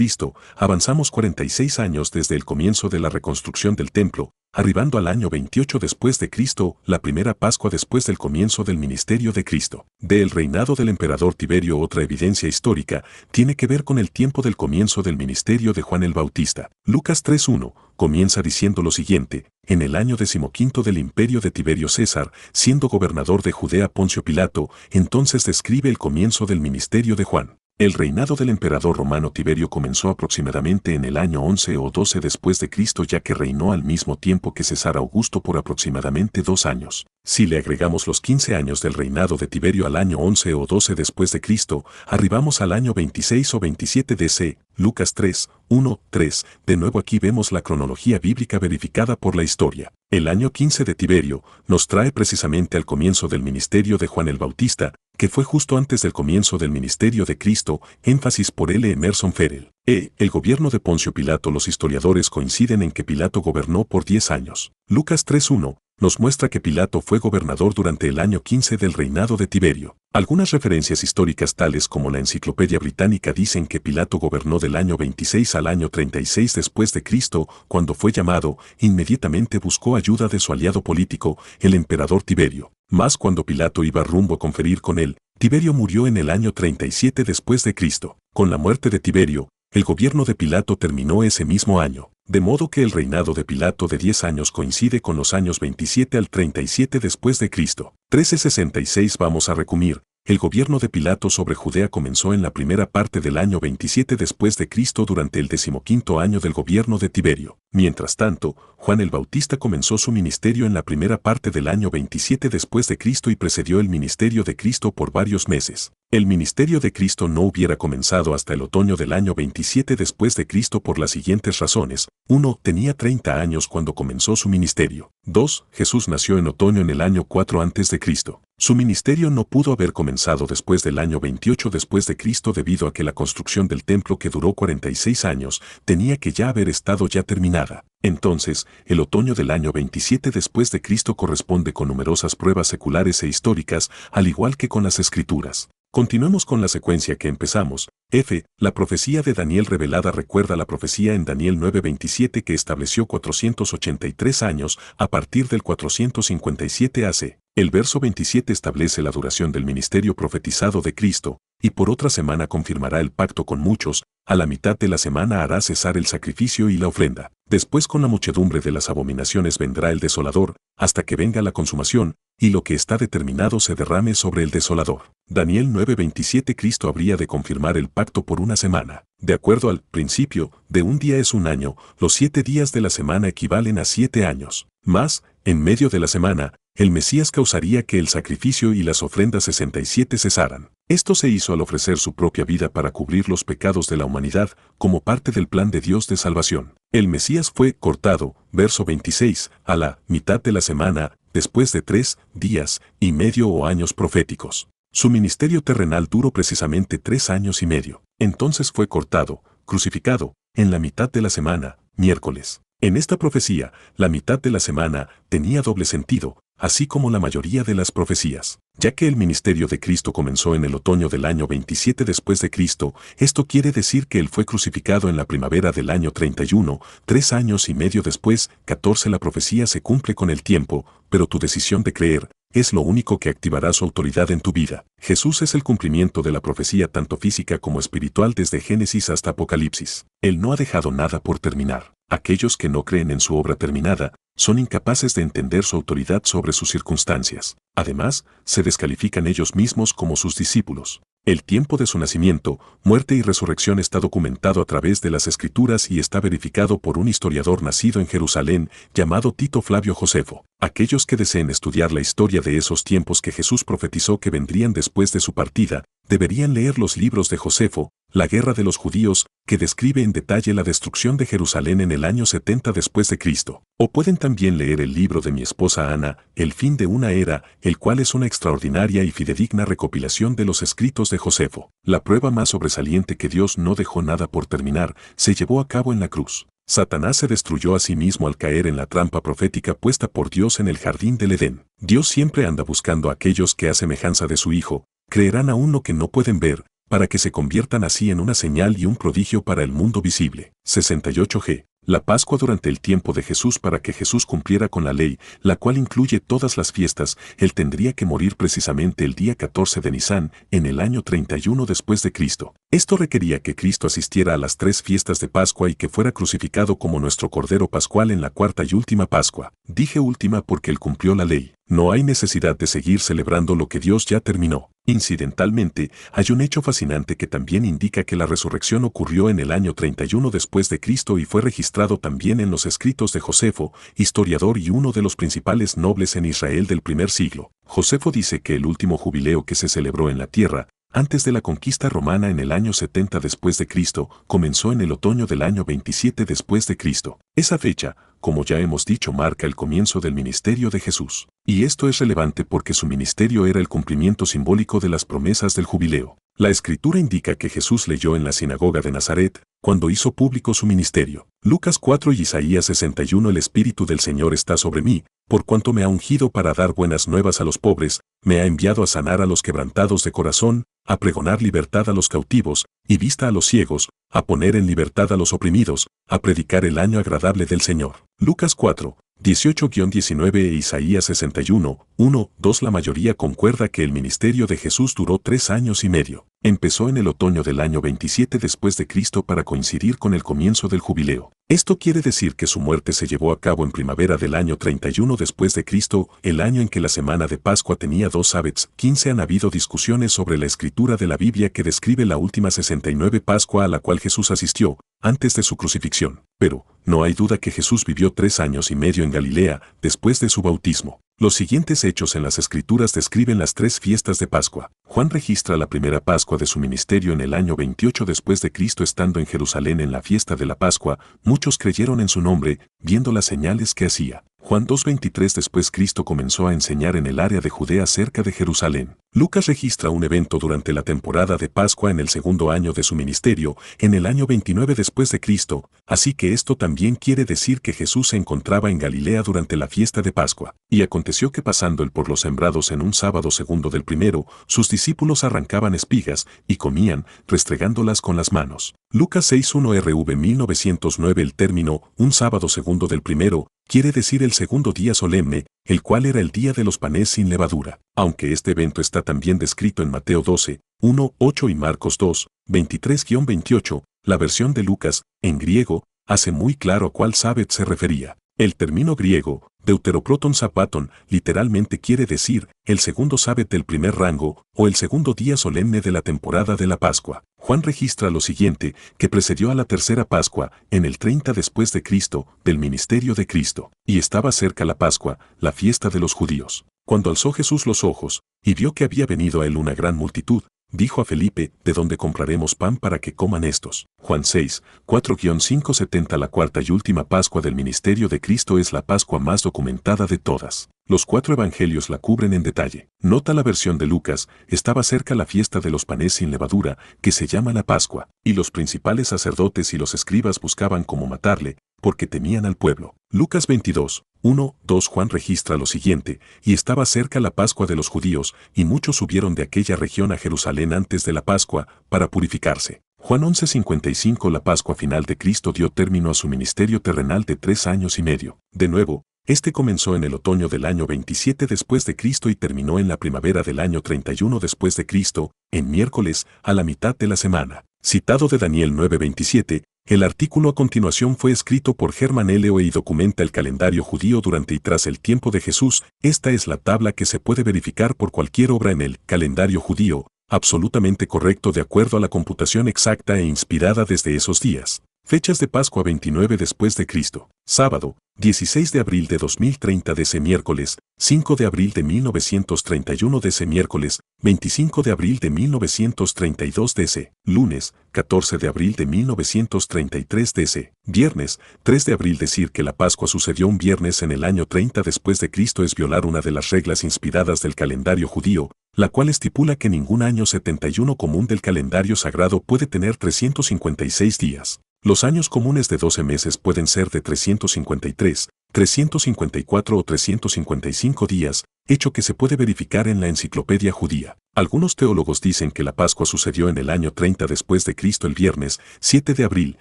avanzamos 46 años desde el comienzo de la reconstrucción del templo, arribando al año 28 después de Cristo, la primera Pascua después del comienzo del ministerio de Cristo. Del reinado del emperador Tiberio otra evidencia histórica tiene que ver con el tiempo del comienzo del ministerio de Juan el Bautista. Lucas 3.1 comienza diciendo lo siguiente, en el año decimoquinto del imperio de Tiberio César, siendo gobernador de Judea Poncio Pilato, entonces describe el comienzo del ministerio de Juan. El reinado del emperador romano Tiberio comenzó aproximadamente en el año 11 o 12 después de Cristo ya que reinó al mismo tiempo que César Augusto por aproximadamente dos años. Si le agregamos los 15 años del reinado de Tiberio al año 11 o 12 después de Cristo, arribamos al año 26 o 27 DC, Lucas 3, 1, 3. De nuevo aquí vemos la cronología bíblica verificada por la historia. El año 15 de Tiberio nos trae precisamente al comienzo del ministerio de Juan el Bautista, que fue justo antes del comienzo del ministerio de Cristo, énfasis por L. Emerson Ferrell. E. El gobierno de Poncio Pilato Los historiadores coinciden en que Pilato gobernó por 10 años. Lucas 3.1 nos muestra que Pilato fue gobernador durante el año 15 del reinado de Tiberio. Algunas referencias históricas tales como la Enciclopedia Británica dicen que Pilato gobernó del año 26 al año 36 después de Cristo, cuando fue llamado, inmediatamente buscó ayuda de su aliado político, el emperador Tiberio. Más cuando Pilato iba rumbo a conferir con él, Tiberio murió en el año 37 después de Cristo. Con la muerte de Tiberio, el gobierno de Pilato terminó ese mismo año, de modo que el reinado de Pilato de 10 años coincide con los años 27 al 37 después de Cristo. 1366 vamos a recumir, el gobierno de Pilato sobre Judea comenzó en la primera parte del año 27 después de Cristo durante el decimoquinto año del gobierno de Tiberio. Mientras tanto, Juan el Bautista comenzó su ministerio en la primera parte del año 27 después de Cristo y precedió el ministerio de Cristo por varios meses. El ministerio de Cristo no hubiera comenzado hasta el otoño del año 27 después de Cristo por las siguientes razones. 1. Tenía 30 años cuando comenzó su ministerio. 2. Jesús nació en otoño en el año 4 antes de Cristo. Su ministerio no pudo haber comenzado después del año 28 después de Cristo debido a que la construcción del templo que duró 46 años tenía que ya haber estado ya terminada. Entonces, el otoño del año 27 después de Cristo corresponde con numerosas pruebas seculares e históricas, al igual que con las escrituras. Continuemos con la secuencia que empezamos. F. La profecía de Daniel revelada recuerda la profecía en Daniel 9:27 que estableció 483 años a partir del 457 AC. El verso 27 establece la duración del ministerio profetizado de Cristo, y por otra semana confirmará el pacto con muchos, a la mitad de la semana hará cesar el sacrificio y la ofrenda. Después con la muchedumbre de las abominaciones vendrá el desolador, hasta que venga la consumación, y lo que está determinado se derrame sobre el desolador. Daniel 9:27 Cristo habría de confirmar el pacto por una semana. De acuerdo al principio, de un día es un año, los siete días de la semana equivalen a siete años. Más, en medio de la semana, el Mesías causaría que el sacrificio y las ofrendas 67 cesaran. Esto se hizo al ofrecer su propia vida para cubrir los pecados de la humanidad como parte del plan de Dios de salvación. El Mesías fue cortado, verso 26, a la mitad de la semana, después de tres días y medio o años proféticos. Su ministerio terrenal duró precisamente tres años y medio. Entonces fue cortado, crucificado, en la mitad de la semana, miércoles. En esta profecía, la mitad de la semana tenía doble sentido, así como la mayoría de las profecías. Ya que el ministerio de Cristo comenzó en el otoño del año 27 después de Cristo, esto quiere decir que él fue crucificado en la primavera del año 31, tres años y medio después, 14 la profecía se cumple con el tiempo, pero tu decisión de creer, es lo único que activará su autoridad en tu vida. Jesús es el cumplimiento de la profecía tanto física como espiritual desde Génesis hasta Apocalipsis. Él no ha dejado nada por terminar. Aquellos que no creen en su obra terminada, son incapaces de entender su autoridad sobre sus circunstancias. Además, se descalifican ellos mismos como sus discípulos. El tiempo de su nacimiento, muerte y resurrección está documentado a través de las escrituras y está verificado por un historiador nacido en Jerusalén llamado Tito Flavio Josefo. Aquellos que deseen estudiar la historia de esos tiempos que Jesús profetizó que vendrían después de su partida, deberían leer los libros de Josefo, La guerra de los judíos, que describe en detalle la destrucción de Jerusalén en el año 70 después de Cristo. O pueden también leer el libro de mi esposa Ana, El fin de una era, el cual es una extraordinaria y fidedigna recopilación de los escritos de Josefo. La prueba más sobresaliente que Dios no dejó nada por terminar se llevó a cabo en la cruz. Satanás se destruyó a sí mismo al caer en la trampa profética puesta por Dios en el jardín del Edén. Dios siempre anda buscando a aquellos que a semejanza de su Hijo, creerán aún lo que no pueden ver, para que se conviertan así en una señal y un prodigio para el mundo visible. 68G la Pascua durante el tiempo de Jesús para que Jesús cumpliera con la ley, la cual incluye todas las fiestas, él tendría que morir precisamente el día 14 de Nisan, en el año 31 después de Cristo. Esto requería que Cristo asistiera a las tres fiestas de Pascua y que fuera crucificado como nuestro Cordero Pascual en la cuarta y última Pascua. Dije última porque él cumplió la ley. No hay necesidad de seguir celebrando lo que Dios ya terminó. Incidentalmente, hay un hecho fascinante que también indica que la resurrección ocurrió en el año 31 después de Cristo y fue registrado también en los escritos de Josefo, historiador y uno de los principales nobles en Israel del primer siglo. Josefo dice que el último jubileo que se celebró en la tierra antes de la conquista romana en el año 70 después de Cristo, comenzó en el otoño del año 27 después de Cristo. Esa fecha, como ya hemos dicho, marca el comienzo del ministerio de Jesús. Y esto es relevante porque su ministerio era el cumplimiento simbólico de las promesas del jubileo. La escritura indica que Jesús leyó en la sinagoga de Nazaret, cuando hizo público su ministerio. Lucas 4 y Isaías 61 El Espíritu del Señor está sobre mí, por cuanto me ha ungido para dar buenas nuevas a los pobres, me ha enviado a sanar a los quebrantados de corazón, a pregonar libertad a los cautivos y vista a los ciegos, a poner en libertad a los oprimidos, a predicar el año agradable del Señor. Lucas 4, 18-19 e Isaías 61, 1, 2 La mayoría concuerda que el ministerio de Jesús duró tres años y medio empezó en el otoño del año 27 después de Cristo para coincidir con el comienzo del jubileo. Esto quiere decir que su muerte se llevó a cabo en primavera del año 31 después de Cristo, el año en que la semana de Pascua tenía dos sábados. 15 han habido discusiones sobre la escritura de la Biblia que describe la última 69 Pascua a la cual Jesús asistió, antes de su crucifixión. Pero, no hay duda que Jesús vivió tres años y medio en Galilea, después de su bautismo. Los siguientes hechos en las Escrituras describen las tres fiestas de Pascua. Juan registra la primera Pascua de su ministerio en el año 28 después de Cristo estando en Jerusalén en la fiesta de la Pascua. Muchos creyeron en su nombre, viendo las señales que hacía. Juan 2.23 después Cristo comenzó a enseñar en el área de Judea cerca de Jerusalén. Lucas registra un evento durante la temporada de Pascua en el segundo año de su ministerio, en el año 29 después de Cristo, así que esto también quiere decir que Jesús se encontraba en Galilea durante la fiesta de Pascua. Y aconteció que pasando él por los sembrados en un sábado segundo del primero, sus discípulos arrancaban espigas y comían, restregándolas con las manos. Lucas 6.1 RV 1909 El término, un sábado segundo del primero, quiere decir el segundo día solemne, el cual era el día de los panes sin levadura, aunque este evento está también descrito en Mateo 12, 1, 8 y Marcos 2, 23-28, la versión de Lucas, en griego, hace muy claro a cuál sábado se refería. El término griego, deuteroproton Zapaton, literalmente quiere decir el segundo sábado del primer rango o el segundo día solemne de la temporada de la Pascua. Juan registra lo siguiente, que precedió a la tercera Pascua, en el 30 después de Cristo, del ministerio de Cristo, y estaba cerca la Pascua, la fiesta de los judíos. Cuando alzó Jesús los ojos, y vio que había venido a él una gran multitud, dijo a Felipe, ¿de dónde compraremos pan para que coman estos? Juan 6, 4-570 La cuarta y última Pascua del Ministerio de Cristo es la Pascua más documentada de todas. Los cuatro evangelios la cubren en detalle. Nota la versión de Lucas, estaba cerca la fiesta de los panes sin levadura, que se llama la Pascua, y los principales sacerdotes y los escribas buscaban cómo matarle, porque temían al pueblo. Lucas 22, 1.2 Juan registra lo siguiente, y estaba cerca la Pascua de los judíos, y muchos subieron de aquella región a Jerusalén antes de la Pascua, para purificarse. Juan 11:55 La Pascua final de Cristo dio término a su ministerio terrenal de tres años y medio. De nuevo, este comenzó en el otoño del año 27 después de Cristo y terminó en la primavera del año 31 después de Cristo, en miércoles, a la mitad de la semana. Citado de Daniel 9:27, el artículo a continuación fue escrito por Germán Eleo y documenta el calendario judío durante y tras el tiempo de Jesús. Esta es la tabla que se puede verificar por cualquier obra en el calendario judío, absolutamente correcto de acuerdo a la computación exacta e inspirada desde esos días. Fechas de Pascua 29 después de Cristo. Sábado, 16 de abril de 2030 de ese miércoles, 5 de abril de 1931 de ese miércoles, 25 de abril de 1932 de ese lunes, 14 de abril de 1933 de ese viernes, 3 de abril decir que la Pascua sucedió un viernes en el año 30 después de Cristo es violar una de las reglas inspiradas del calendario judío, la cual estipula que ningún año 71 común del calendario sagrado puede tener 356 días. Los años comunes de 12 meses pueden ser de 353, 354 o 355 días, hecho que se puede verificar en la enciclopedia judía. Algunos teólogos dicen que la Pascua sucedió en el año 30 después de Cristo el viernes 7 de abril,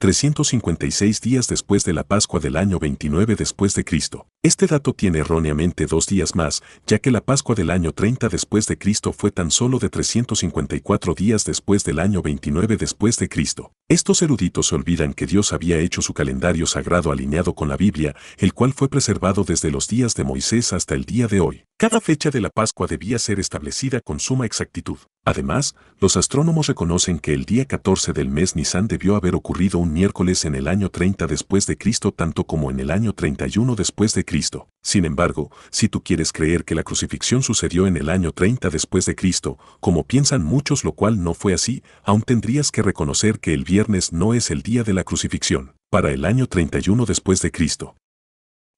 356 días después de la Pascua del año 29 después de Cristo. Este dato tiene erróneamente dos días más, ya que la Pascua del año 30 después de Cristo fue tan solo de 354 días después del año 29 después de Cristo. Estos eruditos se olvidan que Dios había hecho su calendario sagrado alineado con la Biblia, el cual fue preservado desde los días de Moisés hasta el día de hoy. Cada fecha de la Pascua debía ser establecida con suma exactitud. Además, los astrónomos reconocen que el día 14 del mes Nisan debió haber ocurrido un miércoles en el año 30 después de Cristo tanto como en el año 31 después de Cristo. Sin embargo, si tú quieres creer que la crucifixión sucedió en el año 30 después de Cristo, como piensan muchos lo cual no fue así, aún tendrías que reconocer que el viernes no es el día de la crucifixión para el año 31 después de Cristo.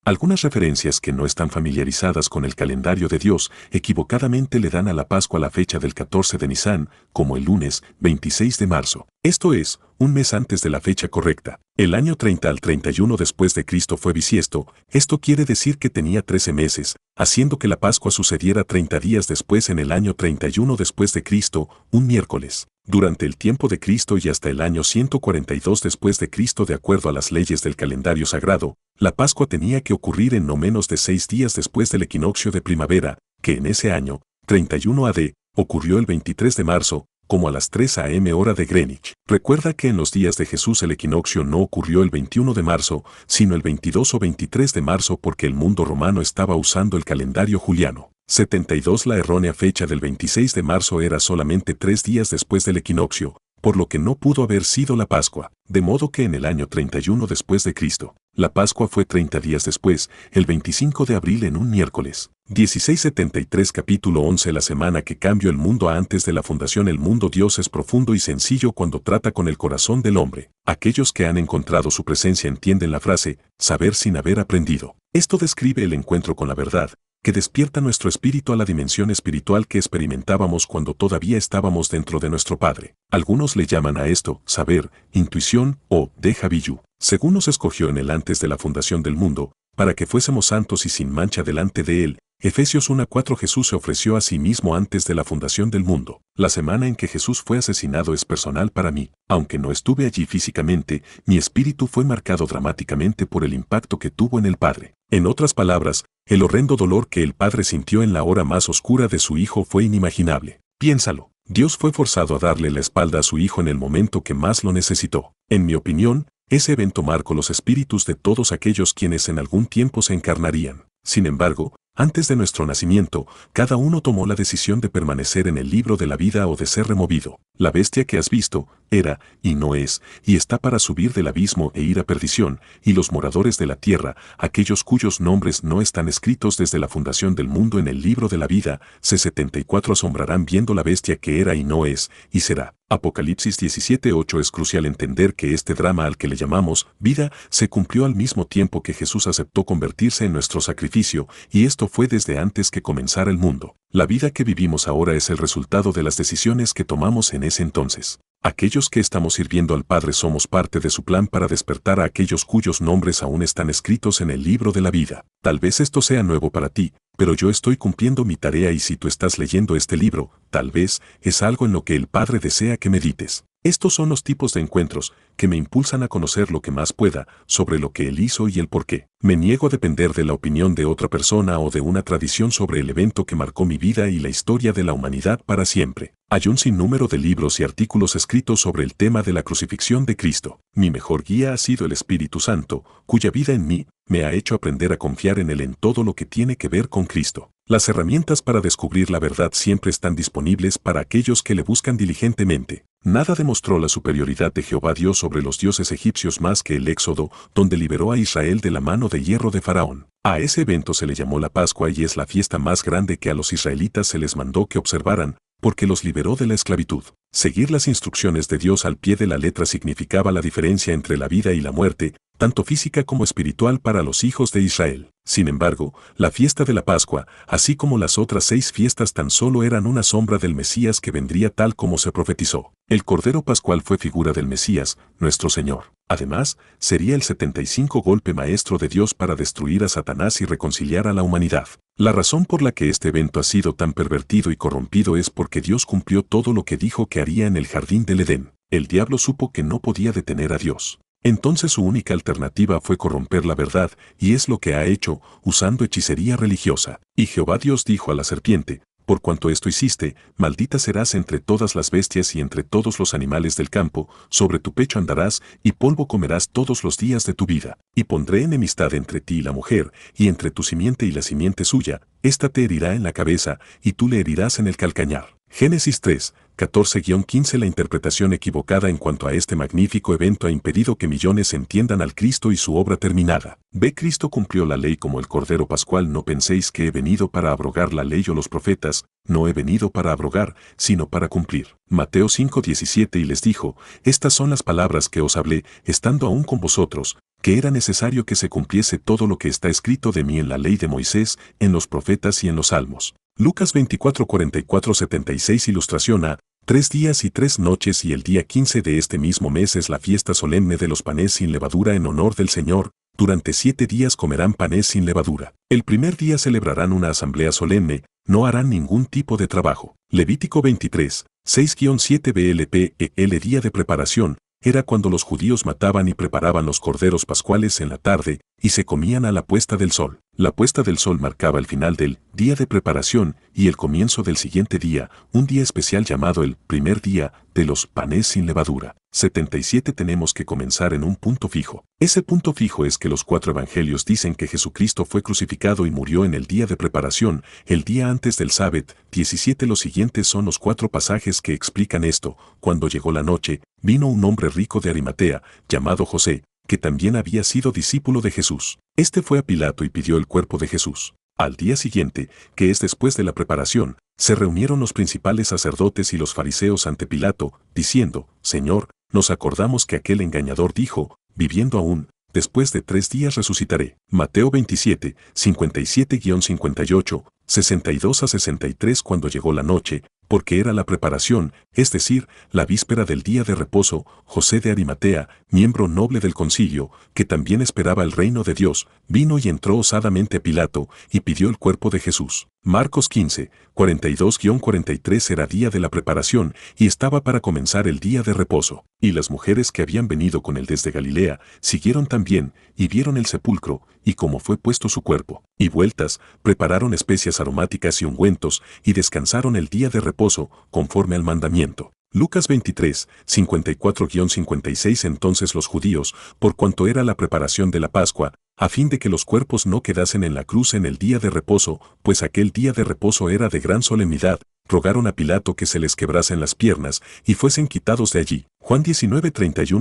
Algunas referencias que no están familiarizadas con el calendario de Dios equivocadamente le dan a la Pascua la fecha del 14 de Nisan, como el lunes 26 de marzo. Esto es, un mes antes de la fecha correcta. El año 30 al 31 después de Cristo fue bisiesto, esto quiere decir que tenía 13 meses, haciendo que la Pascua sucediera 30 días después en el año 31 después de Cristo, un miércoles durante el tiempo de Cristo y hasta el año 142 después de Cristo de acuerdo a las leyes del calendario sagrado, la Pascua tenía que ocurrir en no menos de seis días después del equinoccio de primavera, que en ese año, 31 AD, ocurrió el 23 de marzo, como a las 3 a.m. hora de Greenwich. Recuerda que en los días de Jesús el equinoccio no ocurrió el 21 de marzo, sino el 22 o 23 de marzo porque el mundo romano estaba usando el calendario juliano. 72 La errónea fecha del 26 de marzo era solamente tres días después del equinoccio, por lo que no pudo haber sido la Pascua, de modo que en el año 31 después de Cristo, la Pascua fue 30 días después, el 25 de abril en un miércoles. 1673 capítulo 11 La semana que cambió el mundo antes de la fundación El mundo Dios es profundo y sencillo cuando trata con el corazón del hombre. Aquellos que han encontrado su presencia entienden la frase, saber sin haber aprendido. Esto describe el encuentro con la verdad, que despierta nuestro espíritu a la dimensión espiritual que experimentábamos cuando todavía estábamos dentro de nuestro Padre. Algunos le llaman a esto saber, intuición o deja viyu. Según nos escogió en el antes de la fundación del mundo, para que fuésemos santos y sin mancha delante de él, Efesios 1.4 Jesús se ofreció a sí mismo antes de la fundación del mundo. La semana en que Jesús fue asesinado es personal para mí. Aunque no estuve allí físicamente, mi espíritu fue marcado dramáticamente por el impacto que tuvo en el Padre. En otras palabras, el horrendo dolor que el padre sintió en la hora más oscura de su hijo fue inimaginable. Piénsalo, Dios fue forzado a darle la espalda a su hijo en el momento que más lo necesitó. En mi opinión, ese evento marcó los espíritus de todos aquellos quienes en algún tiempo se encarnarían. Sin embargo, antes de nuestro nacimiento, cada uno tomó la decisión de permanecer en el libro de la vida o de ser removido. La bestia que has visto, era, y no es, y está para subir del abismo e ir a perdición, y los moradores de la tierra, aquellos cuyos nombres no están escritos desde la fundación del mundo en el libro de la vida, se 74 asombrarán viendo la bestia que era y no es, y será. Apocalipsis 17:8 es crucial entender que este drama al que le llamamos vida se cumplió al mismo tiempo que Jesús aceptó convertirse en nuestro sacrificio, y esto fue desde antes que comenzara el mundo. La vida que vivimos ahora es el resultado de las decisiones que tomamos en ese entonces. Aquellos que estamos sirviendo al Padre somos parte de su plan para despertar a aquellos cuyos nombres aún están escritos en el libro de la vida. Tal vez esto sea nuevo para ti, pero yo estoy cumpliendo mi tarea y si tú estás leyendo este libro, tal vez, es algo en lo que el Padre desea que medites. Estos son los tipos de encuentros que me impulsan a conocer lo que más pueda sobre lo que él hizo y el por qué. Me niego a depender de la opinión de otra persona o de una tradición sobre el evento que marcó mi vida y la historia de la humanidad para siempre. Hay un sinnúmero de libros y artículos escritos sobre el tema de la crucifixión de Cristo. Mi mejor guía ha sido el Espíritu Santo, cuya vida en mí me ha hecho aprender a confiar en Él en todo lo que tiene que ver con Cristo. Las herramientas para descubrir la verdad siempre están disponibles para aquellos que le buscan diligentemente. Nada demostró la superioridad de Jehová Dios sobre los dioses egipcios más que el Éxodo, donde liberó a Israel de la mano de hierro de Faraón. A ese evento se le llamó la Pascua y es la fiesta más grande que a los israelitas se les mandó que observaran, porque los liberó de la esclavitud. Seguir las instrucciones de Dios al pie de la letra significaba la diferencia entre la vida y la muerte, tanto física como espiritual para los hijos de Israel. Sin embargo, la fiesta de la Pascua, así como las otras seis fiestas tan solo eran una sombra del Mesías que vendría tal como se profetizó. El Cordero Pascual fue figura del Mesías, nuestro Señor. Además, sería el 75 golpe maestro de Dios para destruir a Satanás y reconciliar a la humanidad. La razón por la que este evento ha sido tan pervertido y corrompido es porque Dios cumplió todo lo que dijo que haría en el jardín del Edén. El diablo supo que no podía detener a Dios. Entonces su única alternativa fue corromper la verdad, y es lo que ha hecho, usando hechicería religiosa. Y Jehová Dios dijo a la serpiente, por cuanto esto hiciste, maldita serás entre todas las bestias y entre todos los animales del campo, sobre tu pecho andarás, y polvo comerás todos los días de tu vida. Y pondré enemistad entre ti y la mujer, y entre tu simiente y la simiente suya, ésta te herirá en la cabeza, y tú le herirás en el calcañar. Génesis 3, 14-15 La interpretación equivocada en cuanto a este magnífico evento ha impedido que millones entiendan al Cristo y su obra terminada. Ve Cristo cumplió la ley como el Cordero Pascual. No penséis que he venido para abrogar la ley o los profetas, no he venido para abrogar, sino para cumplir. Mateo 5:17 y les dijo, Estas son las palabras que os hablé, estando aún con vosotros, que era necesario que se cumpliese todo lo que está escrito de mí en la ley de Moisés, en los profetas y en los salmos. Lucas 24:44-76 ilustraciona, Tres días y tres noches y el día 15 de este mismo mes es la fiesta solemne de los panes sin levadura en honor del Señor, durante siete días comerán panes sin levadura. El primer día celebrarán una asamblea solemne, no harán ningún tipo de trabajo. Levítico 23, 6-7 BLP El día de preparación, era cuando los judíos mataban y preparaban los corderos pascuales en la tarde, y se comían a la puesta del sol. La puesta del sol marcaba el final del día de preparación y el comienzo del siguiente día, un día especial llamado el primer día de los panes sin levadura. 77 Tenemos que comenzar en un punto fijo. Ese punto fijo es que los cuatro evangelios dicen que Jesucristo fue crucificado y murió en el día de preparación, el día antes del sábado. 17 Los siguientes son los cuatro pasajes que explican esto. Cuando llegó la noche, vino un hombre rico de Arimatea, llamado José, que también había sido discípulo de Jesús. Este fue a Pilato y pidió el cuerpo de Jesús. Al día siguiente, que es después de la preparación, se reunieron los principales sacerdotes y los fariseos ante Pilato, diciendo, Señor, nos acordamos que aquel engañador dijo, viviendo aún, después de tres días resucitaré. Mateo 27, 57-58, 62 a 63 Cuando llegó la noche, porque era la preparación, es decir, la víspera del día de reposo, José de Arimatea, miembro noble del concilio, que también esperaba el reino de Dios, vino y entró osadamente Pilato, y pidió el cuerpo de Jesús. Marcos 15, 42-43 era día de la preparación y estaba para comenzar el día de reposo. Y las mujeres que habían venido con él desde Galilea siguieron también y vieron el sepulcro y cómo fue puesto su cuerpo. Y vueltas, prepararon especias aromáticas y ungüentos y descansaron el día de reposo conforme al mandamiento. Lucas 23, 54-56 Entonces los judíos, por cuanto era la preparación de la Pascua, a fin de que los cuerpos no quedasen en la cruz en el día de reposo, pues aquel día de reposo era de gran solemnidad, rogaron a Pilato que se les quebrasen las piernas y fuesen quitados de allí. Juan 19,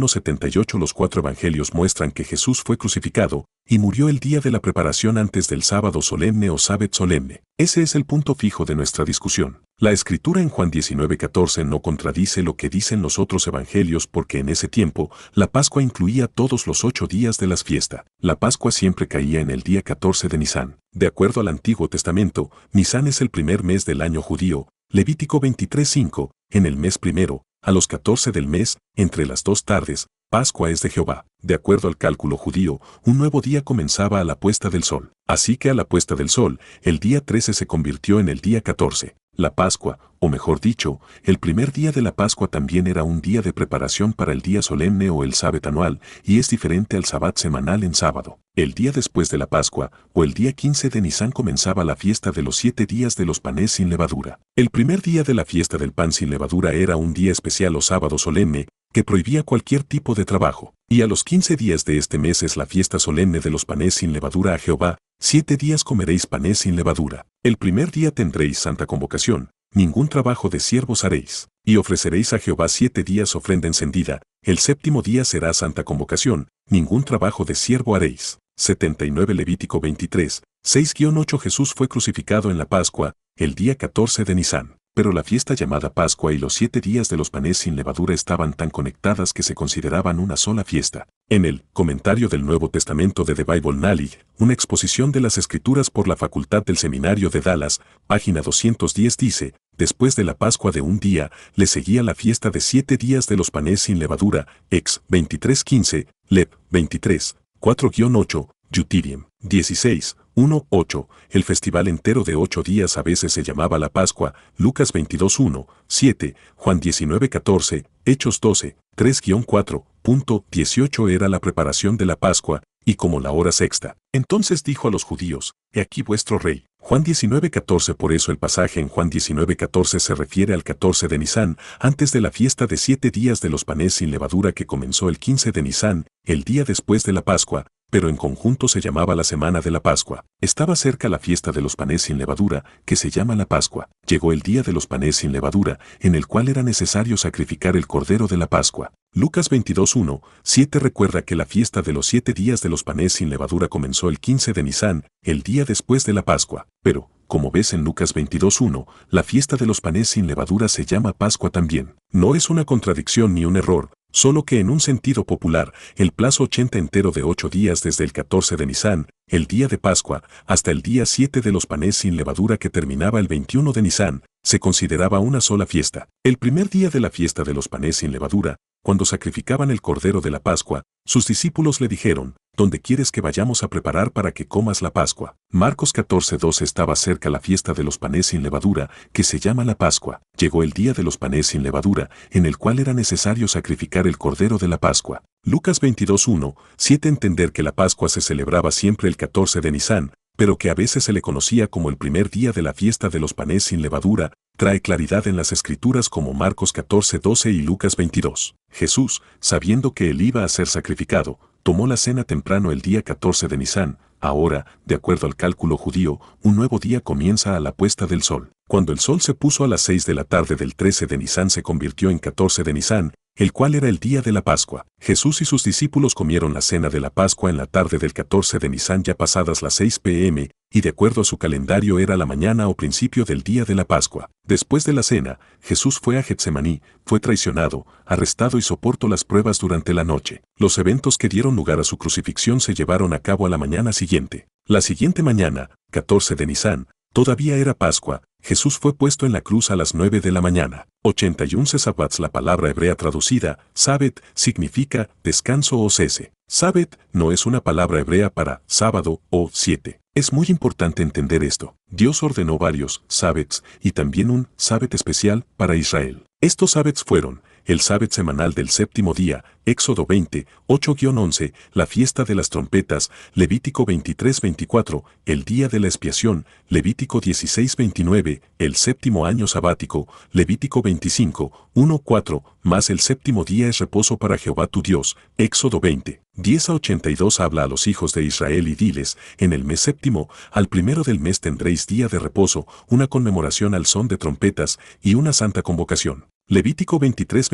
78 Los cuatro evangelios muestran que Jesús fue crucificado y murió el día de la preparación antes del sábado solemne o sábado solemne. Ese es el punto fijo de nuestra discusión. La escritura en Juan 19:14 no contradice lo que dicen los otros evangelios porque en ese tiempo la Pascua incluía todos los ocho días de las fiestas. La Pascua siempre caía en el día 14 de Nisan. De acuerdo al Antiguo Testamento, Nisan es el primer mes del año judío, Levítico 23.5, en el mes primero, a los 14 del mes, entre las dos tardes, Pascua es de Jehová. De acuerdo al cálculo judío, un nuevo día comenzaba a la puesta del sol. Así que a la puesta del sol, el día 13 se convirtió en el día 14. La Pascua, o mejor dicho, el primer día de la Pascua también era un día de preparación para el día solemne o el sábado anual, y es diferente al sabbat semanal en sábado. El día después de la Pascua, o el día 15 de Nisan comenzaba la fiesta de los siete días de los panes sin levadura. El primer día de la fiesta del pan sin levadura era un día especial o sábado solemne, que prohibía cualquier tipo de trabajo. Y a los quince días de este mes es la fiesta solemne de los panes sin levadura a Jehová, siete días comeréis panes sin levadura. El primer día tendréis santa convocación, ningún trabajo de siervos haréis, y ofreceréis a Jehová siete días ofrenda encendida, el séptimo día será santa convocación, ningún trabajo de siervo haréis. 79 Levítico 23, 6-8 Jesús fue crucificado en la Pascua, el día 14 de Nisán pero la fiesta llamada Pascua y los siete días de los panes sin levadura estaban tan conectadas que se consideraban una sola fiesta. En el Comentario del Nuevo Testamento de The Bible Nalig, una exposición de las Escrituras por la Facultad del Seminario de Dallas, página 210 dice, Después de la Pascua de un día, le seguía la fiesta de siete días de los panes sin levadura, ex 2315, lep 23, 4-8, Yutiriem 16, 1.8, el festival entero de ocho días a veces se llamaba la Pascua, Lucas 22:17, 7, Juan 19.14, Hechos 12, 3-4, era la preparación de la Pascua, y como la hora sexta. Entonces dijo a los judíos, He aquí vuestro rey. Juan 19:14 Por eso el pasaje en Juan 19:14 se refiere al 14 de Nisán, antes de la fiesta de siete días de los panes sin levadura que comenzó el 15 de Nisán, el día después de la Pascua, pero en conjunto se llamaba la Semana de la Pascua. Estaba cerca la fiesta de los panes sin levadura, que se llama la Pascua. Llegó el día de los panes sin levadura, en el cual era necesario sacrificar el cordero de la Pascua. Lucas 22.1, 7 recuerda que la fiesta de los siete días de los panes sin levadura comenzó el 15 de Nisán, el día después de la Pascua. Pero, como ves en Lucas 22.1, la fiesta de los panes sin levadura se llama Pascua también. No es una contradicción ni un error, Solo que en un sentido popular, el plazo 80 entero de ocho días desde el 14 de Nisan, el día de Pascua, hasta el día 7 de los panes sin levadura que terminaba el 21 de Nisan, se consideraba una sola fiesta. El primer día de la fiesta de los panes sin levadura, cuando sacrificaban el cordero de la Pascua, sus discípulos le dijeron, donde quieres que vayamos a preparar para que comas la Pascua. Marcos 14.12 estaba cerca la fiesta de los panes sin levadura, que se llama la Pascua. Llegó el día de los panes sin levadura, en el cual era necesario sacrificar el cordero de la Pascua. Lucas 22:1, 7 entender que la Pascua se celebraba siempre el 14 de Nisan, pero que a veces se le conocía como el primer día de la fiesta de los panes sin levadura, trae claridad en las escrituras como Marcos 14.12 y Lucas 22. Jesús, sabiendo que él iba a ser sacrificado, tomó la cena temprano el día 14 de Nisan, ahora, de acuerdo al cálculo judío, un nuevo día comienza a la puesta del sol. Cuando el sol se puso a las 6 de la tarde del 13 de Nisan se convirtió en 14 de Nisan, el cual era el día de la Pascua. Jesús y sus discípulos comieron la cena de la Pascua en la tarde del 14 de Nisan ya pasadas las 6 pm, y de acuerdo a su calendario era la mañana o principio del día de la Pascua. Después de la cena, Jesús fue a Getsemaní, fue traicionado, arrestado y soportó las pruebas durante la noche. Los eventos que dieron lugar a su crucifixión se llevaron a cabo a la mañana siguiente. La siguiente mañana, 14 de Nisan, todavía era Pascua, Jesús fue puesto en la cruz a las 9 de la mañana. 81 sabbats La palabra hebrea traducida, Sabet, significa descanso o cese. Sabet no es una palabra hebrea para sábado o siete. Es muy importante entender esto. Dios ordenó varios Sabets y también un Sabet especial para Israel. Estos Sabets fueron el sábado semanal del séptimo día, Éxodo 20, 8-11, la fiesta de las trompetas, Levítico 23-24, el día de la expiación, Levítico 16-29, el séptimo año sabático, Levítico 25, 1-4, más el séptimo día es reposo para Jehová tu Dios, Éxodo 20. 10 82 habla a los hijos de Israel y diles, en el mes séptimo, al primero del mes tendréis día de reposo, una conmemoración al son de trompetas y una santa convocación. Levítico 23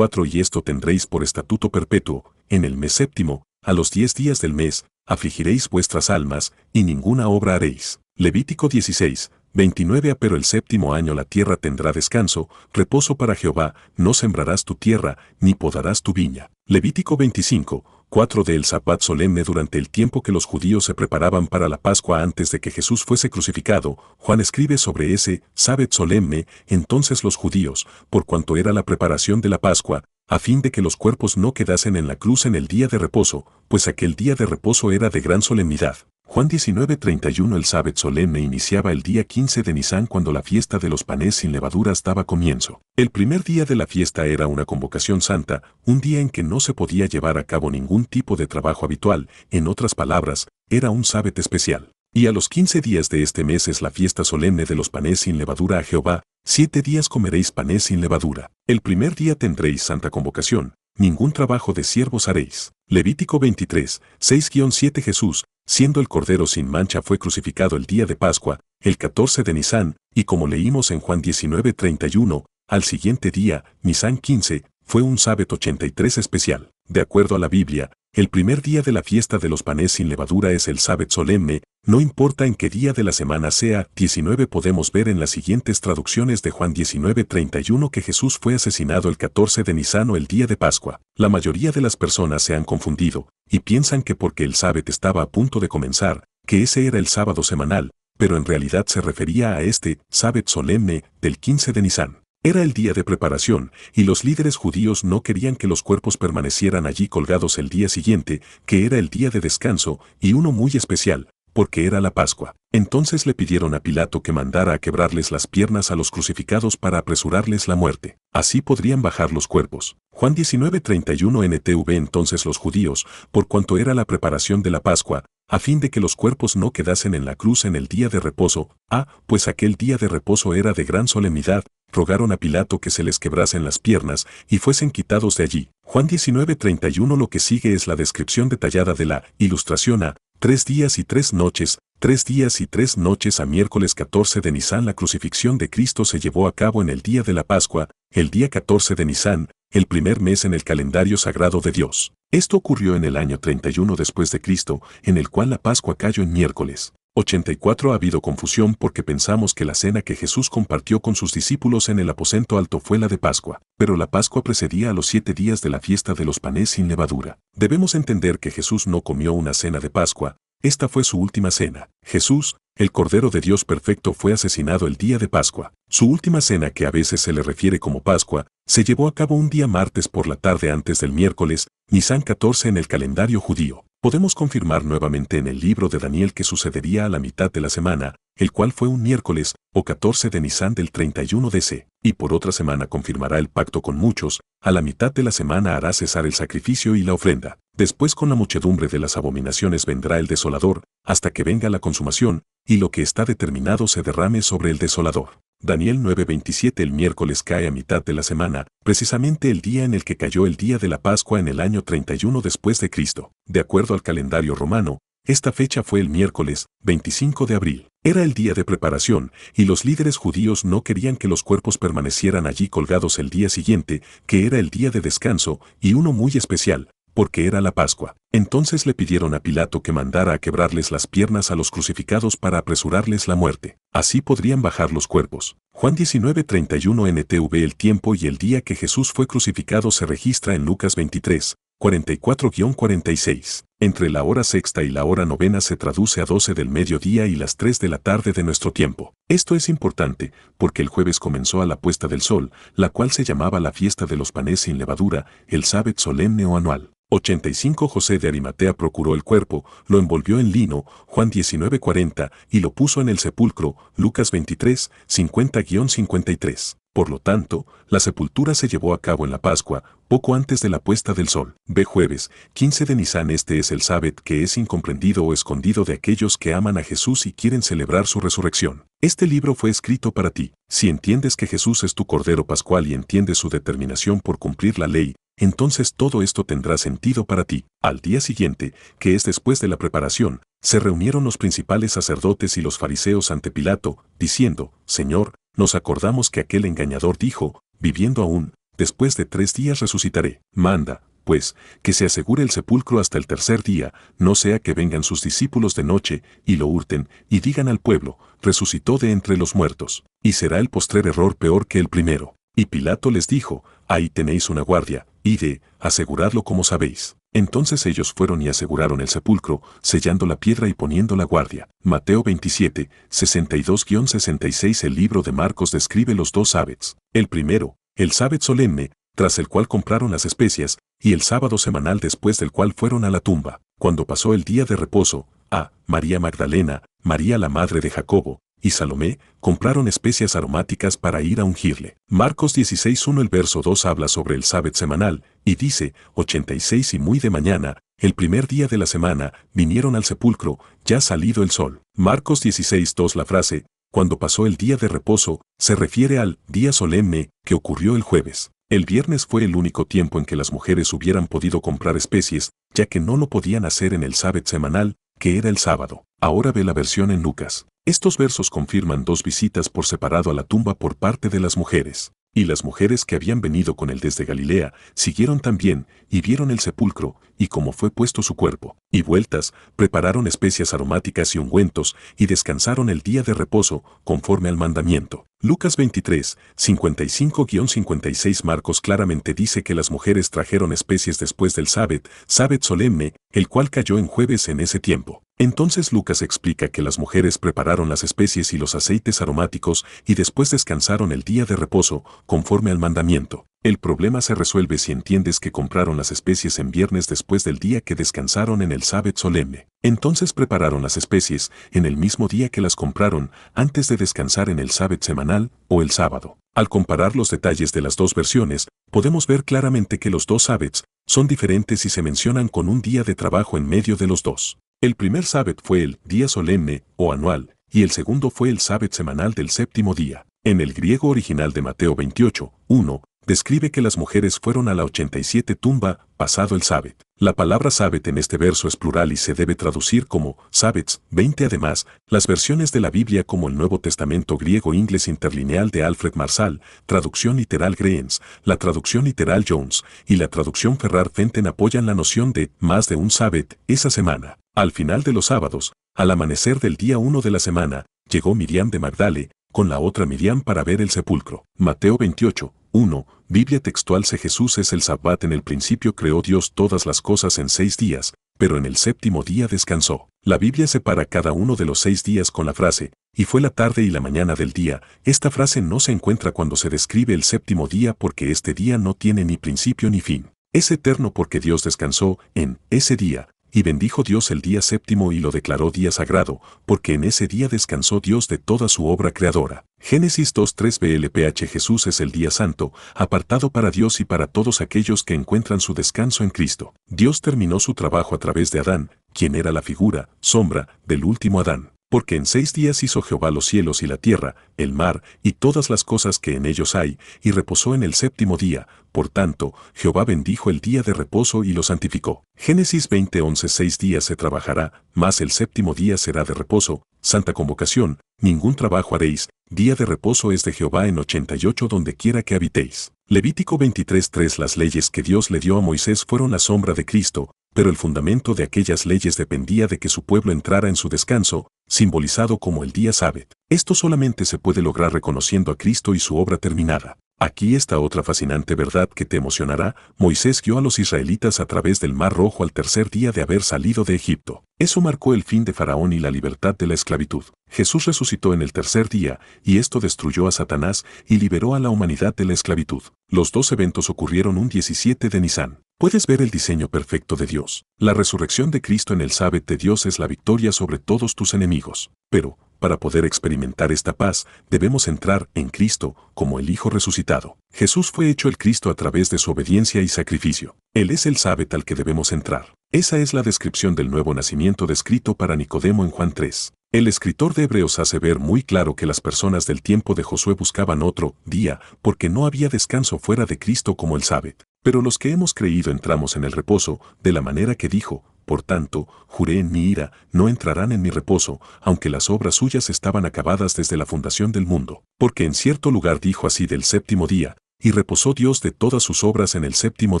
Y esto tendréis por estatuto perpetuo, en el mes séptimo, a los diez días del mes, afligiréis vuestras almas, y ninguna obra haréis. Levítico 16, 29 Pero el séptimo año la tierra tendrá descanso, reposo para Jehová, no sembrarás tu tierra, ni podarás tu viña. Levítico 25, 4 del Sabbat solemne durante el tiempo que los judíos se preparaban para la Pascua antes de que Jesús fuese crucificado, Juan escribe sobre ese Sabbat solemne, entonces los judíos, por cuanto era la preparación de la Pascua, a fin de que los cuerpos no quedasen en la cruz en el día de reposo, pues aquel día de reposo era de gran solemnidad. Juan 19:31 El sábado solemne iniciaba el día 15 de Nisan cuando la fiesta de los panes sin levaduras daba comienzo. El primer día de la fiesta era una convocación santa, un día en que no se podía llevar a cabo ningún tipo de trabajo habitual, en otras palabras, era un sábado especial. Y a los 15 días de este mes es la fiesta solemne de los panes sin levadura a Jehová, siete días comeréis panes sin levadura. El primer día tendréis santa convocación, ningún trabajo de siervos haréis. Levítico 23, 6-7 Jesús, siendo el Cordero sin mancha fue crucificado el día de Pascua, el 14 de Nisán, y como leímos en Juan 19:31, al siguiente día, Nisán 15, fue un sábado 83 especial. De acuerdo a la Biblia, el primer día de la fiesta de los panes sin levadura es el sábado solemne, no importa en qué día de la semana sea, 19 podemos ver en las siguientes traducciones de Juan 19:31 que Jesús fue asesinado el 14 de o el día de Pascua. La mayoría de las personas se han confundido y piensan que porque el sábado estaba a punto de comenzar, que ese era el sábado semanal, pero en realidad se refería a este sábado solemne del 15 de Nisan. Era el día de preparación, y los líderes judíos no querían que los cuerpos permanecieran allí colgados el día siguiente, que era el día de descanso, y uno muy especial, porque era la Pascua. Entonces le pidieron a Pilato que mandara a quebrarles las piernas a los crucificados para apresurarles la muerte. Así podrían bajar los cuerpos. Juan 19:31 NTV entonces los judíos, por cuanto era la preparación de la Pascua, a fin de que los cuerpos no quedasen en la cruz en el día de reposo, ah, pues aquel día de reposo era de gran solemnidad, rogaron a Pilato que se les quebrasen las piernas y fuesen quitados de allí. Juan 19:31 Lo que sigue es la descripción detallada de la ilustración a tres días y tres noches, tres días y tres noches a miércoles 14 de Nisan la crucifixión de Cristo se llevó a cabo en el día de la Pascua, el día 14 de Nisan, el primer mes en el calendario sagrado de Dios. Esto ocurrió en el año 31 después de Cristo, en el cual la Pascua cayó en miércoles. 84 Ha habido confusión porque pensamos que la cena que Jesús compartió con sus discípulos en el aposento alto fue la de Pascua, pero la Pascua precedía a los siete días de la fiesta de los panes sin levadura. Debemos entender que Jesús no comió una cena de Pascua, esta fue su última cena. Jesús, el Cordero de Dios perfecto, fue asesinado el día de Pascua. Su última cena, que a veces se le refiere como Pascua, se llevó a cabo un día martes por la tarde antes del miércoles, Nisan 14 en el calendario judío podemos confirmar nuevamente en el libro de Daniel que sucedería a la mitad de la semana, el cual fue un miércoles o 14 de Nisan del 31 de C. y por otra semana confirmará el pacto con muchos, a la mitad de la semana hará cesar el sacrificio y la ofrenda, después con la muchedumbre de las abominaciones vendrá el desolador, hasta que venga la consumación, y lo que está determinado se derrame sobre el desolador. Daniel 9:27 El miércoles cae a mitad de la semana, precisamente el día en el que cayó el día de la Pascua en el año 31 después de Cristo. De acuerdo al calendario romano, esta fecha fue el miércoles 25 de abril. Era el día de preparación, y los líderes judíos no querían que los cuerpos permanecieran allí colgados el día siguiente, que era el día de descanso, y uno muy especial, porque era la Pascua. Entonces le pidieron a Pilato que mandara a quebrarles las piernas a los crucificados para apresurarles la muerte. Así podrían bajar los cuerpos. Juan 19:31 NTV El tiempo y el día que Jesús fue crucificado se registra en Lucas 23, 44-46. Entre la hora sexta y la hora novena se traduce a 12 del mediodía y las 3 de la tarde de nuestro tiempo. Esto es importante, porque el jueves comenzó a la puesta del sol, la cual se llamaba la fiesta de los panes sin levadura, el sábado solemne o anual. 85 José de Arimatea procuró el cuerpo, lo envolvió en lino, Juan 19:40, y lo puso en el sepulcro, Lucas 23, 50-53. Por lo tanto, la sepultura se llevó a cabo en la Pascua, poco antes de la puesta del sol. Ve Jueves, 15 de Nisan. Este es el Sabbat que es incomprendido o escondido de aquellos que aman a Jesús y quieren celebrar su resurrección. Este libro fue escrito para ti. Si entiendes que Jesús es tu Cordero Pascual y entiendes su determinación por cumplir la ley, entonces todo esto tendrá sentido para ti. Al día siguiente, que es después de la preparación, se reunieron los principales sacerdotes y los fariseos ante Pilato, diciendo, Señor, nos acordamos que aquel engañador dijo, viviendo aún, después de tres días resucitaré. Manda, pues, que se asegure el sepulcro hasta el tercer día, no sea que vengan sus discípulos de noche, y lo hurten, y digan al pueblo, resucitó de entre los muertos, y será el postrer error peor que el primero. Y Pilato les dijo, Ahí tenéis una guardia, ide, aseguradlo como sabéis. Entonces ellos fueron y aseguraron el sepulcro, sellando la piedra y poniendo la guardia. Mateo 27, 62-66 El libro de Marcos describe los dos sábets. El primero, el sábado solemne, tras el cual compraron las especias, y el sábado semanal después del cual fueron a la tumba. Cuando pasó el día de reposo, a María Magdalena, María la madre de Jacobo, y Salomé compraron especias aromáticas para ir a ungirle. Marcos 16.1 el verso 2 habla sobre el sábado semanal y dice, 86 y muy de mañana, el primer día de la semana, vinieron al sepulcro, ya salido el sol. Marcos 16.2 la frase, cuando pasó el día de reposo, se refiere al día solemne que ocurrió el jueves. El viernes fue el único tiempo en que las mujeres hubieran podido comprar especies, ya que no lo podían hacer en el sábado semanal, que era el sábado. Ahora ve la versión en Lucas. Estos versos confirman dos visitas por separado a la tumba por parte de las mujeres, y las mujeres que habían venido con él desde Galilea siguieron también y vieron el sepulcro y cómo fue puesto su cuerpo, y vueltas, prepararon especias aromáticas y ungüentos y descansaron el día de reposo conforme al mandamiento. Lucas 23, 55-56 Marcos claramente dice que las mujeres trajeron especies después del sábet, sábet solemne, el cual cayó en jueves en ese tiempo. Entonces Lucas explica que las mujeres prepararon las especies y los aceites aromáticos y después descansaron el día de reposo, conforme al mandamiento. El problema se resuelve si entiendes que compraron las especies en viernes después del día que descansaron en el sábado solemne. Entonces prepararon las especies en el mismo día que las compraron, antes de descansar en el sábado semanal o el sábado. Al comparar los detalles de las dos versiones, podemos ver claramente que los dos sábados son diferentes y se mencionan con un día de trabajo en medio de los dos. El primer Sabbath fue el día solemne o anual, y el segundo fue el Sabbath semanal del séptimo día. En el griego original de Mateo 28, 1, describe que las mujeres fueron a la 87 tumba pasado el Sabbath. La palabra Sabbath en este verso es plural y se debe traducir como sábados. 20. Además, las versiones de la Biblia como el Nuevo Testamento griego inglés interlineal de Alfred Marsal, traducción literal Greens, la traducción literal Jones y la traducción Ferrar Fenton apoyan la noción de más de un Sabbath esa semana. Al final de los sábados, al amanecer del día 1 de la semana, llegó Miriam de Magdale, con la otra Miriam para ver el sepulcro. Mateo 28, 1, Biblia textual se Jesús es el sabbat en el principio creó Dios todas las cosas en seis días, pero en el séptimo día descansó. La Biblia separa cada uno de los seis días con la frase, y fue la tarde y la mañana del día. Esta frase no se encuentra cuando se describe el séptimo día porque este día no tiene ni principio ni fin. Es eterno porque Dios descansó en ese día, y bendijo Dios el día séptimo y lo declaró día sagrado, porque en ese día descansó Dios de toda su obra creadora. Génesis 2.3 BLPH Jesús es el día santo, apartado para Dios y para todos aquellos que encuentran su descanso en Cristo. Dios terminó su trabajo a través de Adán, quien era la figura, sombra, del último Adán porque en seis días hizo Jehová los cielos y la tierra, el mar, y todas las cosas que en ellos hay, y reposó en el séptimo día. Por tanto, Jehová bendijo el día de reposo y lo santificó. Génesis 20:11 Seis días se trabajará, mas el séptimo día será de reposo. Santa convocación, ningún trabajo haréis, día de reposo es de Jehová en 88 donde quiera que habitéis. Levítico 23:3 Las leyes que Dios le dio a Moisés fueron la sombra de Cristo, pero el fundamento de aquellas leyes dependía de que su pueblo entrara en su descanso, simbolizado como el día Sábado, Esto solamente se puede lograr reconociendo a Cristo y su obra terminada. Aquí está otra fascinante verdad que te emocionará. Moisés guió a los israelitas a través del Mar Rojo al tercer día de haber salido de Egipto. Eso marcó el fin de Faraón y la libertad de la esclavitud. Jesús resucitó en el tercer día, y esto destruyó a Satanás y liberó a la humanidad de la esclavitud. Los dos eventos ocurrieron un 17 de Nisan. Puedes ver el diseño perfecto de Dios. La resurrección de Cristo en el sábado de Dios es la victoria sobre todos tus enemigos. Pero, para poder experimentar esta paz, debemos entrar en Cristo como el Hijo resucitado. Jesús fue hecho el Cristo a través de su obediencia y sacrificio. Él es el sábado al que debemos entrar. Esa es la descripción del nuevo nacimiento descrito para Nicodemo en Juan 3. El escritor de Hebreos hace ver muy claro que las personas del tiempo de Josué buscaban otro día porque no había descanso fuera de Cristo como el sábado. Pero los que hemos creído entramos en el reposo de la manera que dijo, por tanto, juré en mi ira, no entrarán en mi reposo, aunque las obras suyas estaban acabadas desde la fundación del mundo. Porque en cierto lugar dijo así del séptimo día, y reposó Dios de todas sus obras en el séptimo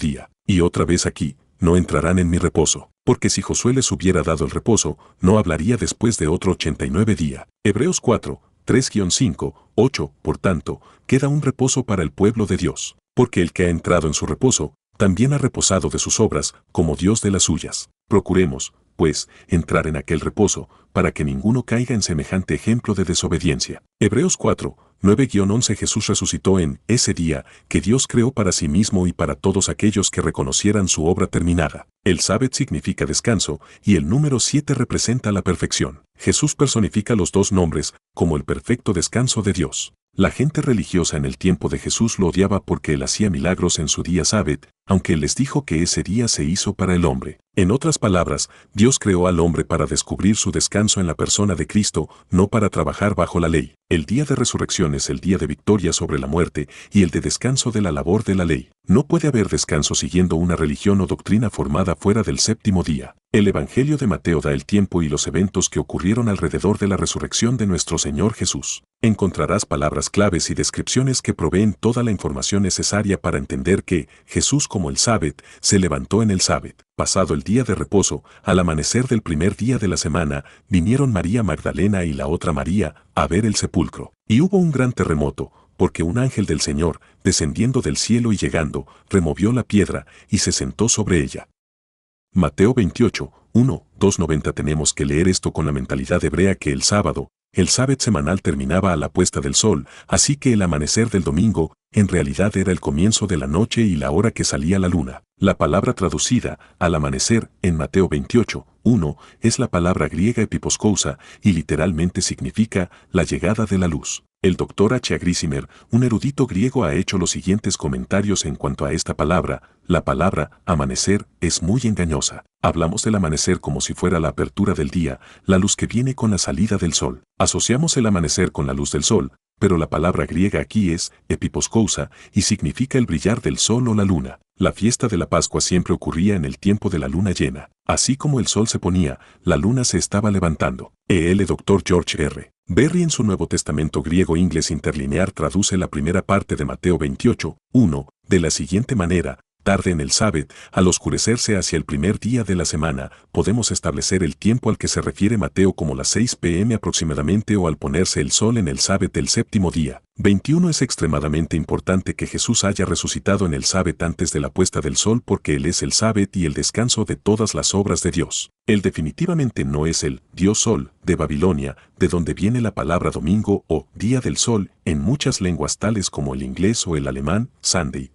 día. Y otra vez aquí, no entrarán en mi reposo porque si Josué les hubiera dado el reposo, no hablaría después de otro 89 día. Hebreos 4, 3-5, 8, por tanto, queda un reposo para el pueblo de Dios, porque el que ha entrado en su reposo, también ha reposado de sus obras, como Dios de las suyas. Procuremos, pues, entrar en aquel reposo, para que ninguno caiga en semejante ejemplo de desobediencia. Hebreos 4, 9-11 Jesús resucitó en ese día que Dios creó para sí mismo y para todos aquellos que reconocieran su obra terminada. El Sabbath significa descanso y el número 7 representa la perfección. Jesús personifica los dos nombres como el perfecto descanso de Dios. La gente religiosa en el tiempo de Jesús lo odiaba porque él hacía milagros en su día Sabbath, aunque les dijo que ese día se hizo para el hombre. En otras palabras, Dios creó al hombre para descubrir su descanso en la persona de Cristo, no para trabajar bajo la ley. El día de resurrección es el día de victoria sobre la muerte y el de descanso de la labor de la ley. No puede haber descanso siguiendo una religión o doctrina formada fuera del séptimo día. El Evangelio de Mateo da el tiempo y los eventos que ocurrieron alrededor de la resurrección de nuestro Señor Jesús. Encontrarás palabras claves y descripciones que proveen toda la información necesaria para entender que Jesús como el sábado se levantó en el sábado Pasado el día de reposo, al amanecer del primer día de la semana, vinieron María Magdalena y la otra María a ver el sepulcro. Y hubo un gran terremoto, porque un ángel del Señor, descendiendo del cielo y llegando, removió la piedra y se sentó sobre ella. Mateo 28, 1, 2.90 Tenemos que leer esto con la mentalidad hebrea que el sábado, el sábado semanal terminaba a la puesta del sol, así que el amanecer del domingo en realidad era el comienzo de la noche y la hora que salía la luna. La palabra traducida al amanecer en Mateo 28, 1 es la palabra griega epiposkousa y literalmente significa la llegada de la luz. El doctor H. Agrisimer, un erudito griego, ha hecho los siguientes comentarios en cuanto a esta palabra. La palabra amanecer es muy engañosa. Hablamos del amanecer como si fuera la apertura del día, la luz que viene con la salida del sol. Asociamos el amanecer con la luz del sol, pero la palabra griega aquí es epiposkousa y significa el brillar del sol o la luna. La fiesta de la Pascua siempre ocurría en el tiempo de la luna llena. Así como el sol se ponía, la luna se estaba levantando. E.L. Dr. George R. Berry en su Nuevo Testamento griego inglés interlinear traduce la primera parte de Mateo 28, 1, de la siguiente manera, Tarde en el Sábed, al oscurecerse hacia el primer día de la semana, podemos establecer el tiempo al que se refiere Mateo como las 6 pm aproximadamente o al ponerse el sol en el Sábed del séptimo día. 21 Es extremadamente importante que Jesús haya resucitado en el Sábed antes de la puesta del sol porque Él es el Sábed y el descanso de todas las obras de Dios. Él definitivamente no es el Dios Sol de Babilonia, de donde viene la palabra domingo o día del sol en muchas lenguas tales como el inglés o el alemán, Sunday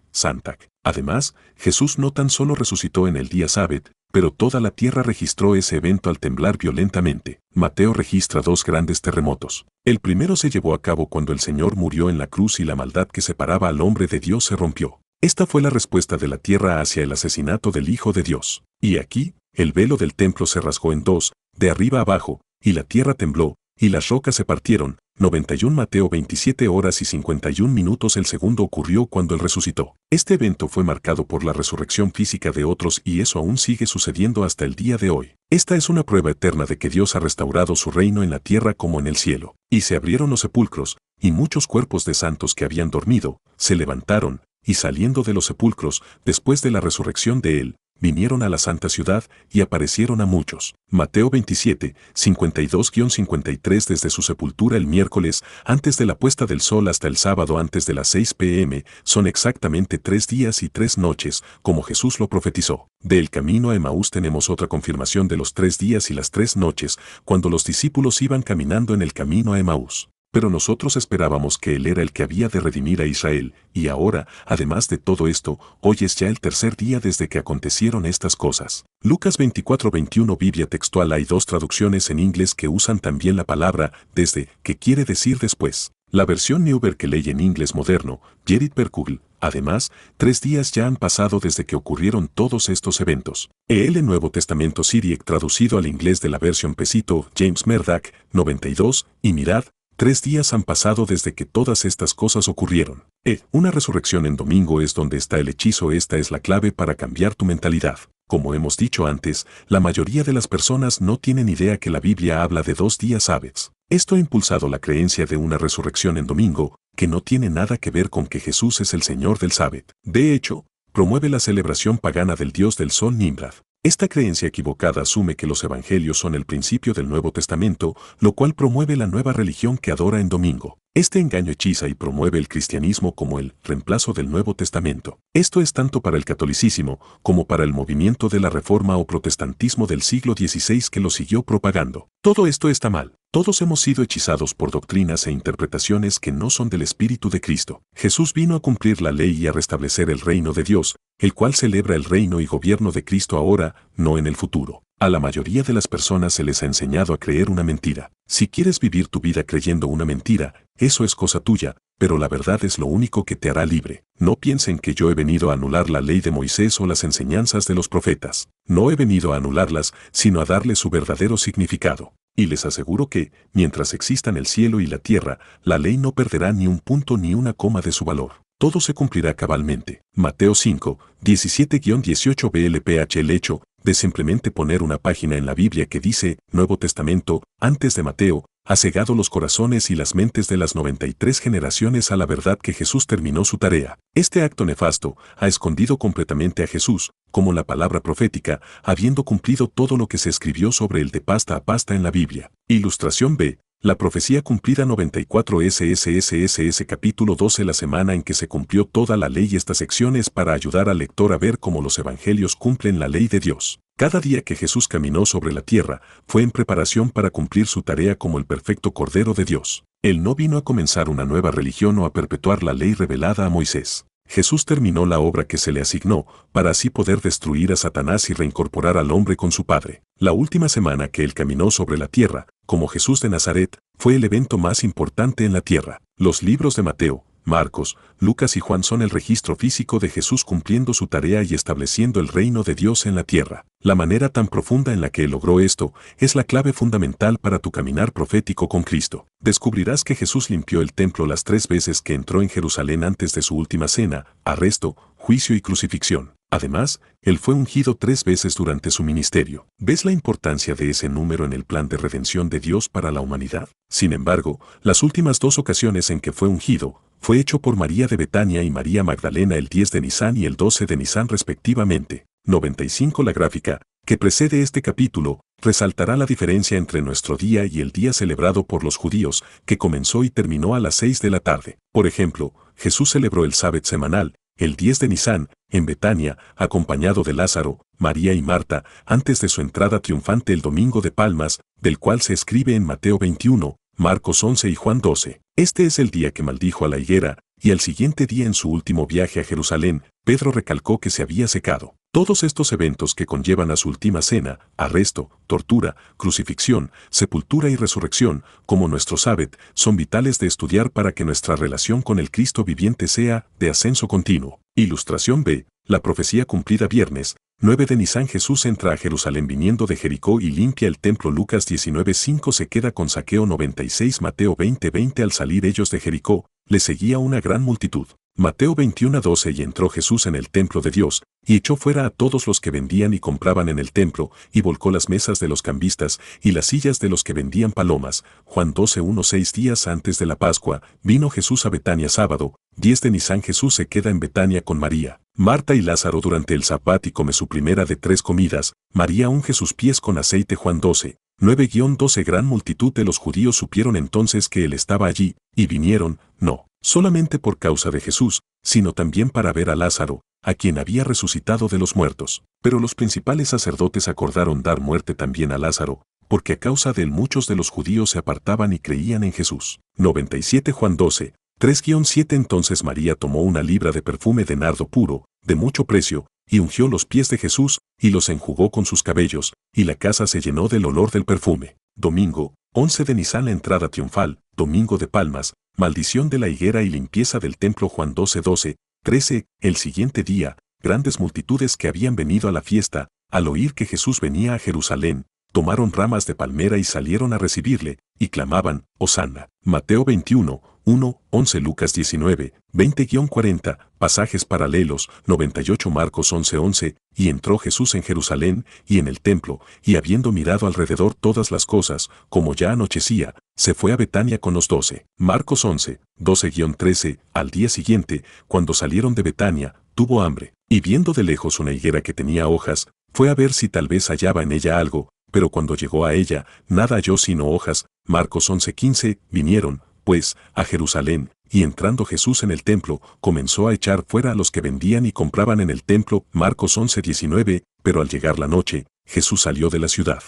Además, Jesús no tan solo resucitó en el día sábado, pero toda la tierra registró ese evento al temblar violentamente. Mateo registra dos grandes terremotos. El primero se llevó a cabo cuando el Señor murió en la cruz y la maldad que separaba al hombre de Dios se rompió. Esta fue la respuesta de la tierra hacia el asesinato del Hijo de Dios. Y aquí, el velo del templo se rasgó en dos, de arriba abajo, y la tierra tembló, y las rocas se partieron, 91 Mateo 27 horas y 51 minutos el segundo ocurrió cuando él resucitó. Este evento fue marcado por la resurrección física de otros y eso aún sigue sucediendo hasta el día de hoy. Esta es una prueba eterna de que Dios ha restaurado su reino en la tierra como en el cielo. Y se abrieron los sepulcros, y muchos cuerpos de santos que habían dormido, se levantaron, y saliendo de los sepulcros, después de la resurrección de él, vinieron a la santa ciudad y aparecieron a muchos. Mateo 27, 52-53 Desde su sepultura el miércoles, antes de la puesta del sol hasta el sábado antes de las 6 pm, son exactamente tres días y tres noches, como Jesús lo profetizó. Del camino a Emaús tenemos otra confirmación de los tres días y las tres noches, cuando los discípulos iban caminando en el camino a Emaús. Pero nosotros esperábamos que Él era el que había de redimir a Israel, y ahora, además de todo esto, hoy es ya el tercer día desde que acontecieron estas cosas. Lucas 24-21 Biblia textual Hay dos traducciones en inglés que usan también la palabra desde, que quiere decir después. La versión que lee en inglés moderno, Jared Berkugl, además, tres días ya han pasado desde que ocurrieron todos estos eventos. El Nuevo Testamento Syriac traducido al inglés de la versión Pesito, James Merdak, 92, y Mirad, Tres días han pasado desde que todas estas cosas ocurrieron. Eh, una resurrección en domingo es donde está el hechizo. Esta es la clave para cambiar tu mentalidad. Como hemos dicho antes, la mayoría de las personas no tienen idea que la Biblia habla de dos días sabes Esto ha impulsado la creencia de una resurrección en domingo, que no tiene nada que ver con que Jesús es el Señor del Sabbat. De hecho, promueve la celebración pagana del dios del sol Nimrod. Esta creencia equivocada asume que los evangelios son el principio del Nuevo Testamento, lo cual promueve la nueva religión que adora en domingo. Este engaño hechiza y promueve el cristianismo como el reemplazo del Nuevo Testamento. Esto es tanto para el catolicismo como para el movimiento de la Reforma o protestantismo del siglo XVI que lo siguió propagando. Todo esto está mal. Todos hemos sido hechizados por doctrinas e interpretaciones que no son del Espíritu de Cristo. Jesús vino a cumplir la ley y a restablecer el reino de Dios, el cual celebra el reino y gobierno de Cristo ahora, no en el futuro. A la mayoría de las personas se les ha enseñado a creer una mentira. Si quieres vivir tu vida creyendo una mentira, eso es cosa tuya, pero la verdad es lo único que te hará libre. No piensen que yo he venido a anular la ley de Moisés o las enseñanzas de los profetas. No he venido a anularlas, sino a darle su verdadero significado. Y les aseguro que, mientras existan el cielo y la tierra, la ley no perderá ni un punto ni una coma de su valor. Todo se cumplirá cabalmente. Mateo 5, 17-18 BLPH El hecho de simplemente poner una página en la Biblia que dice Nuevo Testamento, antes de Mateo, ha cegado los corazones y las mentes de las 93 generaciones a la verdad que Jesús terminó su tarea. Este acto nefasto ha escondido completamente a Jesús, como la palabra profética, habiendo cumplido todo lo que se escribió sobre él de pasta a pasta en la Biblia. Ilustración B. La profecía cumplida 94 SSSSS capítulo 12 La semana en que se cumplió toda la ley Esta sección es para ayudar al lector a ver cómo los evangelios cumplen la ley de Dios. Cada día que Jesús caminó sobre la tierra fue en preparación para cumplir su tarea como el perfecto Cordero de Dios. Él no vino a comenzar una nueva religión o a perpetuar la ley revelada a Moisés. Jesús terminó la obra que se le asignó, para así poder destruir a Satanás y reincorporar al hombre con su Padre. La última semana que él caminó sobre la tierra, como Jesús de Nazaret, fue el evento más importante en la tierra. Los libros de Mateo, Marcos, Lucas y Juan son el registro físico de Jesús cumpliendo su tarea y estableciendo el reino de Dios en la tierra. La manera tan profunda en la que logró esto es la clave fundamental para tu caminar profético con Cristo. Descubrirás que Jesús limpió el templo las tres veces que entró en Jerusalén antes de su última cena, arresto, juicio y crucifixión. Además, él fue ungido tres veces durante su ministerio. ¿Ves la importancia de ese número en el plan de redención de Dios para la humanidad? Sin embargo, las últimas dos ocasiones en que fue ungido, fue hecho por María de Betania y María Magdalena el 10 de Nisan y el 12 de Nisan respectivamente. 95 La gráfica, que precede este capítulo, resaltará la diferencia entre nuestro día y el día celebrado por los judíos, que comenzó y terminó a las 6 de la tarde. Por ejemplo, Jesús celebró el sábado semanal, el 10 de Nisan, en Betania, acompañado de Lázaro, María y Marta, antes de su entrada triunfante el Domingo de Palmas, del cual se escribe en Mateo 21, Marcos 11 y Juan 12. Este es el día que maldijo a la higuera, y al siguiente día en su último viaje a Jerusalén, Pedro recalcó que se había secado. Todos estos eventos que conllevan a su última cena, arresto, tortura, crucifixión, sepultura y resurrección, como nuestro sabed, son vitales de estudiar para que nuestra relación con el Cristo viviente sea de ascenso continuo. Ilustración B. La profecía cumplida viernes, 9 de Nisan Jesús entra a Jerusalén viniendo de Jericó y limpia el templo Lucas 19.5 se queda con Saqueo 96 Mateo 20.20 al salir ellos de Jericó, le seguía una gran multitud. Mateo 21:12 Y entró Jesús en el templo de Dios, y echó fuera a todos los que vendían y compraban en el templo, y volcó las mesas de los cambistas y las sillas de los que vendían palomas. Juan 12:1 Seis días antes de la Pascua, vino Jesús a Betania sábado, 10 de Nisan Jesús se queda en Betania con María, Marta y Lázaro durante el zapat y come su primera de tres comidas, María unge sus pies con aceite Juan 12. 9-12 Gran multitud de los judíos supieron entonces que él estaba allí, y vinieron, no solamente por causa de Jesús, sino también para ver a Lázaro, a quien había resucitado de los muertos. Pero los principales sacerdotes acordaron dar muerte también a Lázaro, porque a causa de él muchos de los judíos se apartaban y creían en Jesús. 97 Juan 12, 3-7 Entonces María tomó una libra de perfume de nardo puro, de mucho precio, y ungió los pies de Jesús, y los enjugó con sus cabellos, y la casa se llenó del olor del perfume. Domingo, 11 de Nisan la entrada triunfal, Domingo de Palmas, Maldición de la higuera y limpieza del templo Juan 12, 12, 13. El siguiente día, grandes multitudes que habían venido a la fiesta, al oír que Jesús venía a Jerusalén, tomaron ramas de palmera y salieron a recibirle, y clamaban, Hosanna. Mateo 21, 1, 11 Lucas 19, 20-40, pasajes paralelos, 98 Marcos 11, 11, y entró Jesús en Jerusalén, y en el templo, y habiendo mirado alrededor todas las cosas, como ya anochecía, se fue a Betania con los doce. Marcos 11, 12-13, al día siguiente, cuando salieron de Betania, tuvo hambre, y viendo de lejos una higuera que tenía hojas, fue a ver si tal vez hallaba en ella algo, pero cuando llegó a ella, nada halló sino hojas. Marcos 11-15, vinieron, pues, a Jerusalén, y entrando Jesús en el templo, comenzó a echar fuera a los que vendían y compraban en el templo, Marcos 11:19, pero al llegar la noche, Jesús salió de la ciudad.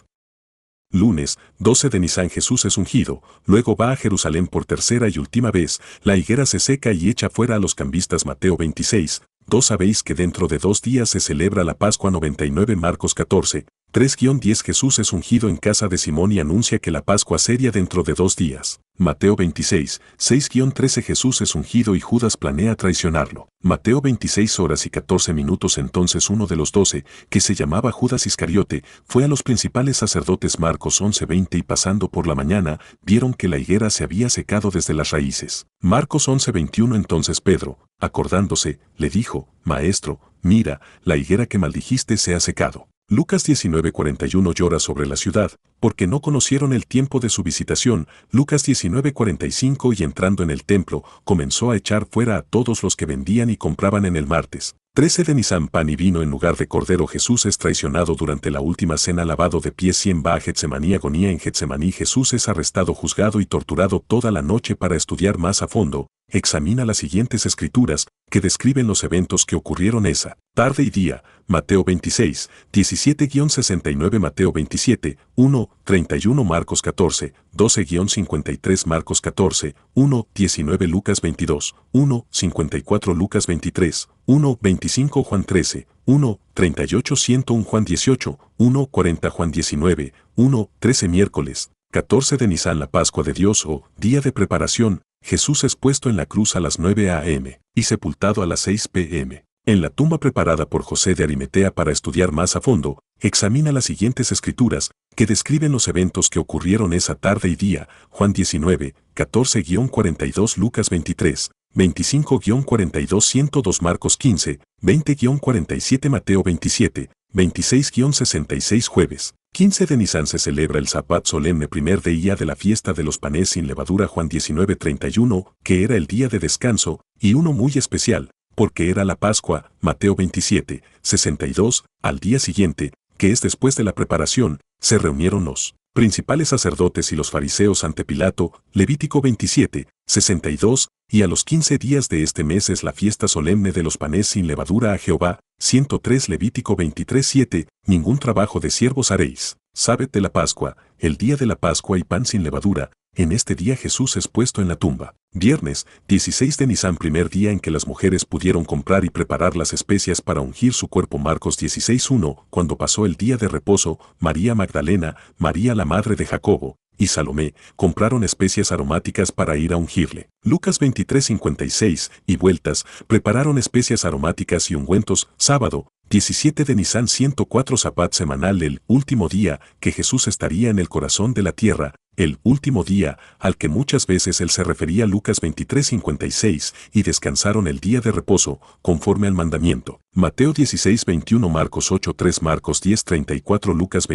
Lunes, 12 de Nisan Jesús es ungido, luego va a Jerusalén por tercera y última vez, la higuera se seca y echa fuera a los cambistas Mateo 26, 2 sabéis que dentro de dos días se celebra la Pascua 99 Marcos 14, 3-10 Jesús es ungido en casa de Simón y anuncia que la Pascua sería dentro de dos días. Mateo 26, 6-13 Jesús es ungido y Judas planea traicionarlo. Mateo 26 horas y 14 minutos entonces uno de los doce, que se llamaba Judas Iscariote, fue a los principales sacerdotes Marcos 11:20 y pasando por la mañana, vieron que la higuera se había secado desde las raíces. Marcos 11-21 entonces Pedro, acordándose, le dijo, Maestro, mira, la higuera que maldijiste se ha secado. Lucas 19:41 llora sobre la ciudad, porque no conocieron el tiempo de su visitación. Lucas 19:45 y entrando en el templo, comenzó a echar fuera a todos los que vendían y compraban en el martes. 13 de Nisan pan y vino en lugar de cordero Jesús es traicionado durante la última cena lavado de pies 100 va a Getsemaní agonía en Getsemaní Jesús es arrestado juzgado y torturado toda la noche para estudiar más a fondo, examina las siguientes escrituras que describen los eventos que ocurrieron esa Tarde y día, Mateo 26, 17-69 Mateo 27, 1, 31 Marcos 14, 12-53 Marcos 14, 1, 19 Lucas 22, 1, 54 Lucas 23, 1, 25 Juan 13, 1, 38 101 Juan 18, 1, 40 Juan 19, 1, 13 miércoles, 14 de Nisan la Pascua de Dios o Día de Preparación, Jesús es puesto en la cruz a las 9 a.m. y sepultado a las 6 p.m. En la tumba preparada por José de Arimetea para estudiar más a fondo, examina las siguientes escrituras que describen los eventos que ocurrieron esa tarde y día, Juan 19, 14-42 Lucas 23, 25-42-102 Marcos 15, 20-47 Mateo 27, 26-66 Jueves. 15 de Nisan se celebra el Sabbat solemne primer día de la fiesta de los panes sin levadura Juan 19-31, que era el día de descanso, y uno muy especial, porque era la Pascua, Mateo 27, 62, al día siguiente, que es después de la preparación, se reunieron los principales sacerdotes y los fariseos ante Pilato, Levítico 27, 62, y a los 15 días de este mes es la fiesta solemne de los panes sin levadura a Jehová, 103 Levítico 23, 7, ningún trabajo de siervos haréis. Sabed de la Pascua, el día de la Pascua y pan sin levadura, en este día Jesús es puesto en la tumba. Viernes, 16 de Nisan, primer día en que las mujeres pudieron comprar y preparar las especias para ungir su cuerpo. Marcos 16.1, cuando pasó el día de reposo, María Magdalena, María la madre de Jacobo, y Salomé compraron especias aromáticas para ir a ungirle. Lucas 23:56 y vueltas prepararon especias aromáticas y ungüentos. Sábado, 17 de Nisan 104 Zapat semanal el último día que Jesús estaría en el corazón de la tierra, el último día al que muchas veces él se refería Lucas 23:56 y descansaron el día de reposo conforme al mandamiento. Mateo 16 21 Marcos 8:3 Marcos 10 34 Lucas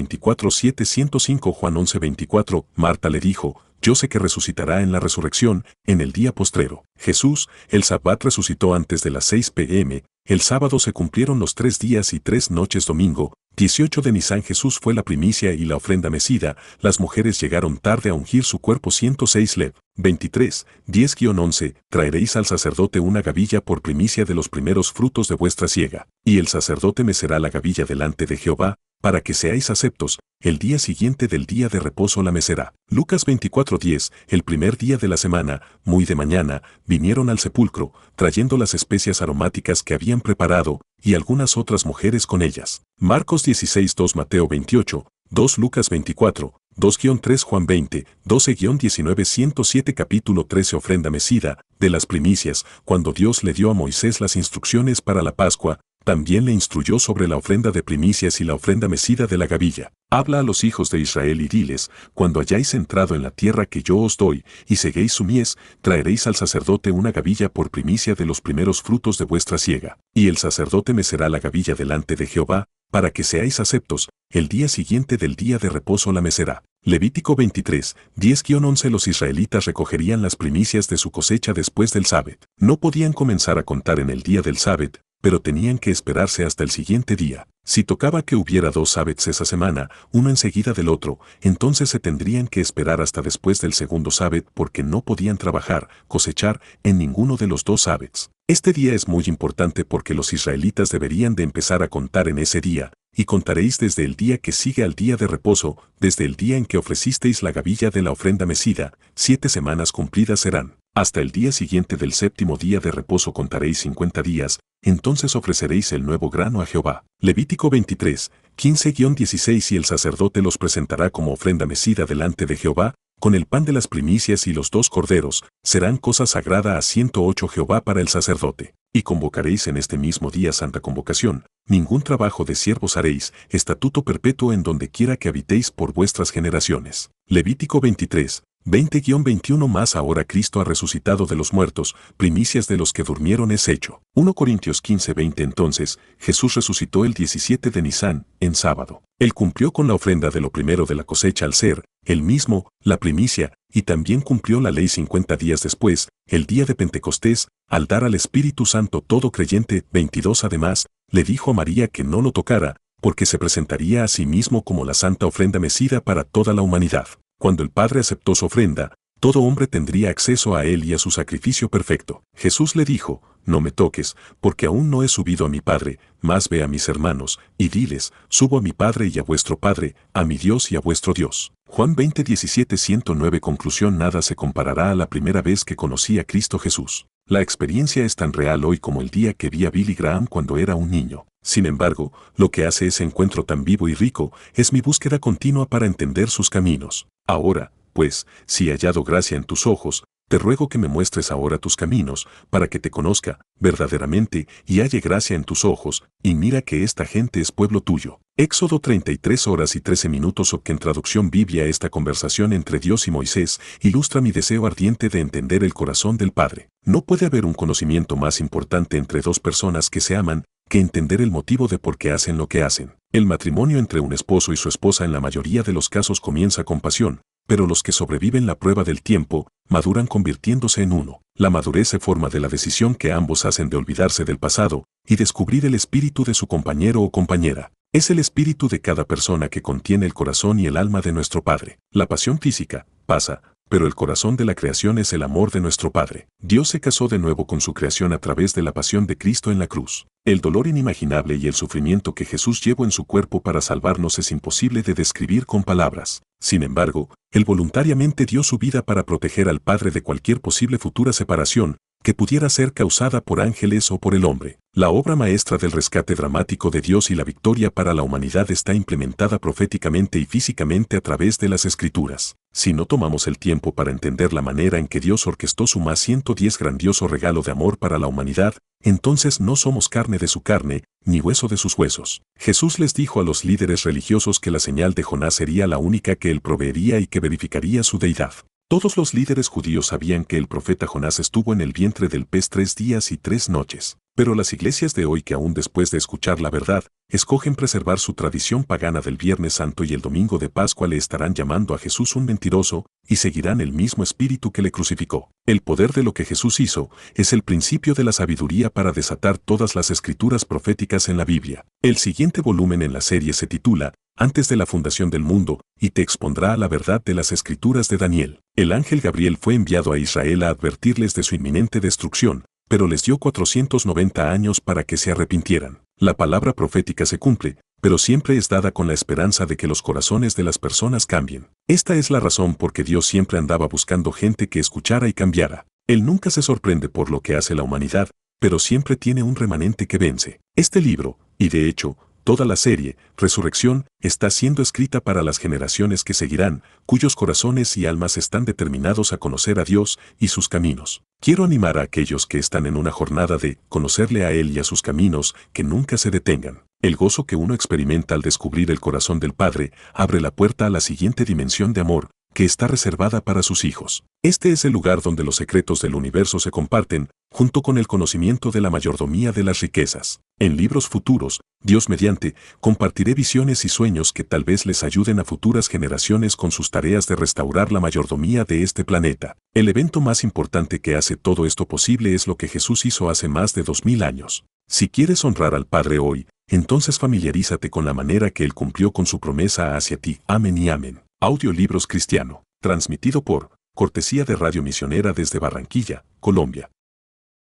7 105 Juan 11 24 Marta le dijo, yo sé que resucitará en la resurrección, en el día postrero. Jesús, el sabbat resucitó antes de las 6 pm, el sábado se cumplieron los tres días y tres noches domingo, 18 de Nisan Jesús fue la primicia y la ofrenda mecida, las mujeres llegaron tarde a ungir su cuerpo 106 lev, 23, 10-11, traeréis al sacerdote una gavilla por primicia de los primeros frutos de vuestra siega, y el sacerdote mecerá la gavilla delante de Jehová, para que seáis aceptos, el día siguiente del día de reposo la mesera. Lucas 24:10, el primer día de la semana, muy de mañana, vinieron al sepulcro, trayendo las especias aromáticas que habían preparado, y algunas otras mujeres con ellas. Marcos 16:2 Mateo 28, 2 Lucas 24, 2-3 Juan 20, 12-19 107 capítulo 13 ofrenda mesida, de las primicias, cuando Dios le dio a Moisés las instrucciones para la Pascua, también le instruyó sobre la ofrenda de primicias y la ofrenda mecida de la gavilla. Habla a los hijos de Israel y diles, cuando hayáis entrado en la tierra que yo os doy, y seguéis su mies, traeréis al sacerdote una gavilla por primicia de los primeros frutos de vuestra siega. Y el sacerdote mecerá la gavilla delante de Jehová, para que seáis aceptos, el día siguiente del día de reposo la mecerá. Levítico 23, 10-11 Los israelitas recogerían las primicias de su cosecha después del sábado. No podían comenzar a contar en el día del sábado, pero tenían que esperarse hasta el siguiente día. Si tocaba que hubiera dos sabbaths esa semana, uno enseguida del otro, entonces se tendrían que esperar hasta después del segundo sábado porque no podían trabajar, cosechar, en ninguno de los dos sábets. Este día es muy importante porque los israelitas deberían de empezar a contar en ese día, y contaréis desde el día que sigue al día de reposo, desde el día en que ofrecisteis la gavilla de la ofrenda mesida, siete semanas cumplidas serán. Hasta el día siguiente del séptimo día de reposo contaréis cincuenta días, entonces ofreceréis el nuevo grano a Jehová. Levítico 23, 15-16 y el sacerdote los presentará como ofrenda mecida delante de Jehová, con el pan de las primicias y los dos corderos, serán cosa sagrada a 108 Jehová para el sacerdote. Y convocaréis en este mismo día santa convocación, ningún trabajo de siervos haréis, estatuto perpetuo en donde quiera que habitéis por vuestras generaciones. Levítico 23, 20-21 más ahora Cristo ha resucitado de los muertos, primicias de los que durmieron es hecho. 1 Corintios 15-20 entonces, Jesús resucitó el 17 de Nisán, en sábado. Él cumplió con la ofrenda de lo primero de la cosecha al ser, el mismo, la primicia, y también cumplió la ley 50 días después, el día de Pentecostés, al dar al Espíritu Santo todo creyente. 22 además, le dijo a María que no lo tocara, porque se presentaría a sí mismo como la santa ofrenda mecida para toda la humanidad. Cuando el Padre aceptó su ofrenda, todo hombre tendría acceso a él y a su sacrificio perfecto. Jesús le dijo, no me toques, porque aún no he subido a mi Padre, más ve a mis hermanos, y diles, subo a mi Padre y a vuestro Padre, a mi Dios y a vuestro Dios. Juan 20 17 109 Conclusión Nada se comparará a la primera vez que conocí a Cristo Jesús. La experiencia es tan real hoy como el día que vi a Billy Graham cuando era un niño. Sin embargo, lo que hace ese encuentro tan vivo y rico es mi búsqueda continua para entender sus caminos. Ahora, pues, si he hallado gracia en tus ojos, te ruego que me muestres ahora tus caminos, para que te conozca verdaderamente y halle gracia en tus ojos, y mira que esta gente es pueblo tuyo. Éxodo 33 horas y 13 minutos o que en traducción Biblia esta conversación entre Dios y Moisés ilustra mi deseo ardiente de entender el corazón del Padre. No puede haber un conocimiento más importante entre dos personas que se aman que entender el motivo de por qué hacen lo que hacen. El matrimonio entre un esposo y su esposa en la mayoría de los casos comienza con pasión, pero los que sobreviven la prueba del tiempo, maduran convirtiéndose en uno. La madurez se forma de la decisión que ambos hacen de olvidarse del pasado y descubrir el espíritu de su compañero o compañera. Es el espíritu de cada persona que contiene el corazón y el alma de nuestro Padre. La pasión física pasa, pero el corazón de la creación es el amor de nuestro Padre. Dios se casó de nuevo con su creación a través de la pasión de Cristo en la cruz. El dolor inimaginable y el sufrimiento que Jesús llevó en su cuerpo para salvarnos es imposible de describir con palabras. Sin embargo, él voluntariamente dio su vida para proteger al padre de cualquier posible futura separación que pudiera ser causada por ángeles o por el hombre. La obra maestra del rescate dramático de Dios y la victoria para la humanidad está implementada proféticamente y físicamente a través de las escrituras si no tomamos el tiempo para entender la manera en que Dios orquestó su más 110 grandioso regalo de amor para la humanidad, entonces no somos carne de su carne, ni hueso de sus huesos. Jesús les dijo a los líderes religiosos que la señal de Jonás sería la única que él proveería y que verificaría su deidad. Todos los líderes judíos sabían que el profeta Jonás estuvo en el vientre del pez tres días y tres noches. Pero las iglesias de hoy que aún después de escuchar la verdad, escogen preservar su tradición pagana del Viernes Santo y el Domingo de Pascua le estarán llamando a Jesús un mentiroso, y seguirán el mismo espíritu que le crucificó. El poder de lo que Jesús hizo es el principio de la sabiduría para desatar todas las escrituras proféticas en la Biblia. El siguiente volumen en la serie se titula Antes de la fundación del mundo, y te expondrá a la verdad de las escrituras de Daniel. El ángel Gabriel fue enviado a Israel a advertirles de su inminente destrucción, pero les dio 490 años para que se arrepintieran. La palabra profética se cumple, pero siempre es dada con la esperanza de que los corazones de las personas cambien. Esta es la razón por que Dios siempre andaba buscando gente que escuchara y cambiara. Él nunca se sorprende por lo que hace la humanidad, pero siempre tiene un remanente que vence. Este libro, y de hecho, Toda la serie, Resurrección, está siendo escrita para las generaciones que seguirán, cuyos corazones y almas están determinados a conocer a Dios y sus caminos. Quiero animar a aquellos que están en una jornada de conocerle a Él y a sus caminos, que nunca se detengan. El gozo que uno experimenta al descubrir el corazón del Padre abre la puerta a la siguiente dimensión de amor, que está reservada para sus hijos. Este es el lugar donde los secretos del universo se comparten, junto con el conocimiento de la mayordomía de las riquezas. En libros futuros, Dios mediante, compartiré visiones y sueños que tal vez les ayuden a futuras generaciones con sus tareas de restaurar la mayordomía de este planeta. El evento más importante que hace todo esto posible es lo que Jesús hizo hace más de 2000 años. Si quieres honrar al Padre hoy, entonces familiarízate con la manera que Él cumplió con su promesa hacia ti. Amén y amén. Audiolibros Cristiano. Transmitido por Cortesía de Radio Misionera desde Barranquilla, Colombia.